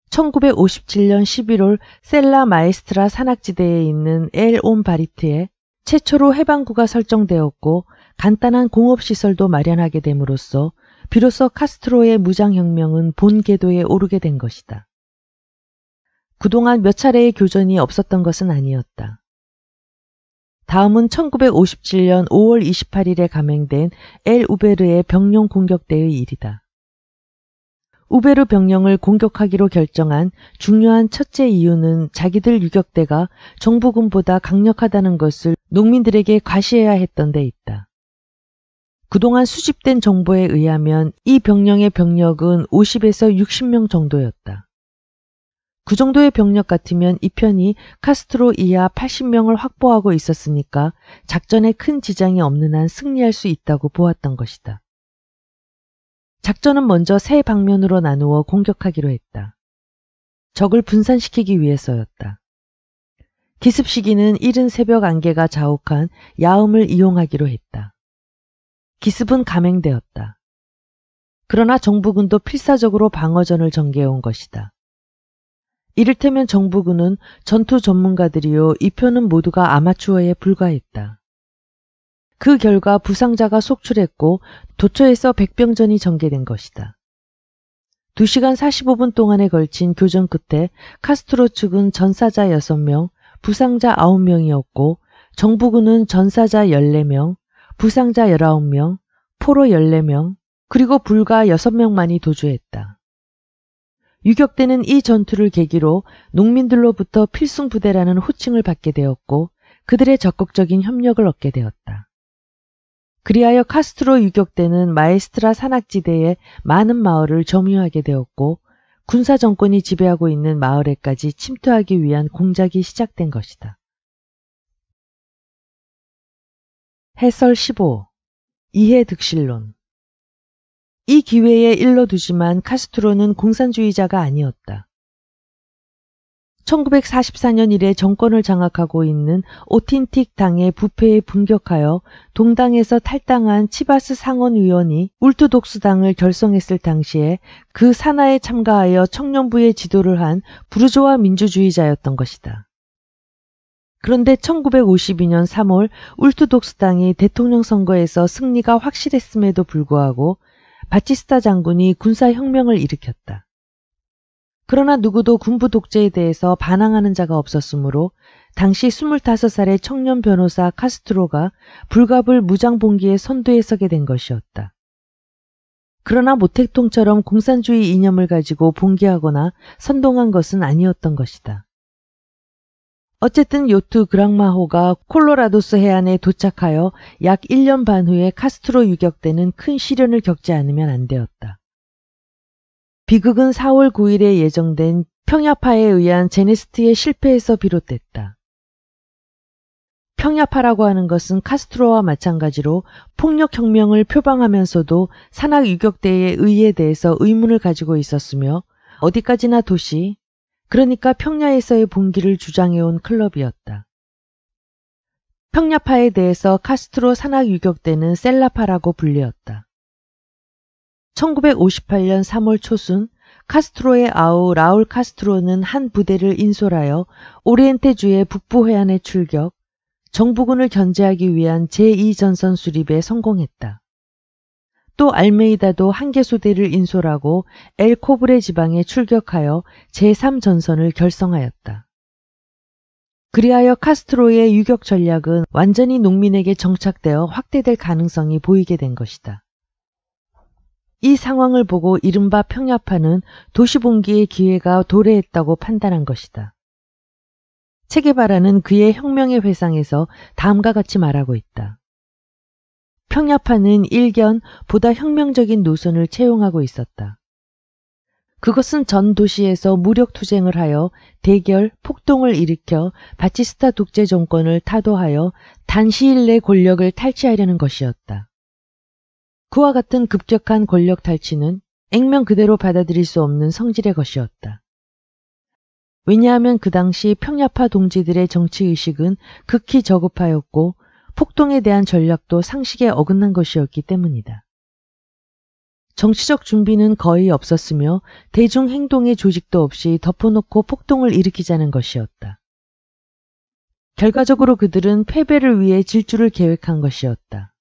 1957년 11월 셀라 마에스트라 산악지대에 있는 엘 온바리트에 최초로 해방구가 설정되었고 간단한 공업시설도 마련하게 됨으로써 비로소 카스트로의 무장혁명은 본 궤도에 오르게 된 것이다. 그동안 몇 차례의 교전이 없었던 것은 아니었다. 다음은 1957년 5월 28일에 감행된 엘 우베르의 병룡 공격대의 일이다. 우베르 병영을 공격하기로 결정한 중요한 첫째 이유는 자기들 유격대가 정부군보다 강력하다는 것을 농민들에게 과시해야 했던 데 있다. 그동안 수집된 정보에 의하면 이 병영의 병력은 50에서 60명 정도였다. 그 정도의 병력 같으면 이 편이 카스트로 이하 80명을 확보하고 있었으니까 작전에 큰 지장이 없는 한 승리할 수 있다고 보았던 것이다. 작전은 먼저 세 방면으로 나누어 공격하기로 했다. 적을 분산시키기 위해서였다. 기습 시기는 이른 새벽 안개가 자욱한 야음을 이용하기로 했다. 기습은 감행되었다. 그러나 정부군도 필사적으로 방어전을 전개해온 것이다. 이를테면 정부군은 전투 전문가들이요 이표는 모두가 아마추어에 불과했다. 그 결과 부상자가 속출했고 도처에서 백병전이 전개된 것이다. 2시간 45분 동안에 걸친 교전 끝에 카스트로 측은 전사자 6명, 부상자 9명이었고 정부군은 전사자 14명, 부상자 19명, 포로 14명, 그리고 불과 6명만이 도주했다. 유격대는 이 전투를 계기로 농민들로부터 필승부대라는 호칭을 받게 되었고 그들의 적극적인 협력을 얻게 되었다. 그리하여 카스트로 유격대는 마에스트라 산악지대에 많은 마을을 점유하게 되었고 군사 정권이 지배하고 있는 마을에까지 침투하기 위한 공작이 시작된 것이다. 해설 15 이해 득실론 이 기회에 일러두지만 카스트로는 공산주의자가 아니었다. 1944년 이래 정권을 장악하고 있는 오틴틱 당의 부패에 분격하여 동당에서 탈당한 치바스 상원의원이 울트독스당을 결성했을 당시에 그 산하에 참가하여 청년부의 지도를 한 부르조아 민주주의자였던 것이다. 그런데 1952년 3월 울트독스당이 대통령 선거에서 승리가 확실했음에도 불구하고 바치스타 장군이 군사혁명을 일으켰다. 그러나 누구도 군부 독재에 대해서 반항하는 자가 없었으므로 당시 25살의 청년 변호사 카스트로가 불가불 무장봉기에 선두에 서게 된 것이었다. 그러나 모택동처럼 공산주의 이념을 가지고 봉기하거나 선동한 것은 아니었던 것이다. 어쨌든 요트 그랑마호가 콜로라도스 해안에 도착하여 약 1년 반 후에 카스트로 유격되는 큰 시련을 겪지 않으면 안 되었다. 비극은 4월 9일에 예정된 평야파에 의한 제네스트의 실패에서 비롯됐다. 평야파라고 하는 것은 카스트로와 마찬가지로 폭력혁명을 표방하면서도 산악 유격대의 의에 의 대해서 의문을 가지고 있었으며 어디까지나 도시, 그러니까 평야에서의 봉기를 주장해온 클럽이었다. 평야파에 대해서 카스트로 산악 유격 대는 셀라파라고 불리었다. 1958년 3월 초순 카스트로의 아우 라울 카스트로는 한 부대를 인솔하여 오리엔테주의 북부 해안에 출격, 정부군을 견제하기 위한 제2전선 수립에 성공했다. 또 알메이다도 한계소대를 인솔하고 엘코브레 지방에 출격하여 제3전선을 결성하였다. 그리하여 카스트로의 유격 전략은 완전히 농민에게 정착되어 확대될 가능성이 보이게 된 것이다. 이 상황을 보고 이른바 평야파는 도시봉기의 기회가 도래했다고 판단한 것이다. 체게바라는 그의 혁명의 회상에서 다음과 같이 말하고 있다. 평야파는 일견 보다 혁명적인 노선을 채용하고 있었다. 그것은 전 도시에서 무력 투쟁을 하여 대결, 폭동을 일으켜 바치스타 독재 정권을 타도하여 단시일 내 권력을 탈취하려는 것이었다. 그와 같은 급격한 권력 탈취는 액면 그대로 받아들일 수 없는 성질의 것이었다. 왜냐하면 그 당시 평야파 동지들의 정치의식은 극히 저급하였고 폭동에 대한 전략도 상식에 어긋난 것이었기 때문이다. 정치적 준비는 거의 없었으며 대중 행동의 조직도 없이 덮어놓고 폭동을 일으키자는 것이었다. 결과적으로 그들은 패배를 위해 질주를 계획한 것이었다.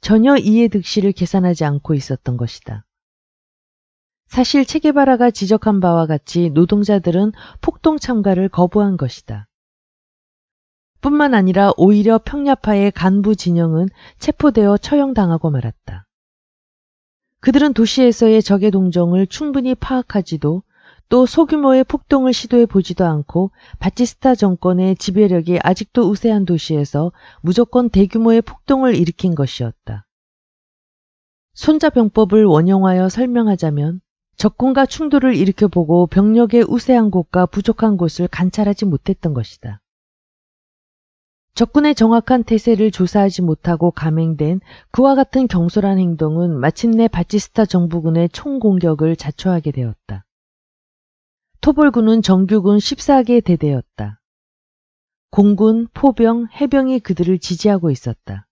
전혀 이해득실을 계산하지 않고 있었던 것이다. 사실 체게바라가 지적한 바와 같이 노동자들은 폭동 참가를 거부한 것이다. 뿐만 아니라 오히려 평야파의 간부 진영은 체포되어 처형당하고 말았다. 그들은 도시에서의 적의 동정을 충분히 파악하지도 또 소규모의 폭동을 시도해 보지도 않고 바티스타 정권의 지배력이 아직도 우세한 도시에서 무조건 대규모의 폭동을 일으킨 것이었다. 손자병법을 원용하여 설명하자면 적군과 충돌을 일으켜보고 병력의 우세한 곳과 부족한 곳을 관찰하지 못했던 것이다. 적군의 정확한 태세를 조사하지 못하고 감행된 그와 같은 경솔한 행동은 마침내 바치스타 정부군의 총공격을 자초하게 되었다. 토벌군은 정규군 14개 대대였다. 공군, 포병, 해병이 그들을 지지하고 있었다.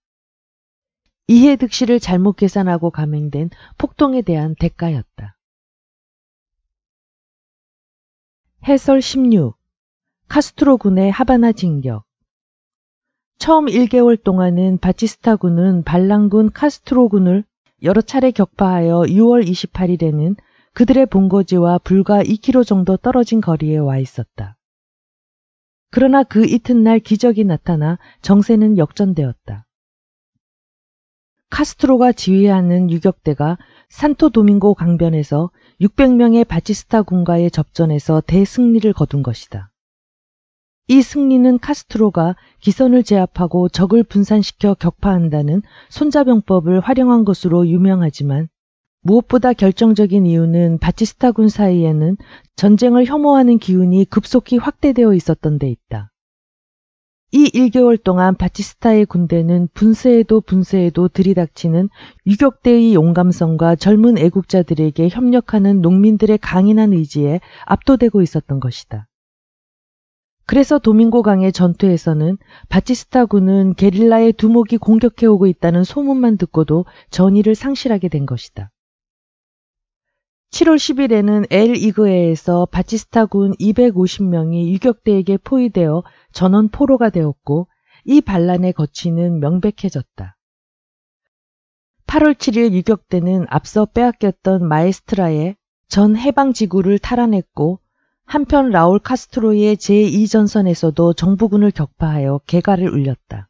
이해득 실을 잘못 계산하고 감행된 폭동에 대한 대가였다. 해설 16 카스트로군의 하바나 진격 처음 1개월 동안은 바티스타군은 반란군 카스트로군을 여러 차례 격파하여 6월 28일에는 그들의 본거지와 불과 2km 정도 떨어진 거리에 와 있었다. 그러나 그 이튿날 기적이 나타나 정세는 역전되었다. 카스트로가 지휘하는 유격대가 산토도밍고 강변에서 600명의 바티스타 군과의 접전에서 대승리를 거둔 것이다. 이 승리는 카스트로가 기선을 제압하고 적을 분산시켜 격파한다는 손자병법을 활용한 것으로 유명하지만 무엇보다 결정적인 이유는 바티스타군 사이에는 전쟁을 혐오하는 기운이 급속히 확대되어 있었던 데 있다. 이 1개월 동안 바티스타의 군대는 분쇄에도 분쇄에도 들이닥치는 유격대의 용감성과 젊은 애국자들에게 협력하는 농민들의 강인한 의지에 압도되고 있었던 것이다. 그래서 도밍고강의 전투에서는 바티스타군은 게릴라의 두목이 공격해오고 있다는 소문만 듣고도 전의를 상실하게 된 것이다. 7월 10일에는 엘 이그에에서 바티스타군 250명이 유격대에게 포위되어 전원 포로가 되었고 이 반란의 거치는 명백해졌다. 8월 7일 유격대는 앞서 빼앗겼던 마에스트라의 전 해방 지구를 탈환했고 한편 라울 카스트로의 제2전선에서도 정부군을 격파하여 개가를 울렸다.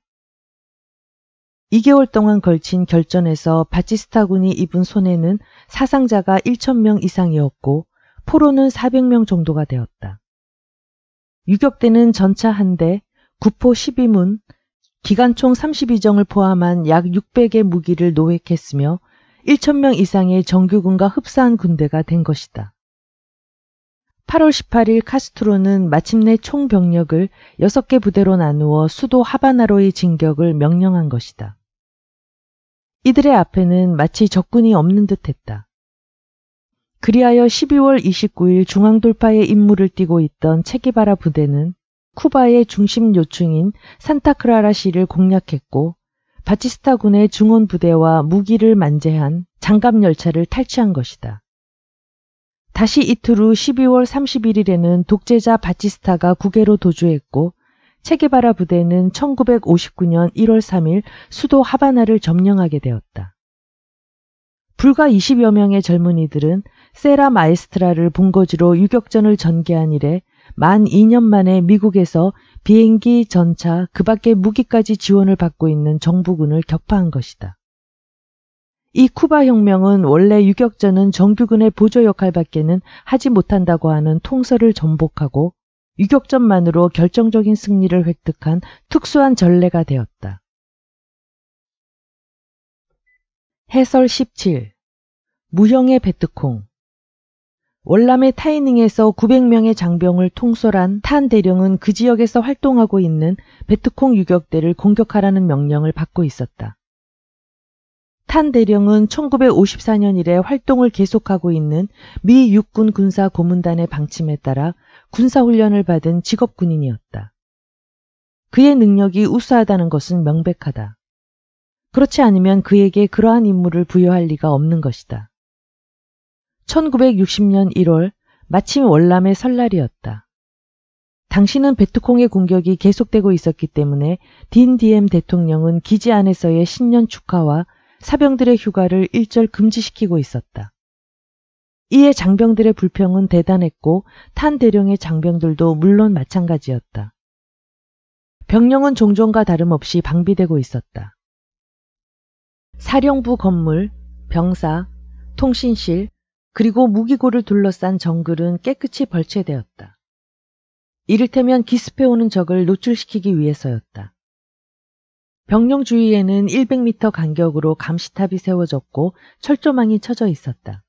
2개월 동안 걸친 결전에서 바치스타군이 입은 손해는 사상자가 1,000명 이상이었고 포로는 400명 정도가 되었다. 유격대는 전차 한 대, 구포 12문, 기관총 32정을 포함한 약 600의 무기를 노획했으며 1,000명 이상의 정규군과 흡사한 군대가 된 것이다. 8월 18일 카스트로는 마침내 총 병력을 6개 부대로 나누어 수도 하바나로의 진격을 명령한 것이다. 이들의 앞에는 마치 적군이 없는 듯 했다. 그리하여 12월 29일 중앙돌파의 임무를 띠고 있던 체기바라 부대는 쿠바의 중심 요충인 산타크라라 시를 공략했고 바치스타군의 중원 부대와 무기를 만재한 장갑 열차를 탈취한 것이다. 다시 이틀 후 12월 31일에는 독재자 바치스타가 국외로 도주했고 체게바라 부대는 1959년 1월 3일 수도 하바나를 점령하게 되었다. 불과 20여 명의 젊은이들은 세라 마에스트라를 본거지로 유격전을 전개한 이래 만 2년 만에 미국에서 비행기, 전차, 그밖의 무기까지 지원을 받고 있는 정부군을 격파한 것이다. 이 쿠바 혁명은 원래 유격전은 정규군의 보조 역할밖에는 하지 못한다고 하는 통설을 전복하고 유격전만으로 결정적인 승리를 획득한 특수한 전례가 되었다. 해설 17 무형의 베트콩 월남의 타이닝에서 900명의 장병을 통솔한 탄 대령은 그 지역에서 활동하고 있는 베트콩 유격대를 공격하라는 명령을 받고 있었다. 탄 대령은 1954년 이래 활동을 계속하고 있는 미 육군 군사 고문단의 방침에 따라 군사훈련을 받은 직업군인이었다. 그의 능력이 우수하다는 것은 명백하다. 그렇지 않으면 그에게 그러한 임무를 부여할 리가 없는 것이다. 1960년 1월 마침 월남의 설날이었다. 당신은 베트콩의 공격이 계속되고 있었기 때문에 딘 디엠 대통령은 기지 안에서의 신년 축하와 사병들의 휴가를 일절 금지시키고 있었다. 이에 장병들의 불평은 대단했고 탄 대령의 장병들도 물론 마찬가지였다. 병영은 종종과 다름없이 방비되고 있었다. 사령부 건물, 병사, 통신실, 그리고 무기고를 둘러싼 정글은 깨끗이 벌채되었다. 이를테면 기습해오는 적을 노출시키기 위해서였다. 병영 주위에는 100m 간격으로 감시탑이 세워졌고 철조망이 쳐져 있었다.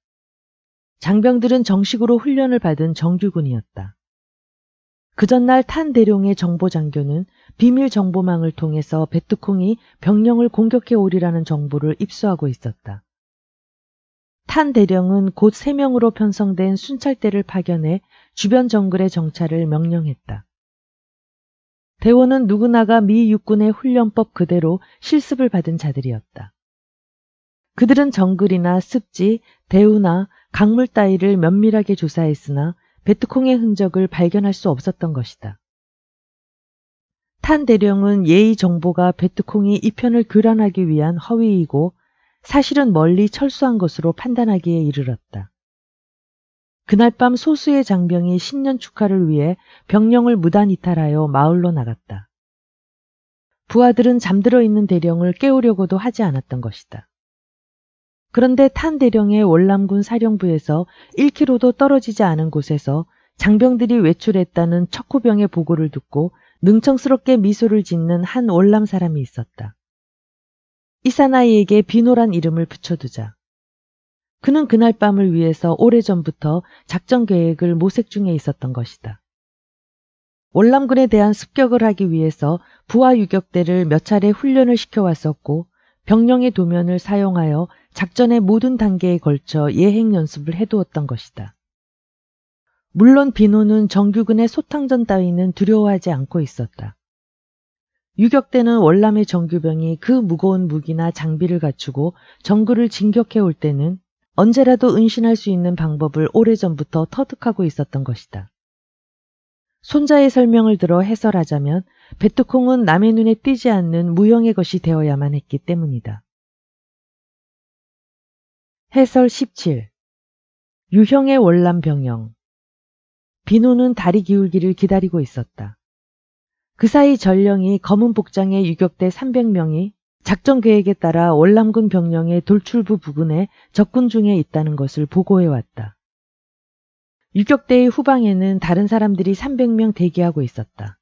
장병들은 정식으로 훈련을 받은 정규군이었다. 그 전날 탄 대룡의 정보 장교는 비밀 정보망을 통해서 베트콩이 병영을 공격해 오리라는 정보를 입수하고 있었다. 탄 대령은 곧 3명으로 편성된 순찰대를 파견해 주변 정글의 정찰을 명령했다. 대원은 누구나가 미 육군의 훈련법 그대로 실습을 받은 자들이었다. 그들은 정글이나 습지, 대우나 강물 따위를 면밀하게 조사했으나 베트콩의 흔적을 발견할 수 없었던 것이다. 탄 대령은 예의 정보가 베트콩이 이편을 교란하기 위한 허위이고 사실은 멀리 철수한 것으로 판단하기에 이르렀다. 그날 밤 소수의 장병이 신년 축하를 위해 병령을 무단 이탈하여 마을로 나갔다. 부하들은 잠들어 있는 대령을 깨우려고도 하지 않았던 것이다. 그런데 탄 대령의 월남군 사령부에서 1km도 떨어지지 않은 곳에서 장병들이 외출했다는 척후병의 보고를 듣고 능청스럽게 미소를 짓는 한 월남 사람이 있었다. 이사나이에게 비노란 이름을 붙여두자. 그는 그날 밤을 위해서 오래전부터 작전 계획을 모색 중에 있었던 것이다. 월남군에 대한 습격을 하기 위해서 부하 유격대를 몇 차례 훈련을 시켜왔었고 병령의 도면을 사용하여 작전의 모든 단계에 걸쳐 예행 연습을 해두었던 것이다. 물론 비노는 정규군의 소탕전 따위는 두려워하지 않고 있었다. 유격대는 월남의 정규병이 그 무거운 무기나 장비를 갖추고 정글을 진격해 올 때는 언제라도 은신할 수 있는 방법을 오래전부터 터득하고 있었던 것이다. 손자의 설명을 들어 해설하자면 베트콩은 남의 눈에 띄지 않는 무형의 것이 되어야만 했기 때문이다. 해설 17 유형의 월남 병영 비노는 다리 기울기를 기다리고 있었다. 그 사이 전령이 검은 복장의 유격대 300명이 작전 계획에 따라 월남군 병령의 돌출부 부근에 적군 중에 있다는 것을 보고해왔다. 일격대의 후방에는 다른 사람들이 300명 대기하고 있었다.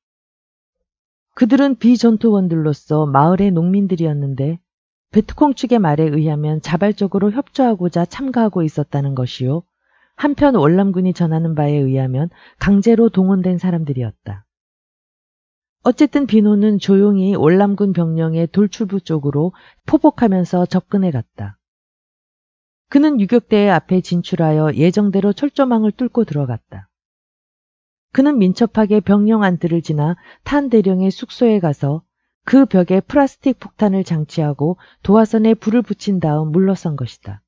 그들은 비전투원들로서 마을의 농민들이었는데 베트콩 측의 말에 의하면 자발적으로 협조하고자 참가하고 있었다는 것이요. 한편 월남군이 전하는 바에 의하면 강제로 동원된 사람들이었다. 어쨌든 비노는 조용히 월남군 병령의 돌출부 쪽으로 포복하면서 접근해 갔다. 그는 유격대의 앞에 진출하여 예정대로 철조망을 뚫고 들어갔다. 그는 민첩하게 병령 안뜰을 지나 탄 대령의 숙소에 가서 그 벽에 플라스틱 폭탄을 장치하고 도화선에 불을 붙인 다음 물러선 것이다.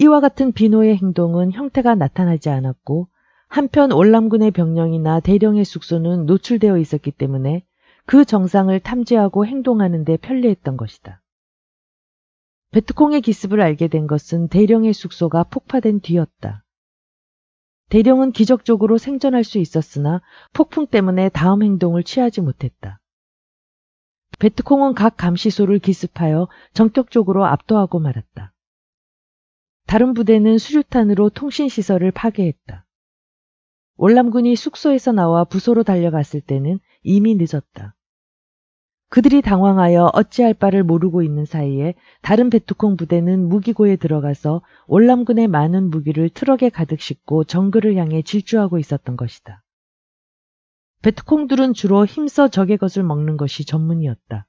이와 같은 비노의 행동은 형태가 나타나지 않았고 한편 월남군의병령이나 대령의 숙소는 노출되어 있었기 때문에 그 정상을 탐지하고 행동하는 데 편리했던 것이다. 베트콩의 기습을 알게 된 것은 대령의 숙소가 폭파된 뒤였다. 대령은 기적적으로 생존할 수 있었으나 폭풍 때문에 다음 행동을 취하지 못했다. 베트콩은 각 감시소를 기습하여 전격적으로 압도하고 말았다. 다른 부대는 수류탄으로 통신시설을 파괴했다. 월남군이 숙소에서 나와 부소로 달려갔을 때는 이미 늦었다. 그들이 당황하여 어찌할 바를 모르고 있는 사이에 다른 베트콩 부대는 무기고에 들어가서 월남군의 많은 무기를 트럭에 가득 싣고 정글을 향해 질주하고 있었던 것이다. 베트콩들은 주로 힘써 적의 것을 먹는 것이 전문이었다.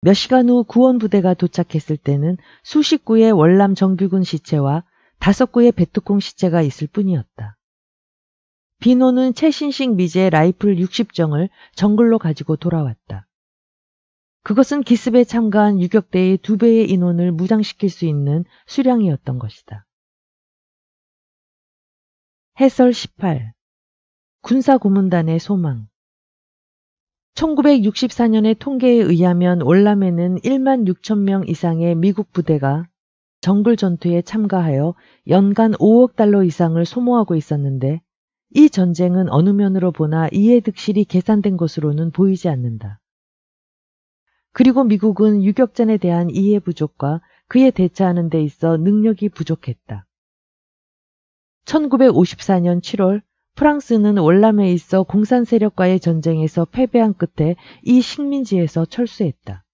몇 시간 후 구원부대가 도착했을 때는 수십 구의 월남 정규군 시체와 다섯 구의 베트콩 시체가 있을 뿐이었다. 비노는 최신식 미제 라이플 60정을 정글로 가지고 돌아왔다. 그것은 기습에 참가한 유격대의 두 배의 인원을 무장시킬 수 있는 수량이었던 것이다. 해설 18. 군사고문단의 소망. 1964년의 통계에 의하면 올남에는 1만 6천 명 이상의 미국 부대가 정글 전투에 참가하여 연간 5억 달러 이상을 소모하고 있었는데 이 전쟁은 어느 면으로 보나 이해득실이 계산된 것으로는 보이지 않는다. 그리고 미국은 유격전에 대한 이해 부족과 그에 대처하는 데 있어 능력이 부족했다. 1954년 7월 프랑스는 월남에 있어 공산 세력과의 전쟁에서 패배한 끝에 이 식민지에서 철수했다.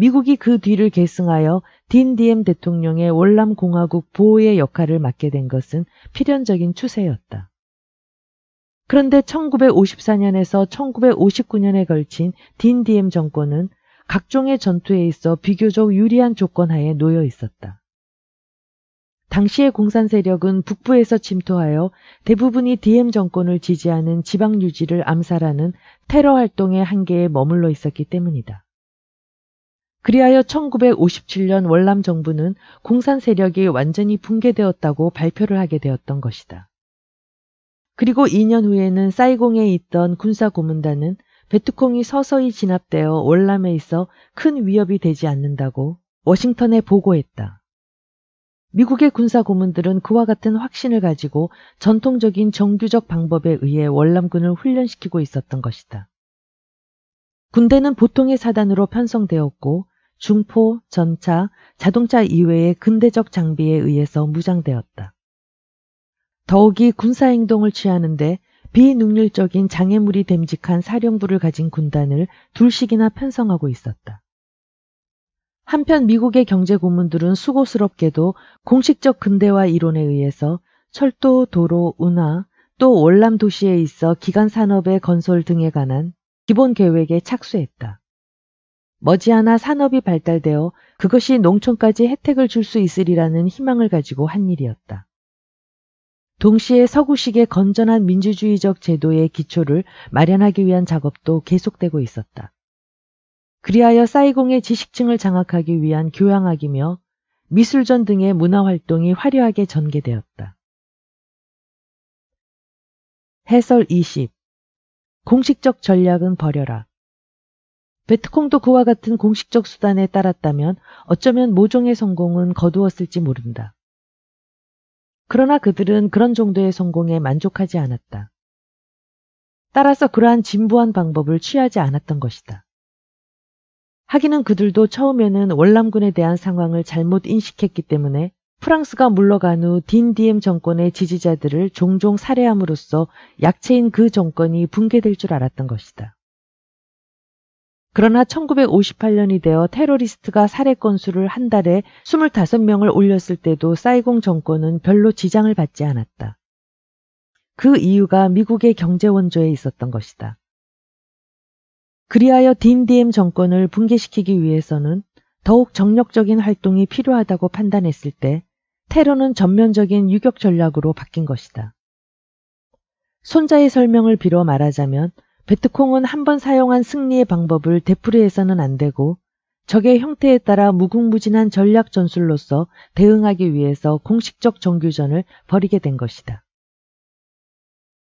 미국이 그 뒤를 계승하여 딘 디엠 대통령의 월남공화국 보호의 역할을 맡게 된 것은 필연적인 추세였다. 그런데 1954년에서 1959년에 걸친 딘 디엠 정권은 각종의 전투에 있어 비교적 유리한 조건 하에 놓여 있었다. 당시의 공산 세력은 북부에서 침투하여 대부분이 디엠 정권을 지지하는 지방 유지를 암살하는 테러 활동의 한계에 머물러 있었기 때문이다. 그리하여 1957년 월남 정부는 공산 세력이 완전히 붕괴되었다고 발표를 하게 되었던 것이다. 그리고 2년 후에는 사이공에 있던 군사 고문단은 베트콩이 서서히 진압되어 월남에 있어 큰 위협이 되지 않는다고 워싱턴에 보고했다. 미국의 군사 고문들은 그와 같은 확신을 가지고 전통적인 정규적 방법에 의해 월남군을 훈련시키고 있었던 것이다. 군대는 보통의 사단으로 편성되었고 중포, 전차, 자동차 이외의 근대적 장비에 의해서 무장되었다. 더욱이 군사행동을 취하는데 비능률적인 장애물이 됨직한 사령부를 가진 군단을 둘씩이나 편성하고 있었다. 한편 미국의 경제 고문들은 수고스럽게도 공식적 근대화 이론에 의해서 철도, 도로, 운하, 또 월남 도시에 있어 기간 산업의 건설 등에 관한 기본 계획에 착수했다. 머지않아 산업이 발달되어 그것이 농촌까지 혜택을 줄 수 있으리라는 희망을 가지고 한 일이었다. 동시에 서구식의 건전한 민주주의적 제도의 기초를 마련하기 위한 작업도 계속되고 있었다. 그리하여 사이공의 지식층을 장악하기 위한 교양학이며 미술전 등의 문화활동이 화려하게 전개되었다. 해설 20 공식적 전략은 버려라. 베트콩도 그와 같은 공식적 수단에 따랐다면 어쩌면 모종의 성공은 거두었을지 모른다. 그러나 그들은 그런 정도의 성공에 만족하지 않았다. 따라서 그러한 진부한 방법을 취하지 않았던 것이다. 하기는 그들도 처음에는 월남군에 대한 상황을 잘못 인식했기 때문에 프랑스가 물러간 후 딘디엠 정권의 지지자들을 종종 살해함으로써 약체인 그 정권이 붕괴될 줄 알았던 것이다. 그러나 1958년이 되어 테러리스트가 살해 건수를 한 달에 25명을 올렸을 때도 사이공 정권은 별로 지장을 받지 않았다. 그 이유가 미국의 경제 원조에 있었던 것이다. 그리하여 딘디엠 정권을 붕괴시키기 위해서는 더욱 정력적인 활동이 필요하다고 판단했을 때 테러는 전면적인 유격 전략으로 바뀐 것이다. 손자의 설명을 빌어 말하자면 베트콩은 한번 사용한 승리의 방법을 되풀이해서는 안 되고 적의 형태에 따라 무궁무진한 전략 전술로서 대응하기 위해서 공식적 정규전을 벌이게 된 것이다.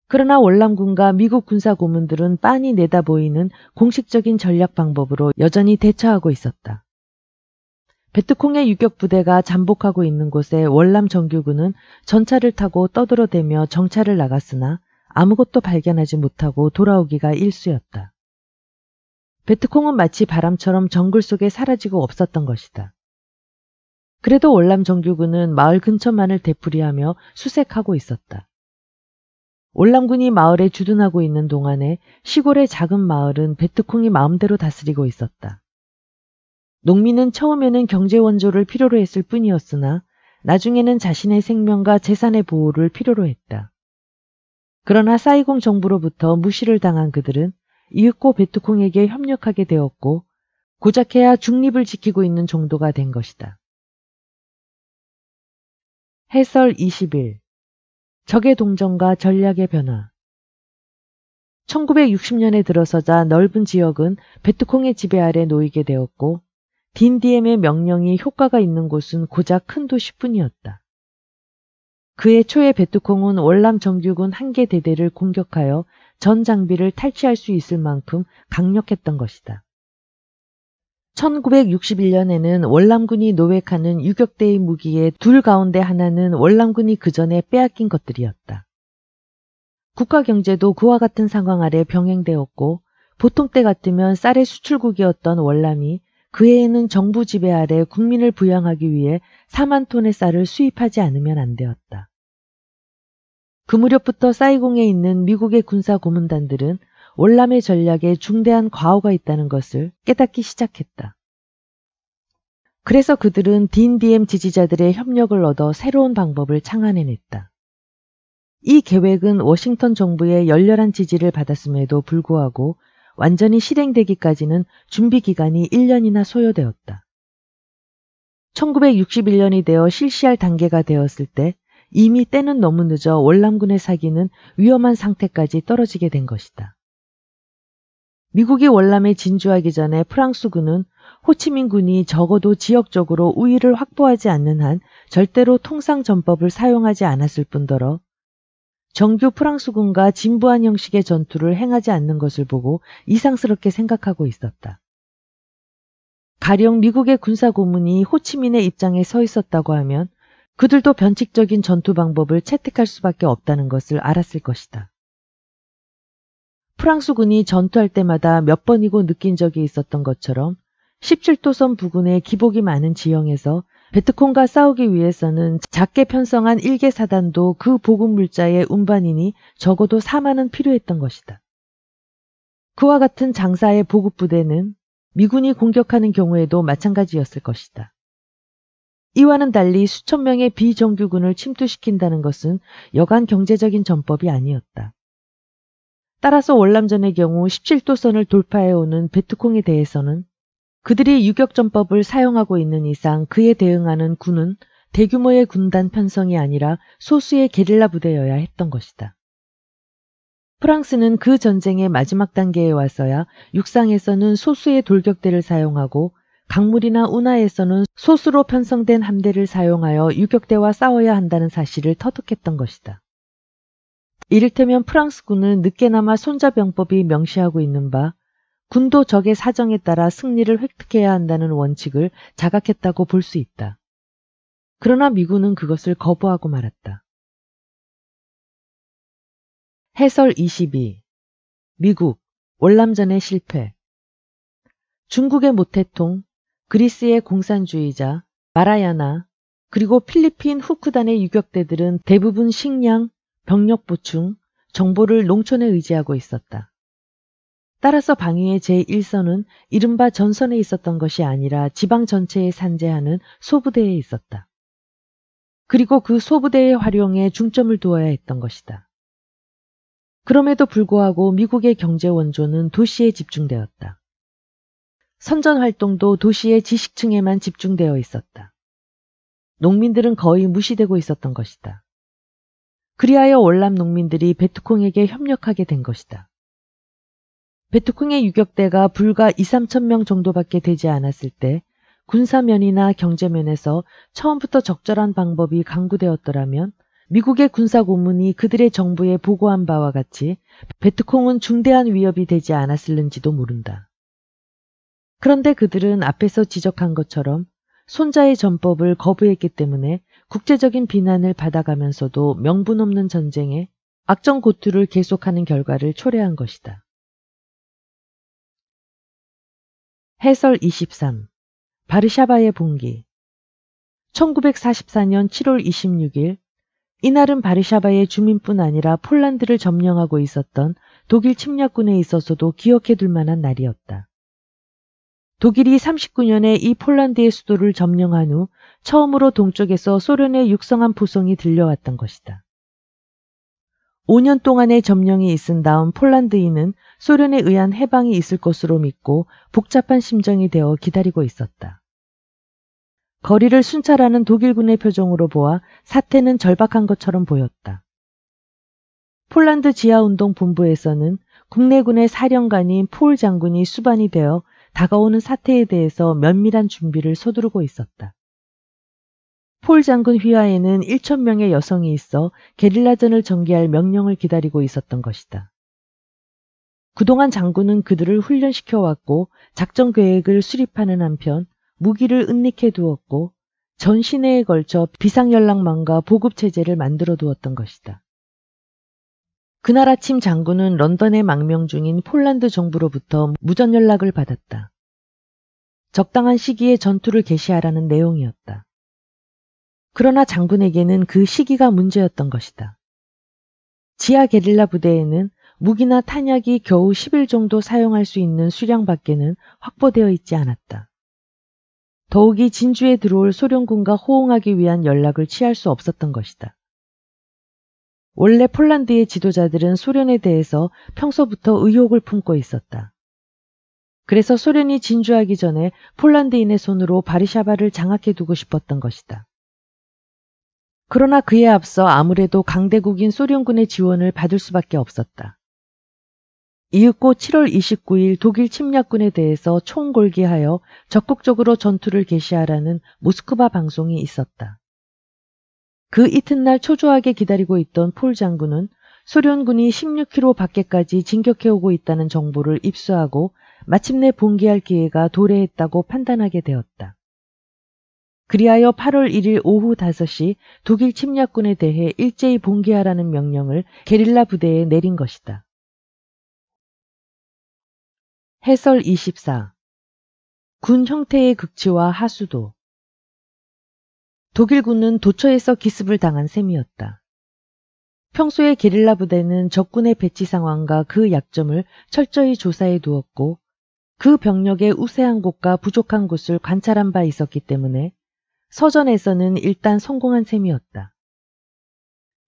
그러나 월남군과 미국 군사 고문들은 빤히 내다 보이는 공식적인 전략 방법으로 여전히 대처하고 있었다. 베트콩의 유격 부대가 잠복하고 있는 곳에 월남 정규군은 전차를 타고 떠들어대며 정찰을 나갔으나 아무것도 발견하지 못하고 돌아오기가 일쑤였다. 베트콩은 마치 바람처럼 정글 속에 사라지고 없었던 것이다. 그래도 월남 정규군은 마을 근처만을 되풀이하며 수색하고 있었다. 월남군이 마을에 주둔하고 있는 동안에 시골의 작은 마을은 베트콩이 마음대로 다스리고 있었다. 농민은 처음에는 경제 원조를 필요로 했을 뿐이었으나 나중에는 자신의 생명과 재산의 보호를 필요로 했다. 그러나 사이공 정부로부터 무시를 당한 그들은 이윽고 베트콩에게 협력하게 되었고 고작해야 중립을 지키고 있는 정도가 된 것이다. 해설 21 적의 동정과 전략의 변화 1960년에 들어서자 넓은 지역은 베트콩의 지배 아래 놓이게 되었고 딘디엠의 명령이 효과가 있는 곳은 고작 큰 도시뿐이었다. 그의 초에 베뚜콩은 월남 정규군 한 개 대대를 공격하여 전 장비를 탈취할 수 있을 만큼 강력했던 것이다. 1961년에는 월남군이 노획하는 유격대의 무기의 둘 가운데 하나는 월남군이 그 전에 빼앗긴 것들이었다. 국가 경제도 그와 같은 상황 아래 병행되었고 보통 때 같으면 쌀의 수출국이었던 월남이 그 해에는 정부 지배 아래 국민을 부양하기 위해 4만 톤의 쌀을 수입하지 않으면 안 되었다. 그 무렵부터 사이공에 있는 미국의 군사 고문단들은 월남의 전략에 중대한 과오가 있다는 것을 깨닫기 시작했다. 그래서 그들은 딘디엠 지지자들의 협력을 얻어 새로운 방법을 창안해냈다. 이 계획은 워싱턴 정부의 열렬한 지지를 받았음에도 불구하고 완전히 실행되기까지는 준비 기간이 1년이나 소요되었다. 1961년이 되어 실시할 단계가 되었을 때 이미 때는 너무 늦어 월남군의 사기는 위험한 상태까지 떨어지게 된 것이다. 미국이 월남에 진주하기 전에 프랑스군은 호치민군이 적어도 지역적으로 우위를 확보하지 않는 한 절대로 통상 전법을 사용하지 않았을 뿐더러 정규 프랑스군과 진부한 형식의 전투를 행하지 않는 것을 보고 이상스럽게 생각하고 있었다. 가령 미국의 군사 고문이 호치민의 입장에 서 있었다고 하면 그들도 변칙적인 전투 방법을 채택할 수밖에 없다는 것을 알았을 것이다. 프랑스군이 전투할 때마다 몇 번이고 느낀 적이 있었던 것처럼 17도선 부근의 기복이 많은 지형에서 베트콩과 싸우기 위해서는 작게 편성한 일개 사단도 그 보급 물자의 운반인이 적어도 4만은 필요했던 것이다. 그와 같은 장사의 보급 부대는 미군이 공격하는 경우에도 마찬가지였을 것이다. 이와는 달리 수천 명의 비정규군을 침투시킨다는 것은 여간 경제적인 전법이 아니었다. 따라서 월남전의 경우 17도선을 돌파해오는 베트콩에 대해서는 그들이 유격전법을 사용하고 있는 이상 그에 대응하는 군은 대규모의 군단 편성이 아니라 소수의 게릴라 부대여야 했던 것이다. 프랑스는 그 전쟁의 마지막 단계에 와서야 육상에서는 소수의 돌격대를 사용하고 강물이나 운하에서는 소수로 편성된 함대를 사용하여 유격대와 싸워야 한다는 사실을 터득했던 것이다. 이를테면 프랑스군은 늦게나마 손자병법이 명시하고 있는 바 군도 적의 사정에 따라 승리를 획득해야 한다는 원칙을 자각했다고 볼 수 있다. 그러나 미군은 그것을 거부하고 말았다. 해설 22 미국 월남전의 실패 중국의 모태통, 그리스의 공산주의자, 마라야나, 그리고 필리핀 후쿠단의 유격대들은 대부분 식량, 병력 보충, 정보를 농촌에 의지하고 있었다. 따라서 방위의 제1선은 이른바 전선에 있었던 것이 아니라 지방 전체에 산재하는 소부대에 있었다. 그리고 그 소부대의 활용에 중점을 두어야 했던 것이다. 그럼에도 불구하고 미국의 경제 원조는 도시에 집중되었다. 선전 활동도 도시의 지식층에만 집중되어 있었다. 농민들은 거의 무시되고 있었던 것이다. 그리하여 월남 농민들이 베트콩에게 협력하게 된 것이다. 베트콩의 유격대가 불과 2, 3천 명 정도밖에 되지 않았을 때 군사면이나 경제면에서 처음부터 적절한 방법이 강구되었더라면 미국의 군사 고문이 그들의 정부에 보고한 바와 같이 베트콩은 중대한 위협이 되지 않았을는지도 모른다. 그런데 그들은 앞에서 지적한 것처럼 손자의 전법을 거부했기 때문에 국제적인 비난을 받아가면서도 명분 없는 전쟁에 악정 고투를 계속하는 결과를 초래한 것이다. 해설 23 바르샤바의 봉기 1944년 7월 26일 이날은 바르샤바의 주민뿐 아니라 폴란드를 점령하고 있었던 독일 침략군에 있어서도 기억해 둘 만한 날이었다. 독일이 39년에 이 폴란드의 수도를 점령한 후 처음으로 동쪽에서 소련의 육성한 포성이 들려왔던 것이다. 5년 동안의 점령이 있은 다음 폴란드인은 소련에 의한 해방이 있을 것으로 믿고 복잡한 심정이 되어 기다리고 있었다. 거리를 순찰하는 독일군의 표정으로 보아 사태는 절박한 것처럼 보였다. 폴란드 지하운동 본부에서는 국내군의 사령관인 폴 장군이 수반이 되어 다가오는 사태에 대해서 면밀한 준비를 서두르고 있었다. 폴 장군 휘하에는 1천 명의 여성이 있어 게릴라전을 전개할 명령을 기다리고 있었던 것이다. 그동안 장군은 그들을 훈련시켜 왔고 작전 계획을 수립하는 한편 무기를 은닉해 두었고 전 시내에 걸쳐 비상연락망과 보급체제를 만들어 두었던 것이다. 그날 아침 장군은 런던에 망명 중인 폴란드 정부로부터 무전 연락을 받았다. 적당한 시기에 전투를 개시하라는 내용이었다. 그러나 장군에게는 그 시기가 문제였던 것이다. 지하 게릴라 부대에는 무기나 탄약이 겨우 10일 정도 사용할 수 있는 수량밖에는 확보되어 있지 않았다. 더욱이 진주에 들어올 소련군과 호응하기 위한 연락을 취할 수 없었던 것이다. 원래 폴란드의 지도자들은 소련에 대해서 평소부터 의혹을 품고 있었다. 그래서 소련이 진주하기 전에 폴란드인의 손으로 바리샤바를 장악해 두고 싶었던 것이다. 그러나 그에 앞서 아무래도 강대국인 소련군의 지원을 받을 수밖에 없었다. 이윽고 7월 29일 독일 침략군에 대해서 총궐기하여 적극적으로 전투를 개시하라는 모스크바 방송이 있었다. 그 이튿날 초조하게 기다리고 있던 폴 장군은 소련군이 16km 밖에까지 진격해오고 있다는 정보를 입수하고 마침내 봉기할 기회가 도래했다고 판단하게 되었다. 그리하여 8월 1일 오후 5시 독일 침략군에 대해 일제히 봉기하라는 명령을 게릴라 부대에 내린 것이다. 해설 24. 군 형태의 극치와 하수도. 독일군은 도처에서 기습을 당한 셈이었다. 평소에 게릴라 부대는 적군의 배치 상황과 그 약점을 철저히 조사해 두었고 그 병력의 우세한 곳과 부족한 곳을 관찰한 바 있었기 때문에 서전에서는 일단 성공한 셈이었다.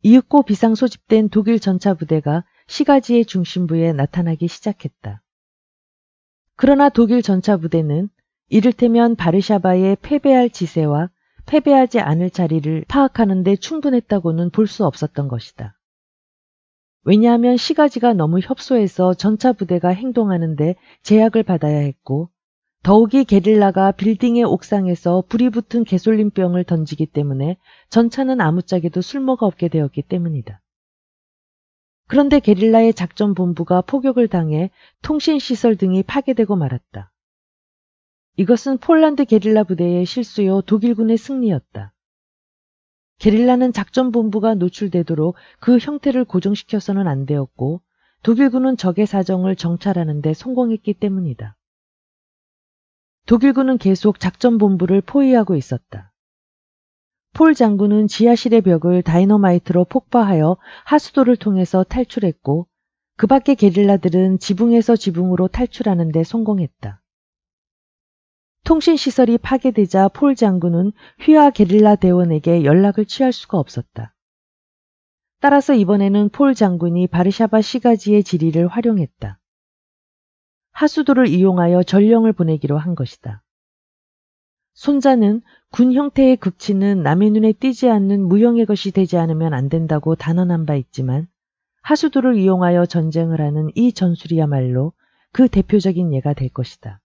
이윽고 비상 소집된 독일 전차 부대가 시가지의 중심부에 나타나기 시작했다. 그러나 독일 전차 부대는 이를테면 바르샤바의 패배할 지세와 패배하지 않을 자리를 파악하는 데 충분했다고는 볼 수 없었던 것이다. 왜냐하면 시가지가 너무 협소해서 전차 부대가 행동하는데 제약을 받아야 했고 더욱이 게릴라가 빌딩의 옥상에서 불이 붙은 개솔린병을 던지기 때문에 전차는 아무짝에도 술모가 없게 되었기 때문이다. 그런데 게릴라의 작전 본부가 포격을 당해 통신시설 등이 파괴되고 말았다. 이것은 폴란드 게릴라 부대의 실수요 독일군의 승리였다. 게릴라는 작전 본부가 노출되도록 그 형태를 고정시켜서는 안 되었고 독일군은 적의 사정을 정찰하는 데 성공했기 때문이다. 독일군은 계속 작전본부를 포위하고 있었다. 폴 장군은 지하실의 벽을 다이너마이트로 폭파하여 하수도를 통해서 탈출했고 그 밖의 게릴라들은 지붕에서 지붕으로 탈출하는 데 성공했다. 통신시설이 파괴되자 폴 장군은 휘하 게릴라 대원에게 연락을 취할 수가 없었다. 따라서 이번에는 폴 장군이 바르샤바 시가지의 지리를 활용했다. 하수도를 이용하여 전령을 보내기로 한 것이다. 손자는 군 형태의 극치는 남의 눈에 띄지 않는 무형의 것이 되지 않으면 안 된다고 단언한 바 있지만 하수도를 이용하여 전쟁을 하는 이 전술이야말로 그 대표적인 예가 될 것이다.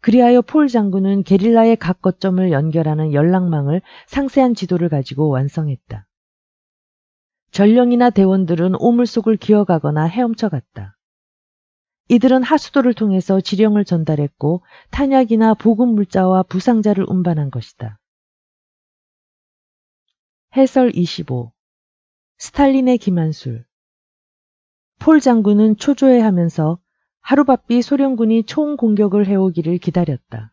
그리하여 폴 장군은 게릴라의 각 거점을 연결하는 연락망을 상세한 지도를 가지고 완성했다. 전령이나 대원들은 오물 속을 기어가거나 헤엄쳐갔다. 이들은 하수도를 통해서 지령을 전달했고 탄약이나 보급 물자와 부상자를 운반한 것이다. 해설 25 스탈린의 기만술 폴 장군은 초조해하면서 하루바삐 소련군이 총 공격을 해오기를 기다렸다.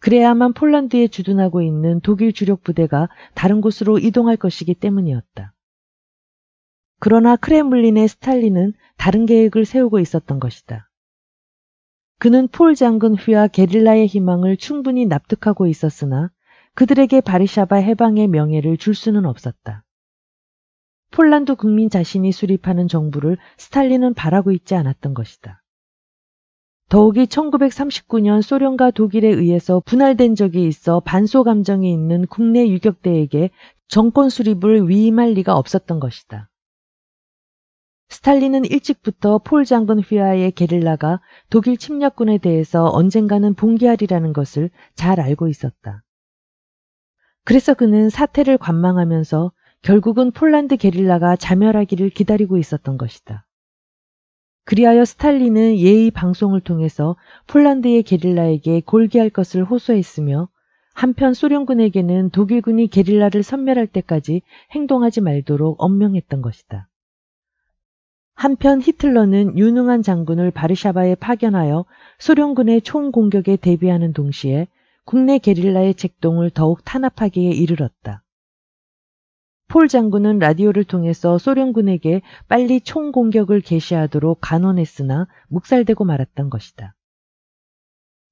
그래야만 폴란드에 주둔하고 있는 독일 주력 부대가 다른 곳으로 이동할 것이기 때문이었다. 그러나 크렘블린의 스탈린은 다른 계획을 세우고 있었던 것이다. 그는 폴 장군 휘와 게릴라의 희망을 충분히 납득하고 있었으나 그들에게 바리샤바 해방의 명예를 줄 수는 없었다. 폴란드 국민 자신이 수립하는 정부를 스탈린은 바라고 있지 않았던 것이다. 더욱이 1939년 소련과 독일에 의해서 분할된 적이 있어 반소 감정이 있는 국내 유격대에게 정권 수립을 위임할 리가 없었던 것이다. 스탈린은 일찍부터 폴 장군 휘하의 게릴라가 독일 침략군에 대해서 언젠가는 봉기하리라는 것을 잘 알고 있었다. 그래서 그는 사태를 관망하면서 결국은 폴란드 게릴라가 자멸하기를 기다리고 있었던 것이다. 그리하여 스탈린은 예의 방송을 통해서 폴란드의 게릴라에게 골기할 것을 호소했으며 한편 소련군에게는 독일군이 게릴라를 섬멸할 때까지 행동하지 말도록 엄명했던 것이다. 한편 히틀러는 유능한 장군을 바르샤바에 파견하여 소련군의 총공격에 대비하는 동시에 국내 게릴라의 책동을 더욱 탄압하기에 이르렀다. 폴 장군은 라디오를 통해서 소련군에게 빨리 총공격을 개시하도록 간언했으나 묵살되고 말았던 것이다.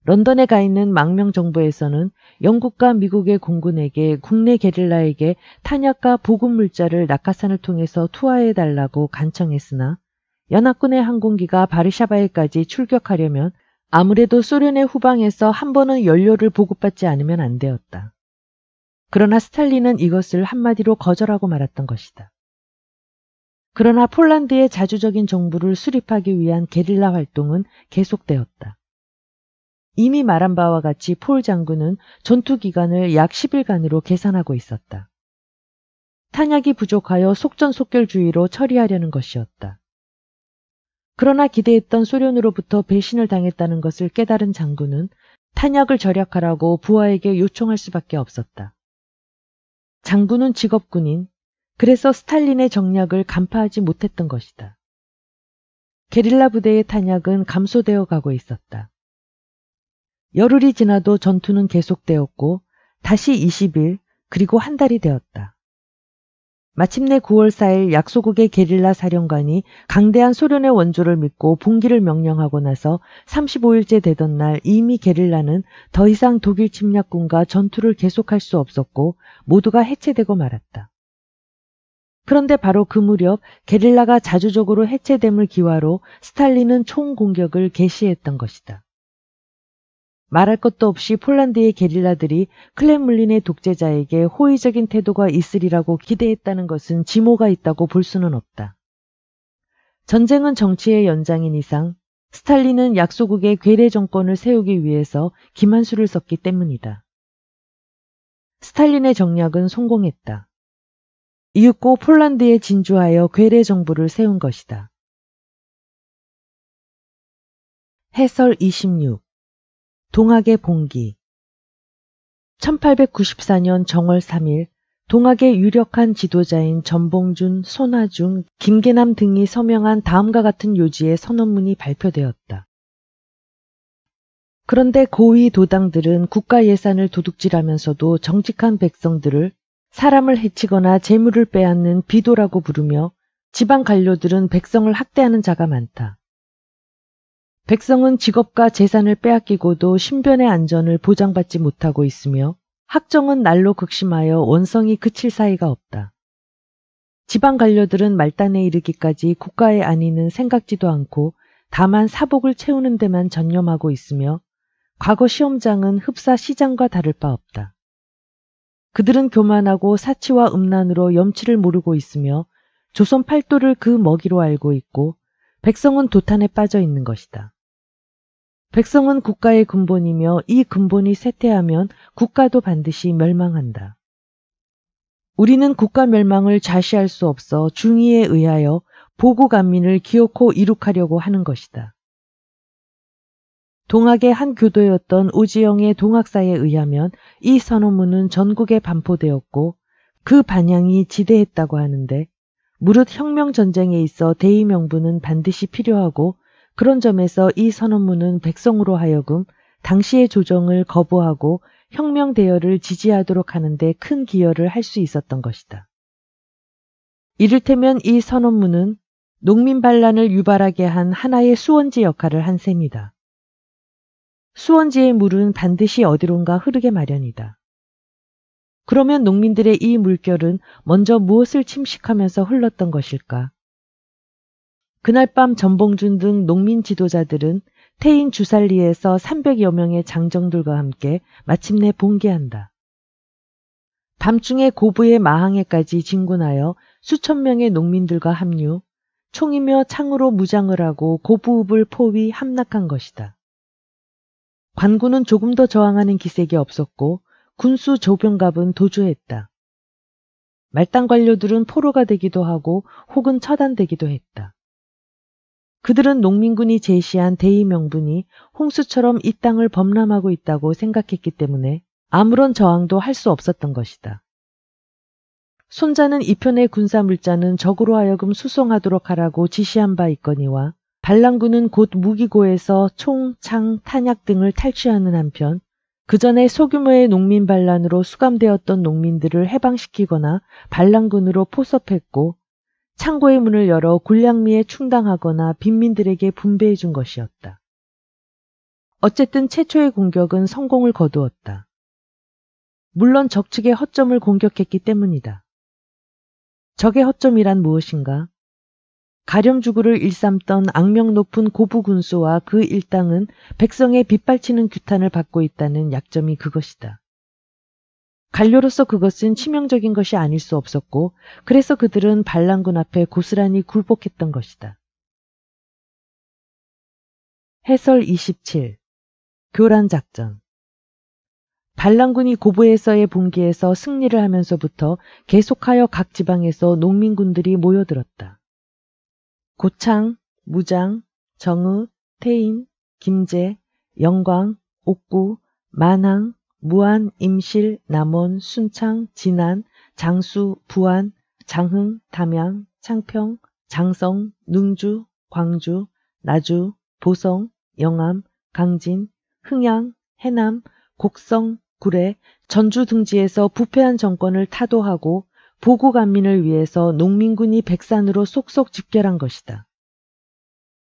런던에 가 있는 망명 정부에서는 영국과 미국의 공군에게 국내 게릴라에게 탄약과 보급 물자를 낙하산을 통해서 투하해 달라고 간청했으나 연합군의 항공기가 바르샤바에까지 출격하려면 아무래도 소련의 후방에서 한 번은 연료를 보급받지 않으면 안 되었다. 그러나 스탈린은 이것을 한마디로 거절하고 말았던 것이다. 그러나 폴란드의 자주적인 정부를 수립하기 위한 게릴라 활동은 계속되었다. 이미 말한 바와 같이 폴 장군은 전투 기간을 약 10일간으로 계산하고 있었다. 탄약이 부족하여 속전속결주의로 처리하려는 것이었다. 그러나 기대했던 소련으로부터 배신을 당했다는 것을 깨달은 장군은 탄약을 절약하라고 부하에게 요청할 수밖에 없었다. 장군은 직업군인, 그래서 스탈린의 정략을 간파하지 못했던 것이다. 게릴라 부대의 탄약은 감소되어 가고 있었다. 열흘이 지나도 전투는 계속되었고 다시 20일 그리고 한 달이 되었다. 마침내 9월 4일 약소국의 게릴라 사령관이 강대한 소련의 원조를 믿고 봉기를 명령하고 나서 35일째 되던 날 이미 게릴라는 더 이상 독일 침략군과 전투를 계속할 수 없었고 모두가 해체되고 말았다. 그런데 바로 그 무렵 게릴라가 자주적으로 해체됨을 기화로 스탈린은 총 공격을 개시했던 것이다. 말할 것도 없이 폴란드의 게릴라들이 클렘물린의 독재자에게 호의적인 태도가 있으리라고 기대했다는 것은 지모가 있다고 볼 수는 없다. 전쟁은 정치의 연장인 이상 스탈린은 약소국의 괴뢰 정권을 세우기 위해서 기만수를 썼기 때문이다. 스탈린의 정략은 성공했다. 이윽고 폴란드에 진주하여 괴뢰 정부를 세운 것이다. 해설 26 동학의 봉기 1894년 정월 3일 동학의 유력한 지도자인 전봉준, 손하중, 김계남 등이 서명한 다음과 같은 요지의 선언문이 발표되었다. 그런데 고위 도당들은 국가 예산을 도둑질하면서도 정직한 백성들을 사람을 해치거나 재물을 빼앗는 비도라고 부르며 지방 관료들은 백성을 학대하는 자가 많다. 백성은 직업과 재산을 빼앗기고도 신변의 안전을 보장받지 못하고 있으며 학정은 날로 극심하여 원성이 그칠 사이가 없다. 지방 관료들은 말단에 이르기까지 국가의 안위는 생각지도 않고 다만 사복을 채우는 데만 전념하고 있으며 과거 시험장은 흡사 시장과 다를 바 없다. 그들은 교만하고 사치와 음란으로 염치를 모르고 있으며 조선 팔도를 그 먹이로 알고 있고 백성은 도탄에 빠져 있는 것이다. 백성은 국가의 근본이며 이 근본이 쇠퇴하면 국가도 반드시 멸망한다. 우리는 국가 멸망을 자시할 수 없어 중의에 의하여 보고 간민을 기어코 이룩하려고 하는 것이다. 동학의 한 교도였던 오지영의 동학사에 의하면 이 선언문은 전국에 반포되었고 그 반향이 지대했다고 하는데 무릇 혁명 전쟁에 있어 대의 명분은 반드시 필요하고 그런 점에서 이 선언문은 백성으로 하여금 당시의 조정을 거부하고 혁명 대열을 지지하도록 하는데 큰 기여를 할 수 있었던 것이다. 이를테면 이 선언문은 농민 반란을 유발하게 한 하나의 수원지 역할을 한 셈이다. 수원지의 물은 반드시 어디론가 흐르게 마련이다. 그러면 농민들의 이 물결은 먼저 무엇을 침식하면서 흘렀던 것일까? 그날 밤 전봉준 등 농민 지도자들은 태인 주살리에서 300여 명의 장정들과 함께 마침내 봉기한다. 밤중에 고부의 마항에까지 진군하여 수천 명의 농민들과 합류, 총이며 창으로 무장을 하고 고부읍을 포위 함락한 것이다. 관군은 조금 더 저항하는 기색이 없었고 군수 조병갑은 도주했다. 말단 관료들은 포로가 되기도 하고 혹은 처단되기도 했다. 그들은 농민군이 제시한 대의 명분이 홍수처럼 이 땅을 범람하고 있다고 생각했기 때문에 아무런 저항도 할 수 없었던 것이다. 손자는 이편의 군사 물자는 적으로 하여금 수송하도록 하라고 지시한 바 있거니와 반란군은 곧 무기고에서 총, 창, 탄약 등을 탈취하는 한편 그 전에 소규모의 농민 반란으로 수감되었던 농민들을 해방시키거나 반란군으로 포섭했고 창고의 문을 열어 군량미에 충당하거나 빈민들에게 분배해 준 것이었다. 어쨌든 최초의 공격은 성공을 거두었다. 물론 적측의 허점을 공격했기 때문이다. 적의 허점이란 무엇인가? 가렴주구를 일삼던 악명 높은 고부 군수와 그 일당은 백성의 빗발치는 규탄을 받고 있다는 약점이 그것이다. 관료로서 그것은 치명적인 것이 아닐 수 없었고 그래서 그들은 반란군 앞에 고스란히 굴복했던 것이다. 해설 27 교란 작전 반란군이 고부에서의 봉기에서 승리를 하면서부터 계속하여 각 지방에서 농민군들이 모여들었다. 고창, 무장, 정읍, 태인, 김제, 영광, 옥구, 만항, 무안, 임실, 남원, 순창, 진안, 장수, 부안, 장흥, 담양, 창평, 장성, 능주, 광주, 나주, 보성, 영암, 강진, 흥양, 해남, 곡성, 구례, 전주 등지에서 부패한 정권을 타도하고 보고 간민을 위해서 농민군이 백산으로 속속 집결한 것이다.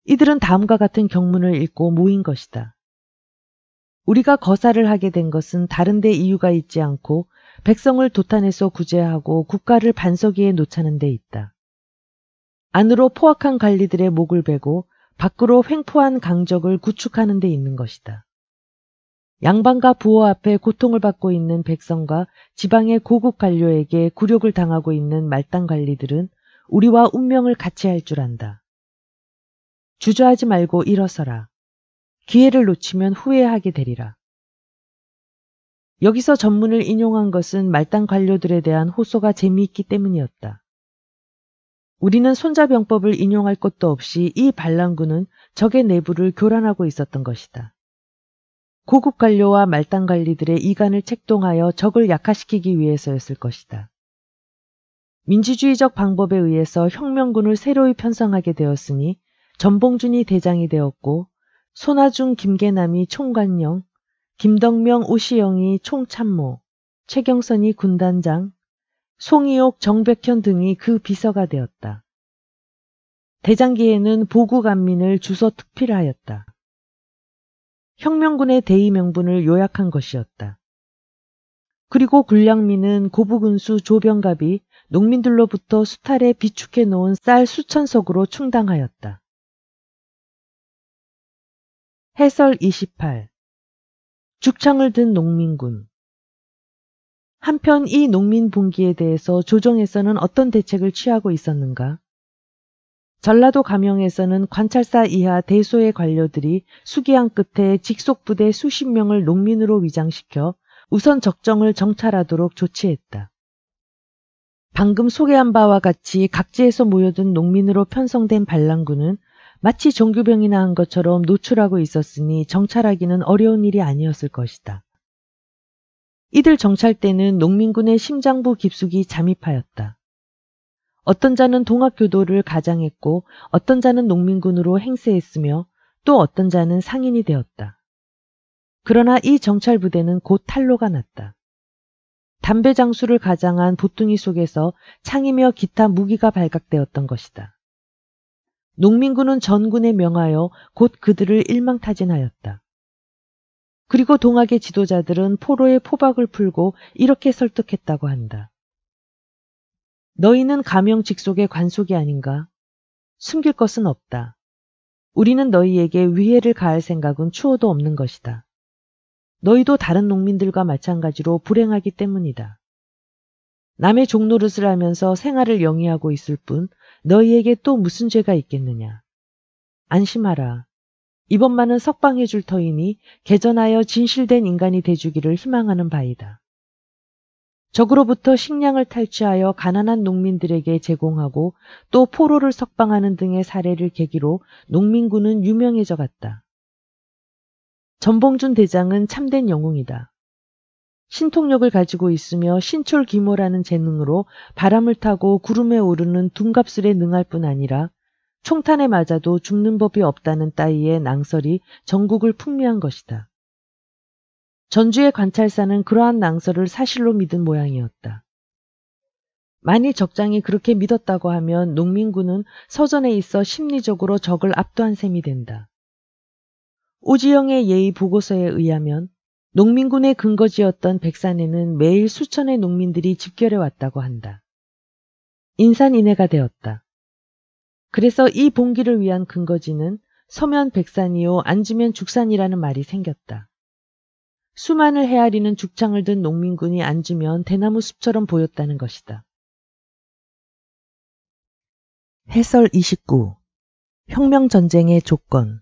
이들은 다음과 같은 경문을 읽고 모인 것이다. 우리가 거사를 하게 된 것은 다른데 이유가 있지 않고 백성을 도탄해서 구제하고 국가를 반석 위에 놓자는 데 있다. 안으로 포악한 관리들의 목을 베고 밖으로 횡포한 강적을 구축하는 데 있는 것이다. 양반과 부호 앞에 고통을 받고 있는 백성과 지방의 고국 관료에게 굴욕을 당하고 있는 말단 관리들은 우리와 운명을 같이 할 줄 안다. 주저하지 말고 일어서라. 기회를 놓치면 후회하게 되리라. 여기서 전문을 인용한 것은 말단 관료들에 대한 호소가 재미있기 때문이었다. 우리는 손자병법을 인용할 것도 없이 이 반란군은 적의 내부를 교란하고 있었던 것이다. 고급 관료와 말단 관리들의 이간을 책동하여 적을 약화시키기 위해서였을 것이다. 민주주의적 방법에 의해서 혁명군을 새로이 편성하게 되었으니 전봉준이 대장이 되었고 손아중 김계남이 총관령, 김덕명 오시영이 총참모, 최경선이 군단장, 송이옥 정백현 등이 그 비서가 되었다. 대장기에는 보국안민을 주서 특필하였다. 혁명군의 대의 명분을 요약한 것이었다. 그리고 군량민은 고부군수 조병갑이 농민들로부터 수탈에 비축해 놓은 쌀 수천석으로 충당하였다. 해설 28 죽창을 든 농민군 한편 이 농민 분기에 대해서 조정에서는 어떤 대책을 취하고 있었는가? 전라도 감영에서는 관찰사 이하 대소의 관료들이 수기한 끝에 직속부대 수십 명을 농민으로 위장시켜 우선 적정을 정찰하도록 조치했다. 방금 소개한 바와 같이 각지에서 모여든 농민으로 편성된 반란군은 마치 종교병이나한 것처럼 노출하고 있었으니 정찰하기는 어려운 일이 아니었을 것이다. 이들 정찰대는 농민군의 심장부 깊숙이 잠입하였다. 어떤 자는 동학교도를 가장했고 어떤 자는 농민군으로 행세했으며 또 어떤 자는 상인이 되었다. 그러나 이 정찰부대는 곧 탈로가 났다. 담배 장수를 가장한 보뚱이 속에서 창이며 기타 무기가 발각되었던 것이다. 농민군은 전군에 명하여 곧 그들을 일망타진하였다. 그리고 동학의 지도자들은 포로의 포박을 풀고 이렇게 설득했다고 한다. 너희는 가명 직속의 관속이 아닌가? 숨길 것은 없다. 우리는 너희에게 위해를 가할 생각은 추호도 없는 것이다. 너희도 다른 농민들과 마찬가지로 불행하기 때문이다. 남의 종노릇을 하면서 생활을 영위하고 있을 뿐 너희에게 또 무슨 죄가 있겠느냐. 안심하라. 이번만은 석방해 줄 터이니 개전하여 진실된 인간이 되주기를 희망하는 바이다. 적으로부터 식량을 탈취하여 가난한 농민들에게 제공하고 또 포로를 석방하는 등의 사례를 계기로 농민군은 유명해져 갔다. 전봉준 대장은 참된 영웅이다. 신통력을 가지고 있으며 신철기모라는 재능으로 바람을 타고 구름에 오르는 둔갑술에 능할 뿐 아니라 총탄에 맞아도 죽는 법이 없다는 따위의 낭설이 전국을 풍미한 것이다. 전주의 관찰사는 그러한 낭설을 사실로 믿은 모양이었다. 만일 적장이 그렇게 믿었다고 하면 농민군은 서전에 있어 심리적으로 적을 압도한 셈이 된다. 오지영의 예의 보고서에 의하면 농민군의 근거지였던 백산에는 매일 수천의 농민들이 집결해 왔다고 한다. 인산인해가 되었다. 그래서 이 봉기를 위한 근거지는 서면 백산이요 앉으면 죽산이라는 말이 생겼다. 수만을 헤아리는 죽창을 든 농민군이 앉으면 대나무 숲처럼 보였다는 것이다. 해설 29 혁명전쟁의 조건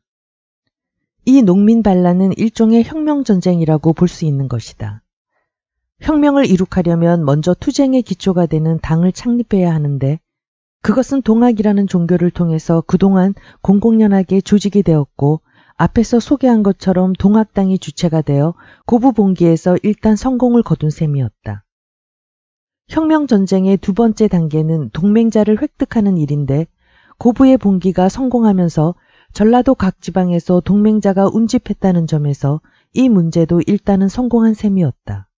이 농민 반란은 일종의 혁명 전쟁이라고 볼 수 있는 것이다. 혁명을 이룩하려면 먼저 투쟁의 기초가 되는 당을 창립해야 하는데 그것은 동학이라는 종교를 통해서 그동안 공공연하게 조직이 되었고 앞에서 소개한 것처럼 동학당이 주체가 되어 고부봉기에서 일단 성공을 거둔 셈이었다. 혁명 전쟁의 두 번째 단계는 동맹자를 획득하는 일인데 고부의 봉기가 성공하면서 전라도 각 지방에서 동맹자가 운집했다는 점에서 이 문제도 일단은 성공한 셈이었다.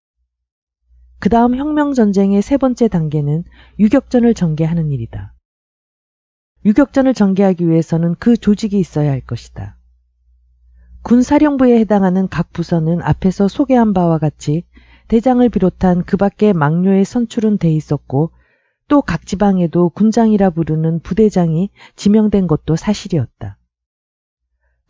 그 다음 혁명전쟁의 세 번째 단계는 유격전을 전개하는 일이다. 유격전을 전개하기 위해서는 그 조직이 있어야 할 것이다. 군사령부에 해당하는 각 부서는 앞에서 소개한 바와 같이 대장을 비롯한 그 밖의 망료의 선출은 돼 있었고 또 각 지방에도 군장이라 부르는 부대장이 지명된 것도 사실이었다.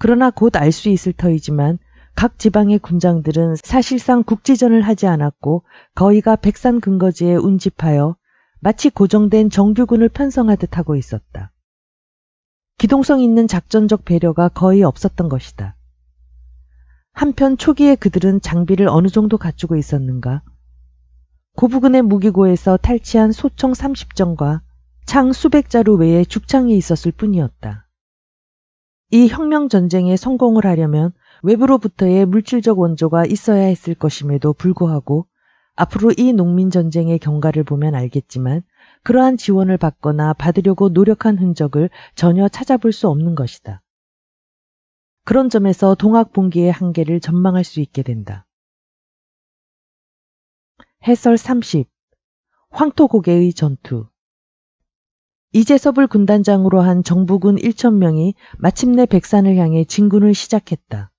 그러나 곧 알 수 있을 터이지만 각 지방의 군장들은 사실상 국지전을 하지 않았고 거의가 백산 근거지에 운집하여 마치 고정된 정규군을 편성하듯 하고 있었다. 기동성 있는 작전적 배려가 거의 없었던 것이다. 한편 초기에 그들은 장비를 어느 정도 갖추고 있었는가? 고부근의 무기고에서 탈취한 소총 30정과 창 수백 자루 외에 죽창이 있었을 뿐이었다. 이 혁명 전쟁에 성공을 하려면 외부로부터의 물질적 원조가 있어야 했을 것임에도 불구하고 앞으로 이 농민 전쟁의 경과를 보면 알겠지만 그러한 지원을 받거나 받으려고 노력한 흔적을 전혀 찾아볼 수 없는 것이다. 그런 점에서 동학 봉기의 한계를 전망할 수 있게 된다. 해설 30 황토고개의 전투 이재섭을 군단장으로 한 정부군 1천명이 마침내 백산을 향해 진군을 시작했다.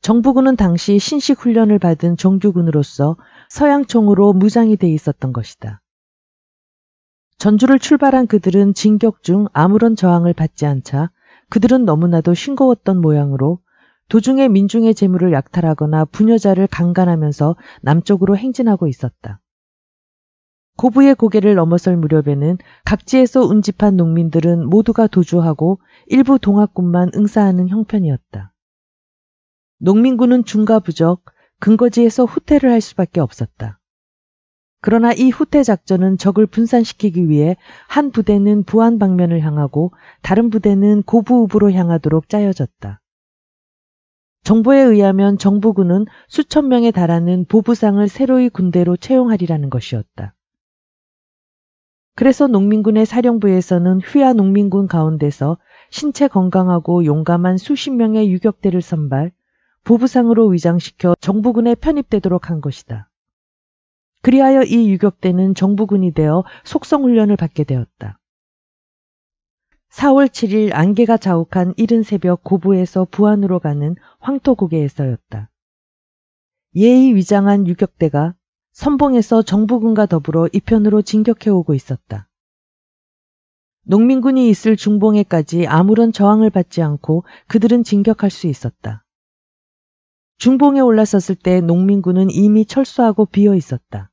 정부군은 당시 신식 훈련을 받은 정규군으로서 서양총으로 무장이 돼 있었던 것이다. 전주를 출발한 그들은 진격 중 아무런 저항을 받지 않자 그들은 너무나도 싱거웠던 모양으로 도중에 민중의 재물을 약탈하거나 부녀자를 강간하면서 남쪽으로 행진하고 있었다. 고부의 고개를 넘어설 무렵에는 각지에서 운집한 농민들은 모두가 도주하고 일부 동학군만 응사하는 형편이었다. 농민군은 중과부적, 근거지에서 후퇴를 할 수밖에 없었다. 그러나 이 후퇴 작전은 적을 분산시키기 위해 한 부대는 부안 방면을 향하고 다른 부대는 고부읍으로 향하도록 짜여졌다. 정보에 의하면 정부군은 수천 명에 달하는 보부상을 새로이 군대로 채용하리라는 것이었다. 그래서 농민군의 사령부에서는 휘하 농민군 가운데서 신체 건강하고 용감한 수십 명의 유격대를 선발, 보부상으로 위장시켜 정부군에 편입되도록 한 것이다. 그리하여 이 유격대는 정부군이 되어 속성훈련을 받게 되었다. 4월 7일 안개가 자욱한 이른 새벽 고부에서 부안으로 가는 황토고개에서였다. 예의 위장한 유격대가 선봉에서 정부군과 더불어 이편으로 진격해오고 있었다. 농민군이 있을 중봉에까지 아무런 저항을 받지 않고 그들은 진격할 수 있었다. 중봉에 올라섰을 때 농민군은 이미 철수하고 비어 있었다.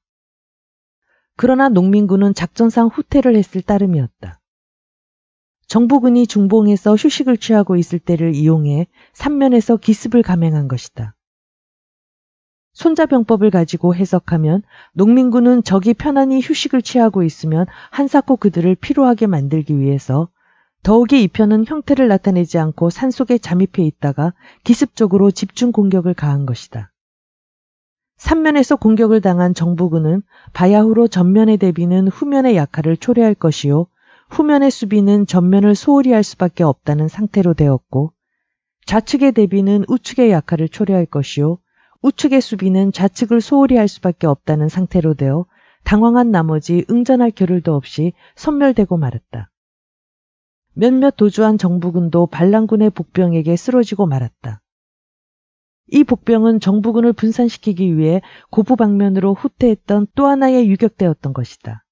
그러나 농민군은 작전상 후퇴를 했을 따름이었다. 정부군이 중봉에서 휴식을 취하고 있을 때를 이용해 삼면에서 기습을 감행한 것이다. 손자병법을 가지고 해석하면 농민군은 적이 편안히 휴식을 취하고 있으면 한사코 그들을 피로하게 만들기 위해서 더욱이 이편은 형태를 나타내지 않고 산속에 잠입해 있다가 기습적으로 집중 공격을 가한 것이다. 삼면에서 공격을 당한 정부군은 바야흐로 전면의 대비는 후면의 약화를 초래할 것이요 후면의 수비는 전면을 소홀히 할 수밖에 없다는 상태로 되었고 좌측의 대비는 우측의 약화를 초래할 것이요 우측의 수비는 좌측을 소홀히 할 수밖에 없다는 상태로 되어 당황한 나머지 응전할 겨를도 없이 섬멸되고 말았다. 몇몇 도주한 정부군도 반란군의 복병에게 쓰러지고 말았다. 이 복병은 정부군을 분산시키기 위해 고부 방면으로 후퇴했던 또 하나의 유격대였던 것이다.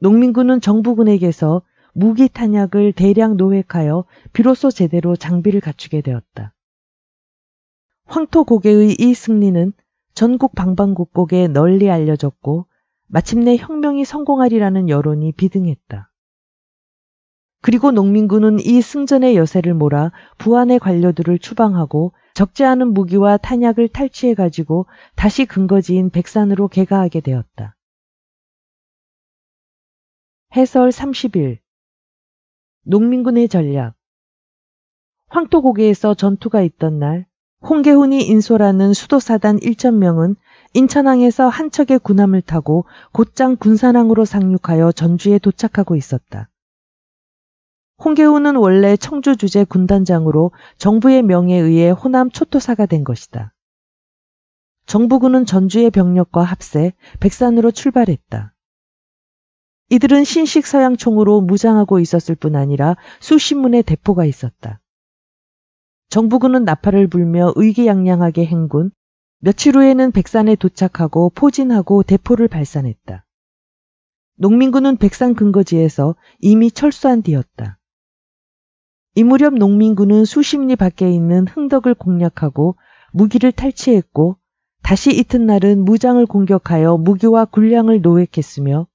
농민군은 정부군에게서 무기 탄약을 대량 노획하여 비로소 제대로 장비를 갖추게 되었다. 황토고개의 이 승리는 전국 방방곡곡에 널리 알려졌고 마침내 혁명이 성공하리라는 여론이 비등했다. 그리고 농민군은 이 승전의 여세를 몰아 부안의 관료들을 추방하고 적지 않은 무기와 탄약을 탈취해 가지고 다시 근거지인 백산으로 개가하게 되었다. 해설 30일 농민군의 전략 황토고개에서 전투가 있던 날 홍계훈이 인솔하는 수도사단 1천명은 인천항에서 한 척의 군함을 타고 곧장 군산항으로 상륙하여 전주에 도착하고 있었다. 홍계훈은 원래 청주 주재 군단장으로 정부의 명에 의해 호남 초토사가 된 것이다. 정부군은 전주의 병력과 합세 백산으로 출발했다. 이들은 신식 서양총으로 무장하고 있었을 뿐 아니라 수신문의 대포가 있었다. 정부군은 나팔을 불며 의기양양하게 행군, 며칠 후에는 백산에 도착하고 포진하고 대포를 발산했다. 농민군은 백산 근거지에서 이미 철수한 뒤였다. 이무렵 농민군은 수십 리 밖에 있는 흥덕을 공략하고 무기를 탈취했고 다시 이튿날은 무장을 공격하여 무기와 군량을 노획했으며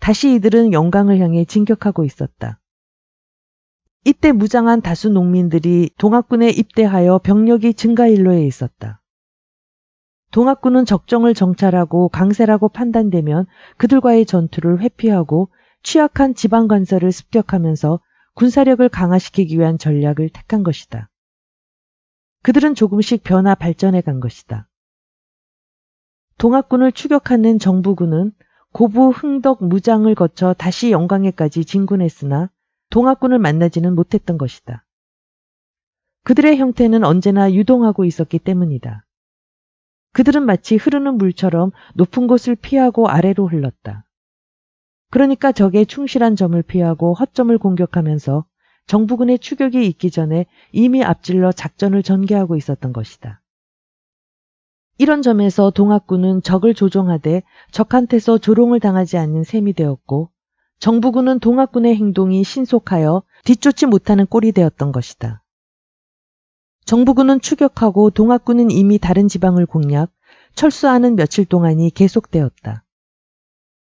다시 이들은 영광을 향해 진격하고 있었다. 이때 무장한 다수 농민들이 동학군에 입대하여 병력이 증가 일로에 있었다. 동학군은 적정을 정찰하고 강세라고 판단되면 그들과의 전투를 회피하고 취약한 지방 관설를 습격하면서 군사력을 강화시키기 위한 전략을 택한 것이다. 그들은 조금씩 변화 발전해 간 것이다. 동학군을 추격하는 정부군은 고부 흥덕 무장을 거쳐 다시 영광에까지 진군했으나 동학군을 만나지는 못했던 것이다. 그들의 형태는 언제나 유동하고 있었기 때문이다. 그들은 마치 흐르는 물처럼 높은 곳을 피하고 아래로 흘렀다. 그러니까 적의 충실한 점을 피하고 허점을 공격하면서 정부군의 추격이 있기 전에 이미 앞질러 작전을 전개하고 있었던 것이다. 이런 점에서 동학군은 적을 조종하되 적한테서 조롱을 당하지 않는 셈이 되었고 정부군은 동학군의 행동이 신속하여 뒤쫓지 못하는 꼴이 되었던 것이다. 정부군은 추격하고 동학군은 이미 다른 지방을 공략, 철수하는 며칠 동안이 계속되었다.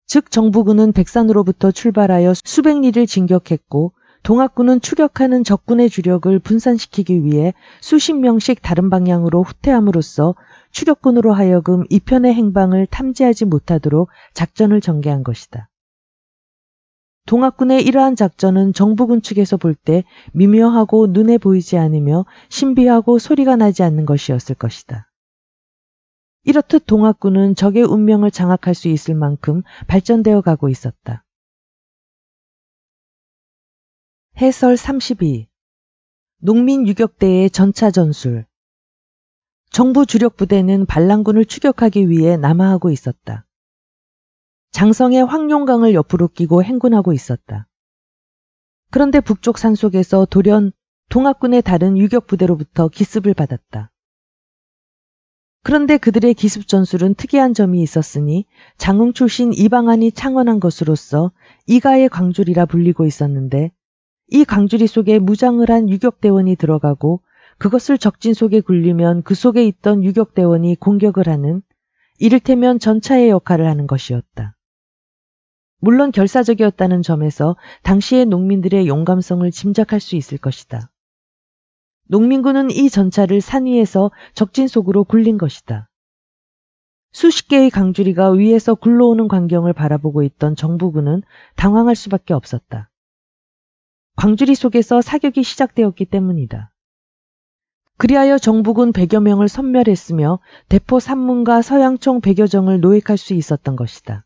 즉 정부군은 백산으로부터 출발하여 수백 리를 진격했고 동학군은 추격하는 적군의 주력을 분산시키기 위해 수십 명씩 다른 방향으로 후퇴함으로써 추격군으로 하여금 이편의 행방을 탐지하지 못하도록 작전을 전개한 것이다. 동학군의 이러한 작전은 정부군 측에서 볼 때 미묘하고 눈에 보이지 않으며 신비하고 소리가 나지 않는 것이었을 것이다. 이렇듯 동학군은 적의 운명을 장악할 수 있을 만큼 발전되어 가고 있었다. 해설 32 농민 유격대의 전차 전술 정부 주력 부대는 반란군을 추격하기 위해 남하하고 있었다. 장성의 황룡강을 옆으로 끼고 행군하고 있었다. 그런데 북쪽 산속에서 돌연 동학군의 다른 유격부대로부터 기습을 받았다. 그런데 그들의 기습 전술은 특이한 점이 있었으니 장흥 출신 이방안이 창원한 것으로서 이가의 광주리라 불리고 있었는데 이 광주리 속에 무장을 한 유격대원이 들어가고 그것을 적진 속에 굴리면 그 속에 있던 유격대원이 공격을 하는 이를테면 전차의 역할을 하는 것이었다. 물론 결사적이었다는 점에서 당시의 농민들의 용감성을 짐작할 수 있을 것이다. 농민군은 이 전차를 산 위에서 적진 속으로 굴린 것이다. 수십 개의 강주리가 위에서 굴러오는 광경을 바라보고 있던 정부군은 당황할 수밖에 없었다. 광주리 속에서 사격이 시작되었기 때문이다. 그리하여 정부군 100여 명을 섬멸했으며 대포 산문과 서양총 100여 정을 노획할 수 있었던 것이다.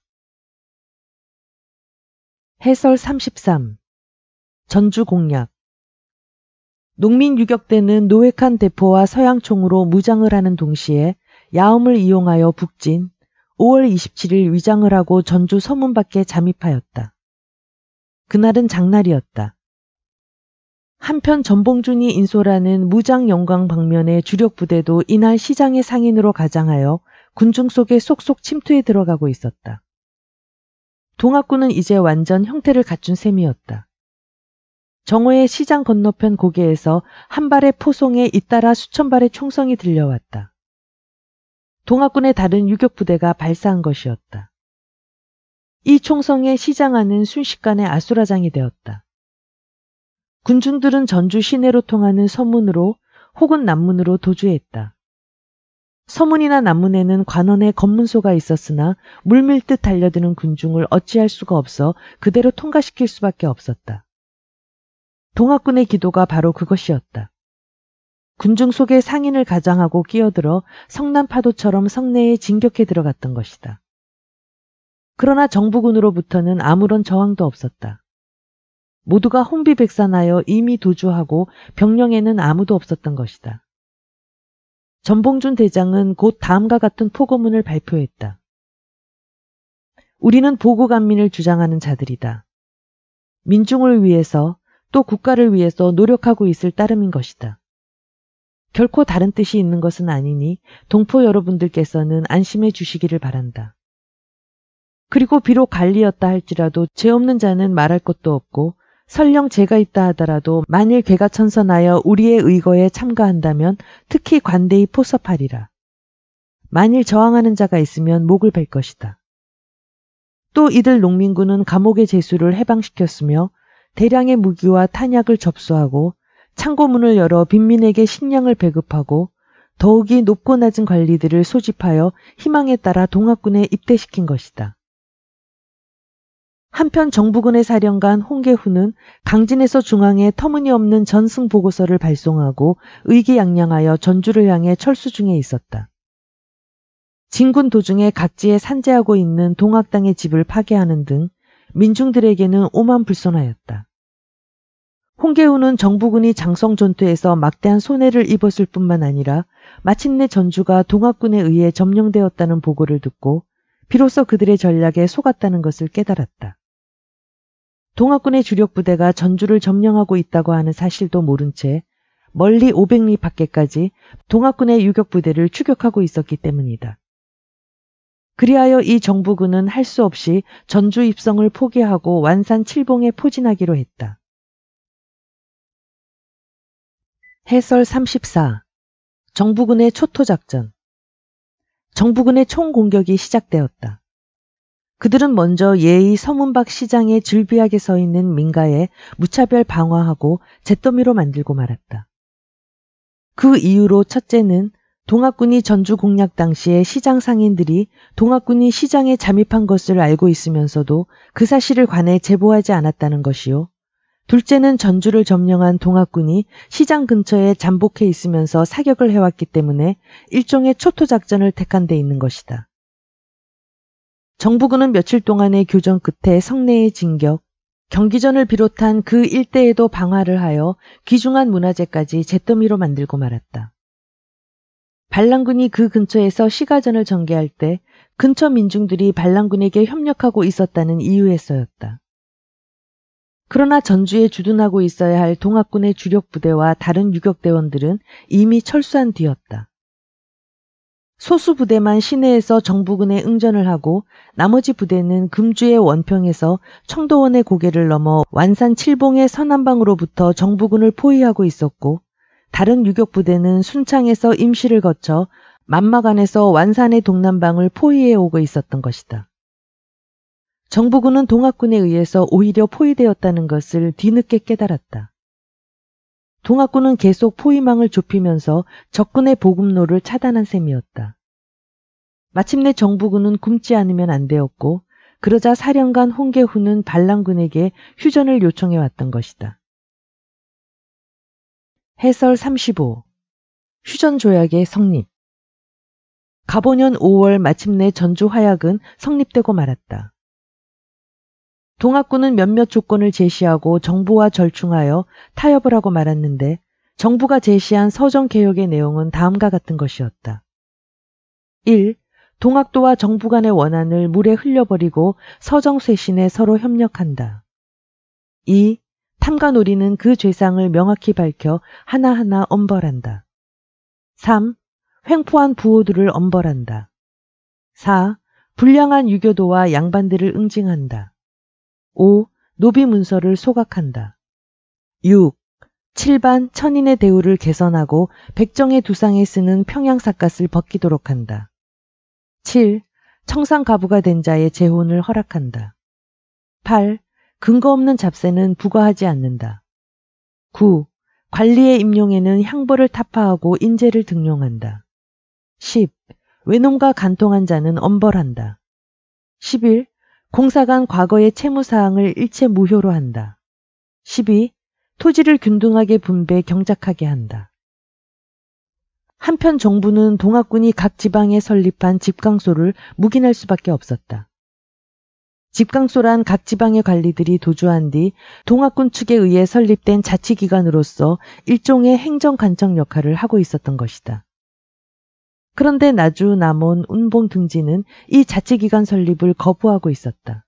해설 33 전주 공략 농민 유격대는 노획한 대포와 서양총으로 무장을 하는 동시에 야음을 이용하여 북진 5월 27일 위장을 하고 전주 서문 밖에 잠입하였다. 그날은 장날이었다. 한편 전봉준이 인솔하는 무장 영광 방면의 주력 부대도 이날 시장의 상인으로 가장하여 군중 속에 쏙쏙 침투해 들어가고 있었다. 동학구는 이제 완전 형태를 갖춘 셈이었다. 정오의 시장 건너편 고개에서 한 발의 포송에 잇따라 수천 발의 총성이 들려왔다. 동학군의 다른 유격 부대가 발사한 것이었다. 이 총성에 시장하는 순식간에 아수라장이 되었다. 군중들은 전주 시내로 통하는 서문으로 혹은 남문으로 도주했다. 서문이나 남문에는 관원의 검문소가 있었으나 물밀듯 달려드는 군중을 어찌할 수가 없어 그대로 통과시킬 수밖에 없었다. 동학군의 기도가 바로 그것이었다. 군중 속에 상인을 가장하고 끼어들어 성난파도처럼 성내에 진격해 들어갔던 것이다. 그러나 정부군으로부터는 아무런 저항도 없었다. 모두가 홍비백산하여 이미 도주하고 병령에는 아무도 없었던 것이다. 전봉준 대장은 곧 다음과 같은 포고문을 발표했다. 우리는 보고 감민을 주장하는 자들이다. 민중을 위해서 또 국가를 위해서 노력하고 있을 따름인 것이다. 결코 다른 뜻이 있는 것은 아니니 동포 여러분들께서는 안심해 주시기를 바란다. 그리고 비록 관리였다 할지라도 죄 없는 자는 말할 것도 없고 설령 죄가 있다 하더라도 만일 걔가 천선하여 우리의 의거에 참가한다면 특히 관대히 포섭하리라. 만일 저항하는 자가 있으면 목을 벨 것이다. 또 이들 농민군은 감옥의 재수를 해방시켰으며 대량의 무기와 탄약을 접수하고 창고문을 열어 빈민에게 식량을 배급하고 더욱이 높고 낮은 관리들을 소집하여 희망에 따라 동학군에 입대시킨 것이다. 한편 정부군의 사령관 홍계후는 강진에서 중앙에 터무니없는 전승 보고서를 발송하고 의기양양하여 전주를 향해 철수 중에 있었다. 진군 도중에 각지에 산재하고 있는 동학당의 집을 파괴하는 등 민중들에게는 오만불손하였다. 홍계우는 정부군이 장성 전투에서 막대한 손해를 입었을 뿐만 아니라 마침내 전주가 동학군에 의해 점령되었다는 보고를 듣고 비로소 그들의 전략에 속았다는 것을 깨달았다. 동학군의 주력 부대가 전주를 점령하고 있다고 하는 사실도 모른 채 멀리 500리 밖에까지 동학군의 유격 부대를 추격하고 있었기 때문이다. 그리하여 이 정부군은 할 수 없이 전주 입성을 포기하고 완산 칠봉에 포진하기로 했다. 해설 34 정부군의 초토작전 정부군의 총공격이 시작되었다. 그들은 먼저 예의 서문박 시장의 즐비하게 서 있는 민가에 무차별 방화하고 잿더미로 만들고 말았다. 그 이후로 첫째는 동학군이 전주 공략 당시에 시장 상인들이 동학군이 시장에 잠입한 것을 알고 있으면서도 그 사실을 관해 제보하지 않았다는 것이요. 둘째는 전주를 점령한 동학군이 시장 근처에 잠복해 있으면서 사격을 해왔기 때문에 일종의 초토 작전을 택한 데 있는 것이다. 정부군은 며칠 동안의 교전 끝에 성내의 진격, 경기전을 비롯한 그 일대에도 방화를 하여 귀중한 문화재까지 잿더미로 만들고 말았다. 반란군이 그 근처에서 시가전을 전개할 때 근처 민중들이 반란군에게 협력하고 있었다는 이유에서였다. 그러나 전주에 주둔하고 있어야 할 동학군의 주력 부대와 다른 유격대원들은 이미 철수한 뒤였다. 소수 부대만 시내에서 정부군의 응전을 하고 나머지 부대는 금주의 원평에서 청도원의 고개를 넘어 완산 칠봉의 서남방으로부터 정부군을 포위하고 있었고 다른 유격 부대는 순창에서 임시를 거쳐 만마간에서 완산의 동남방을 포위해 오고 있었던 것이다. 정부군은 동학군에 의해서 오히려 포위되었다는 것을 뒤늦게 깨달았다. 동학군은 계속 포위망을 좁히면서 적군의 보급로를 차단한 셈이었다. 마침내 정부군은 굶지 않으면 안 되었고 그러자 사령관 홍계훈은 반란군에게 휴전을 요청해 왔던 것이다. 해설 35 휴전 조약의 성립 가보년 5월 마침내 전주 화약은 성립되고 말았다. 동학군은 몇몇 조건을 제시하고 정부와 절충하여 타협을 하고 말았는데 정부가 제시한 서정 개혁의 내용은 다음과 같은 것이었다. 1. 동학도와 정부 간의 원한을 물에 흘려버리고 서정 쇄신에 서로 협력한다. 2. 탐관오리는 그 죄상을 명확히 밝혀 하나하나 엄벌한다. 3. 횡포한 부호들을 엄벌한다. 4. 불량한 유교도와 양반들을 응징한다. 5. 노비 문서를 소각한다. 6. 7반 천인의 대우를 개선하고 백정의 두상에 쓰는 평양사갓을 벗기도록 한다. 7. 청산 가부가 된 자의 재혼을 허락한다. 8. 근거 없는 잡세는 부과하지 않는다. 9. 관리의 임용에는 향보를 타파하고 인재를 등용한다. 10. 외놈과 간통한 자는 엄벌한다. 11. 공사간 과거의 채무사항을 일체 무효로 한다. 12. 토지를 균등하게 분배 경작하게 한다. 한편 정부는 동학군이 각 지방에 설립한 집강소를 묵인할 수밖에 없었다. 집강소란 각 지방의 관리들이 도주한 뒤 동학군 측에 의해 설립된 자치기관으로서 일종의 행정간청 역할을 하고 있었던 것이다. 그런데 나주, 남원, 운봉 등지는 이 자치기관 설립을 거부하고 있었다.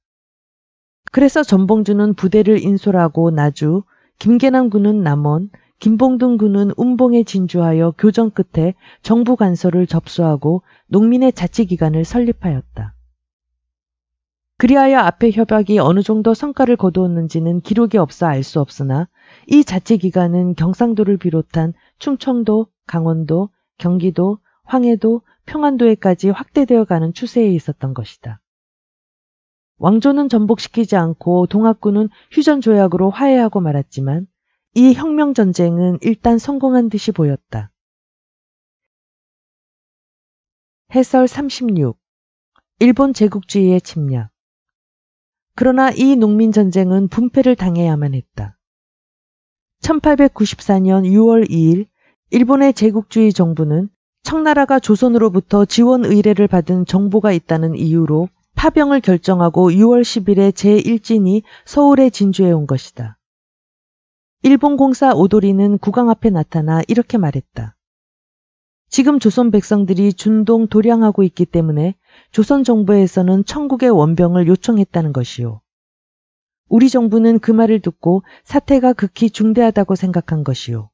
그래서 전봉주는 부대를 인솔하고 나주, 김계남 군은 남원, 김봉등 군은 운봉에 진주하여 교정 끝에 정부 간서를 접수하고 농민의 자치기관을 설립하였다. 그리하여 앞의 협약이 어느 정도 성과를 거두었는지는 기록이 없어 알 수 없으나 이 자치기관은 경상도를 비롯한 충청도, 강원도, 경기도, 황해도 평안도에까지 확대되어 가는 추세에 있었던 것이다. 왕조는 전복시키지 않고 동학군은 휴전 조약으로 화해하고 말았지만 이 혁명 전쟁은 일단 성공한 듯이 보였다. 해설 36. 일본 제국주의의 침략. 그러나 이 농민 전쟁은 분패를 당해야만 했다. 1894년 6월 2일 일본의 제국주의 정부는 청나라가 조선으로부터 지원 의뢰를 받은 정보가 있다는 이유로 파병을 결정하고 6월 10일에 제1진이 서울에 진주해 온 것이다. 일본 공사 오도리는 국왕 앞에 나타나 이렇게 말했다. 지금 조선 백성들이 준동 도량하고 있기 때문에 조선 정부에서는 천국의 원병을 요청했다는 것이요. 우리 정부는 그 말을 듣고 사태가 극히 중대하다고 생각한 것이요.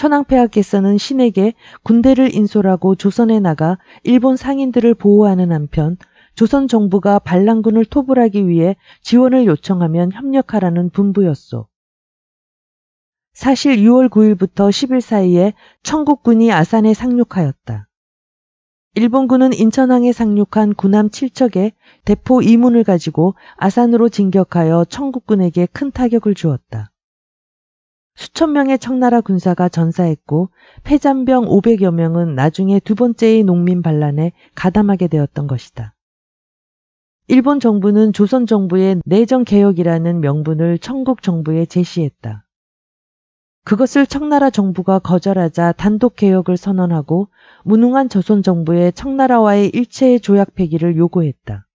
천황폐하께서는 신에게 군대를 인솔하고 조선에 나가 일본 상인들을 보호하는 한편 조선 정부가 반란군을 토불하기 위해 지원을 요청하면 협력하라는 분부였소. 사실 6월 9일부터 10일 사이에 청국군이 아산에 상륙하였다. 일본군은 인천항에 상륙한 군함 7척에 대포 2문을 가지고 아산으로 진격하여 청국군에게 큰 타격을 주었다. 수천 명의 청나라 군사가 전사했고 패잔병 500여 명은 나중에 두 번째의 농민 반란에 가담하게 되었던 것이다. 일본 정부는 조선 정부의 내정 개혁이라는 명분을 청국 정부에 제시했다. 그것을 청나라 정부가 거절하자 단독 개혁을 선언하고 무능한 조선 정부의 청나라와의 일체의 조약 폐기를 요구했다.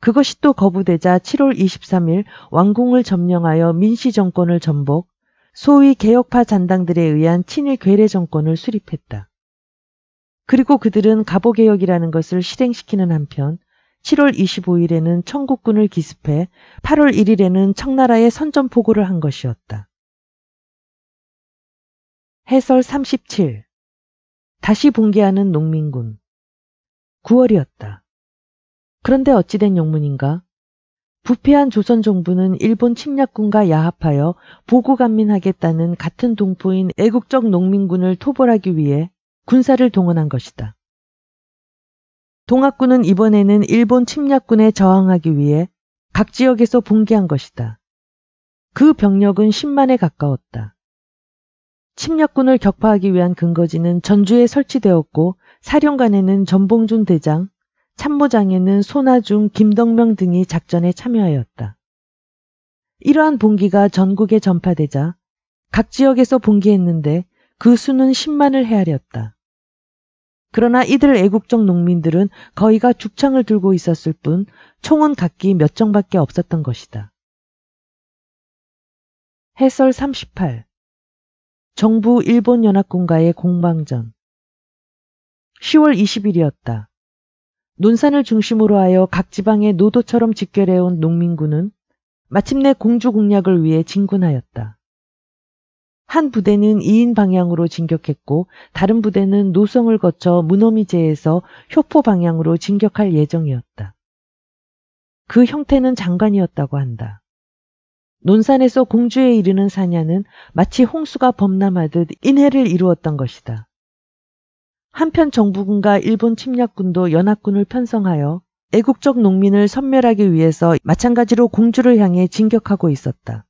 그것이 또 거부되자 7월 23일 왕궁을 점령하여 민씨 정권을 전복, 소위 개혁파 잔당들에 의한 친일 괴뢰 정권을 수립했다. 그리고 그들은 가보개혁이라는 것을 실행시키는 한편 7월 25일에는 청국군을 기습해 8월 1일에는 청나라에 선전포고를 한 것이었다. 해설 37 다시 붕괴하는 농민군 9월이었다. 그런데 어찌된 영문인가? 부패한 조선 정부는 일본 침략군과 야합하여 보고 감민하겠다는 같은 동포인 애국적 농민군을 토벌하기 위해 군사를 동원한 것이다. 동학군은 이번에는 일본 침략군에 저항하기 위해 각 지역에서 봉기한 것이다. 그 병력은 10만에 가까웠다. 침략군을 격파하기 위한 근거지는 전주에 설치되었고 사령관에는 전봉준 대장, 참모장에는 손아중, 김덕명 등이 작전에 참여하였다. 이러한 봉기가 전국에 전파되자 각 지역에서 봉기했는데 그 수는 10만을 헤아렸다. 그러나 이들 애국적 농민들은 거의가 죽창을 들고 있었을 뿐 총은 각기 몇 정밖에 없었던 것이다. 해설 38 정부 일본연합군과의 공방전 10월 20일이었다. 논산을 중심으로 하여 각 지방의 노도처럼 직결해온 농민군은 마침내 공주 공략을 위해 진군하였다. 한 부대는 이인 방향으로 진격했고 다른 부대는 노성을 거쳐 문어미제에서 효포 방향으로 진격할 예정이었다. 그 형태는 장관이었다고 한다. 논산에서 공주에 이르는 사냐는 마치 홍수가 범람하듯 인해를 이루었던 것이다. 한편 정부군과 일본 침략군도 연합군을 편성하여 애국적 농민을 섬멸하기 위해서 마찬가지로 공주를 향해 진격하고 있었다.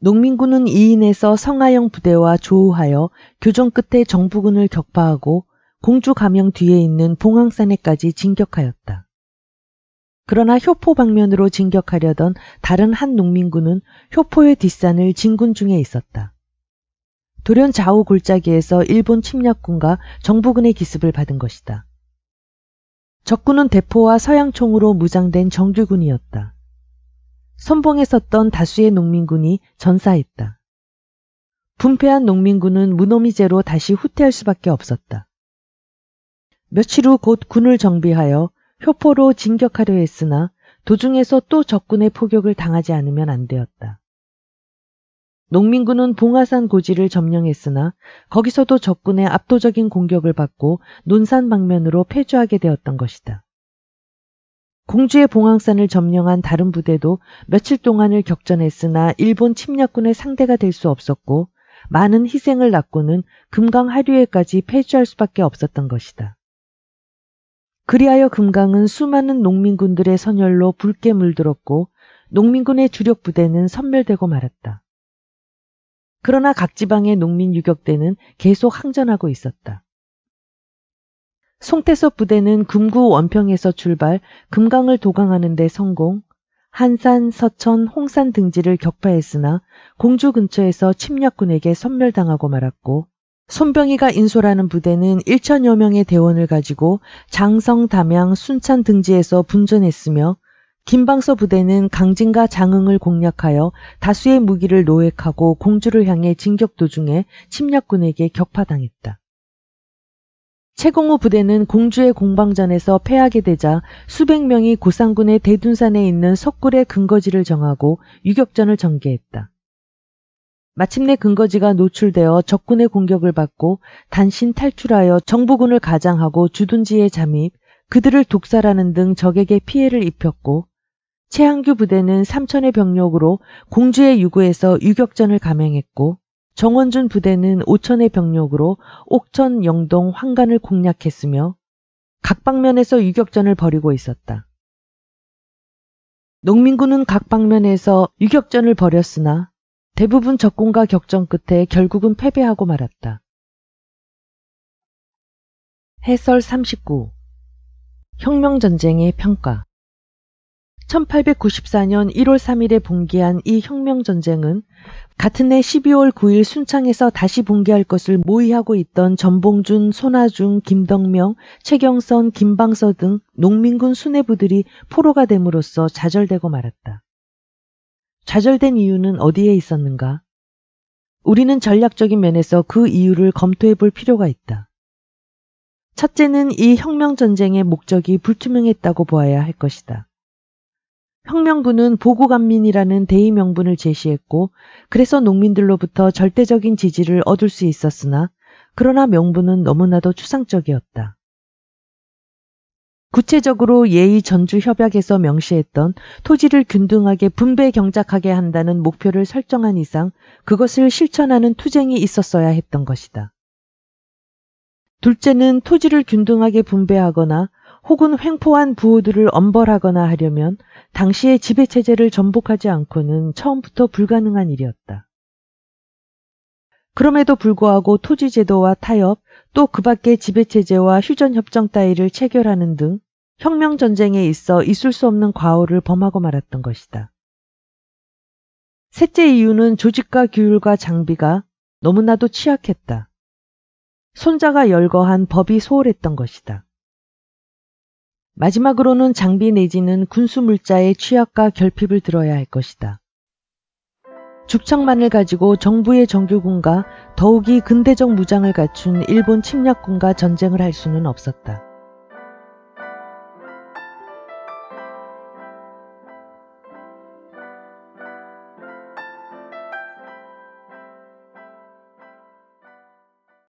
농민군은 2인에서 성하영 부대와 조우하여 교정 끝에 정부군을 격파하고 공주 가명 뒤에 있는 봉황산에까지 진격하였다. 그러나 효포 방면으로 진격하려던 다른 한 농민군은 효포의 뒷산을 진군 중에 있었다. 도련 좌우 골짜기에서 일본 침략군과 정부군의 기습을 받은 것이다. 적군은 대포와 서양총으로 무장된 정규군이었다. 선봉에 섰던 다수의 농민군이 전사했다. 분패한 농민군은 무노미제로 다시 후퇴할 수밖에 없었다. 며칠 후 곧 군을 정비하여 효포로 진격하려 했으나 도중에서 또 적군의 포격을 당하지 않으면 안 되었다. 농민군은 봉화산 고지를 점령했으나 거기서도 적군의 압도적인 공격을 받고 논산 방면으로 폐주하게 되었던 것이다. 공주의 봉황산을 점령한 다른 부대도 며칠 동안을 격전했으나 일본 침략군의 상대가 될 수 없었고 많은 희생을 낳고는 금강 하류에까지 폐주할 수밖에 없었던 것이다. 그리하여 금강은 수많은 농민군들의 선열로 붉게 물들었고 농민군의 주력 부대는 선멸되고 말았다. 그러나 각 지방의 농민 유격대는 계속 항전하고 있었다. 송태섭 부대는 금구 원평에서 출발 금강을 도강하는 데 성공, 한산, 서천, 홍산 등지를 격파했으나 공주 근처에서 침략군에게 선멸당하고 말았고 손병희가 인솔하는 부대는 1천여 명의 대원을 가지고 장성, 담양, 순천 등지에서 분전했으며 김방서 부대는 강진과 장흥을 공략하여 다수의 무기를 노획하고 공주를 향해 진격 도중에 침략군에게 격파당했다. 최공호 부대는 공주의 공방전에서 패하게 되자 수백 명이 고상군의 대둔산에 있는 석굴의 근거지를 정하고 유격전을 전개했다. 마침내 근거지가 노출되어 적군의 공격을 받고 단신 탈출하여 정부군을 가장하고 주둔지에 잠입, 그들을 독살하는 등 적에게 피해를 입혔고 최항규 부대는 삼천의 병력으로 공주의 유구에서 유격전을 감행했고 정원준 부대는 오천의 병력으로 옥천 영동 황간을 공략했으며 각 방면에서 유격전을 벌이고 있었다. 농민군은 각 방면에서 유격전을 벌였으나 대부분 적군과 격전 끝에 결국은 패배하고 말았다. 해설 39 혁명전쟁의 평가 1894년 1월 3일에 봉기한 이 혁명전쟁은 같은 해 12월 9일 순창에서 다시 봉기할 것을 모의하고 있던 전봉준, 손하중 김덕명, 최경선, 김방서 등 농민군 수뇌부들이 포로가 됨으로써 좌절되고 말았다. 좌절된 이유는 어디에 있었는가? 우리는 전략적인 면에서 그 이유를 검토해 볼 필요가 있다. 첫째는 이 혁명전쟁의 목적이 불투명했다고 보아야 할 것이다. 혁명군은 보고간민이라는 대의명분을 제시했고 그래서 농민들로부터 절대적인 지지를 얻을 수 있었으나 그러나 명분은 너무나도 추상적이었다. 구체적으로 예의 전주 협약에서 명시했던 토지를 균등하게 분배 경작하게 한다는 목표를 설정한 이상 그것을 실천하는 투쟁이 있었어야 했던 것이다. 둘째는 토지를 균등하게 분배하거나 혹은 횡포한 부호들을 엄벌하거나 하려면 당시의 지배체제를 전복하지 않고는 처음부터 불가능한 일이었다. 그럼에도 불구하고 토지제도와 타협, 또 그 밖의 지배체제와 휴전협정 따위를 체결하는 등 혁명전쟁에 있어 있을 수 없는 과오를 범하고 말았던 것이다. 셋째 이유는 조직과 규율과 장비가 너무나도 취약했다. 손자가 열거한 법이 소홀했던 것이다. 마지막으로는 장비 내지는 군수물자의 취약과 결핍을 들어야 할 것이다. 죽창만을 가지고 정부의 정규군과 더욱이 근대적 무장을 갖춘 일본 침략군과 전쟁을 할 수는 없었다.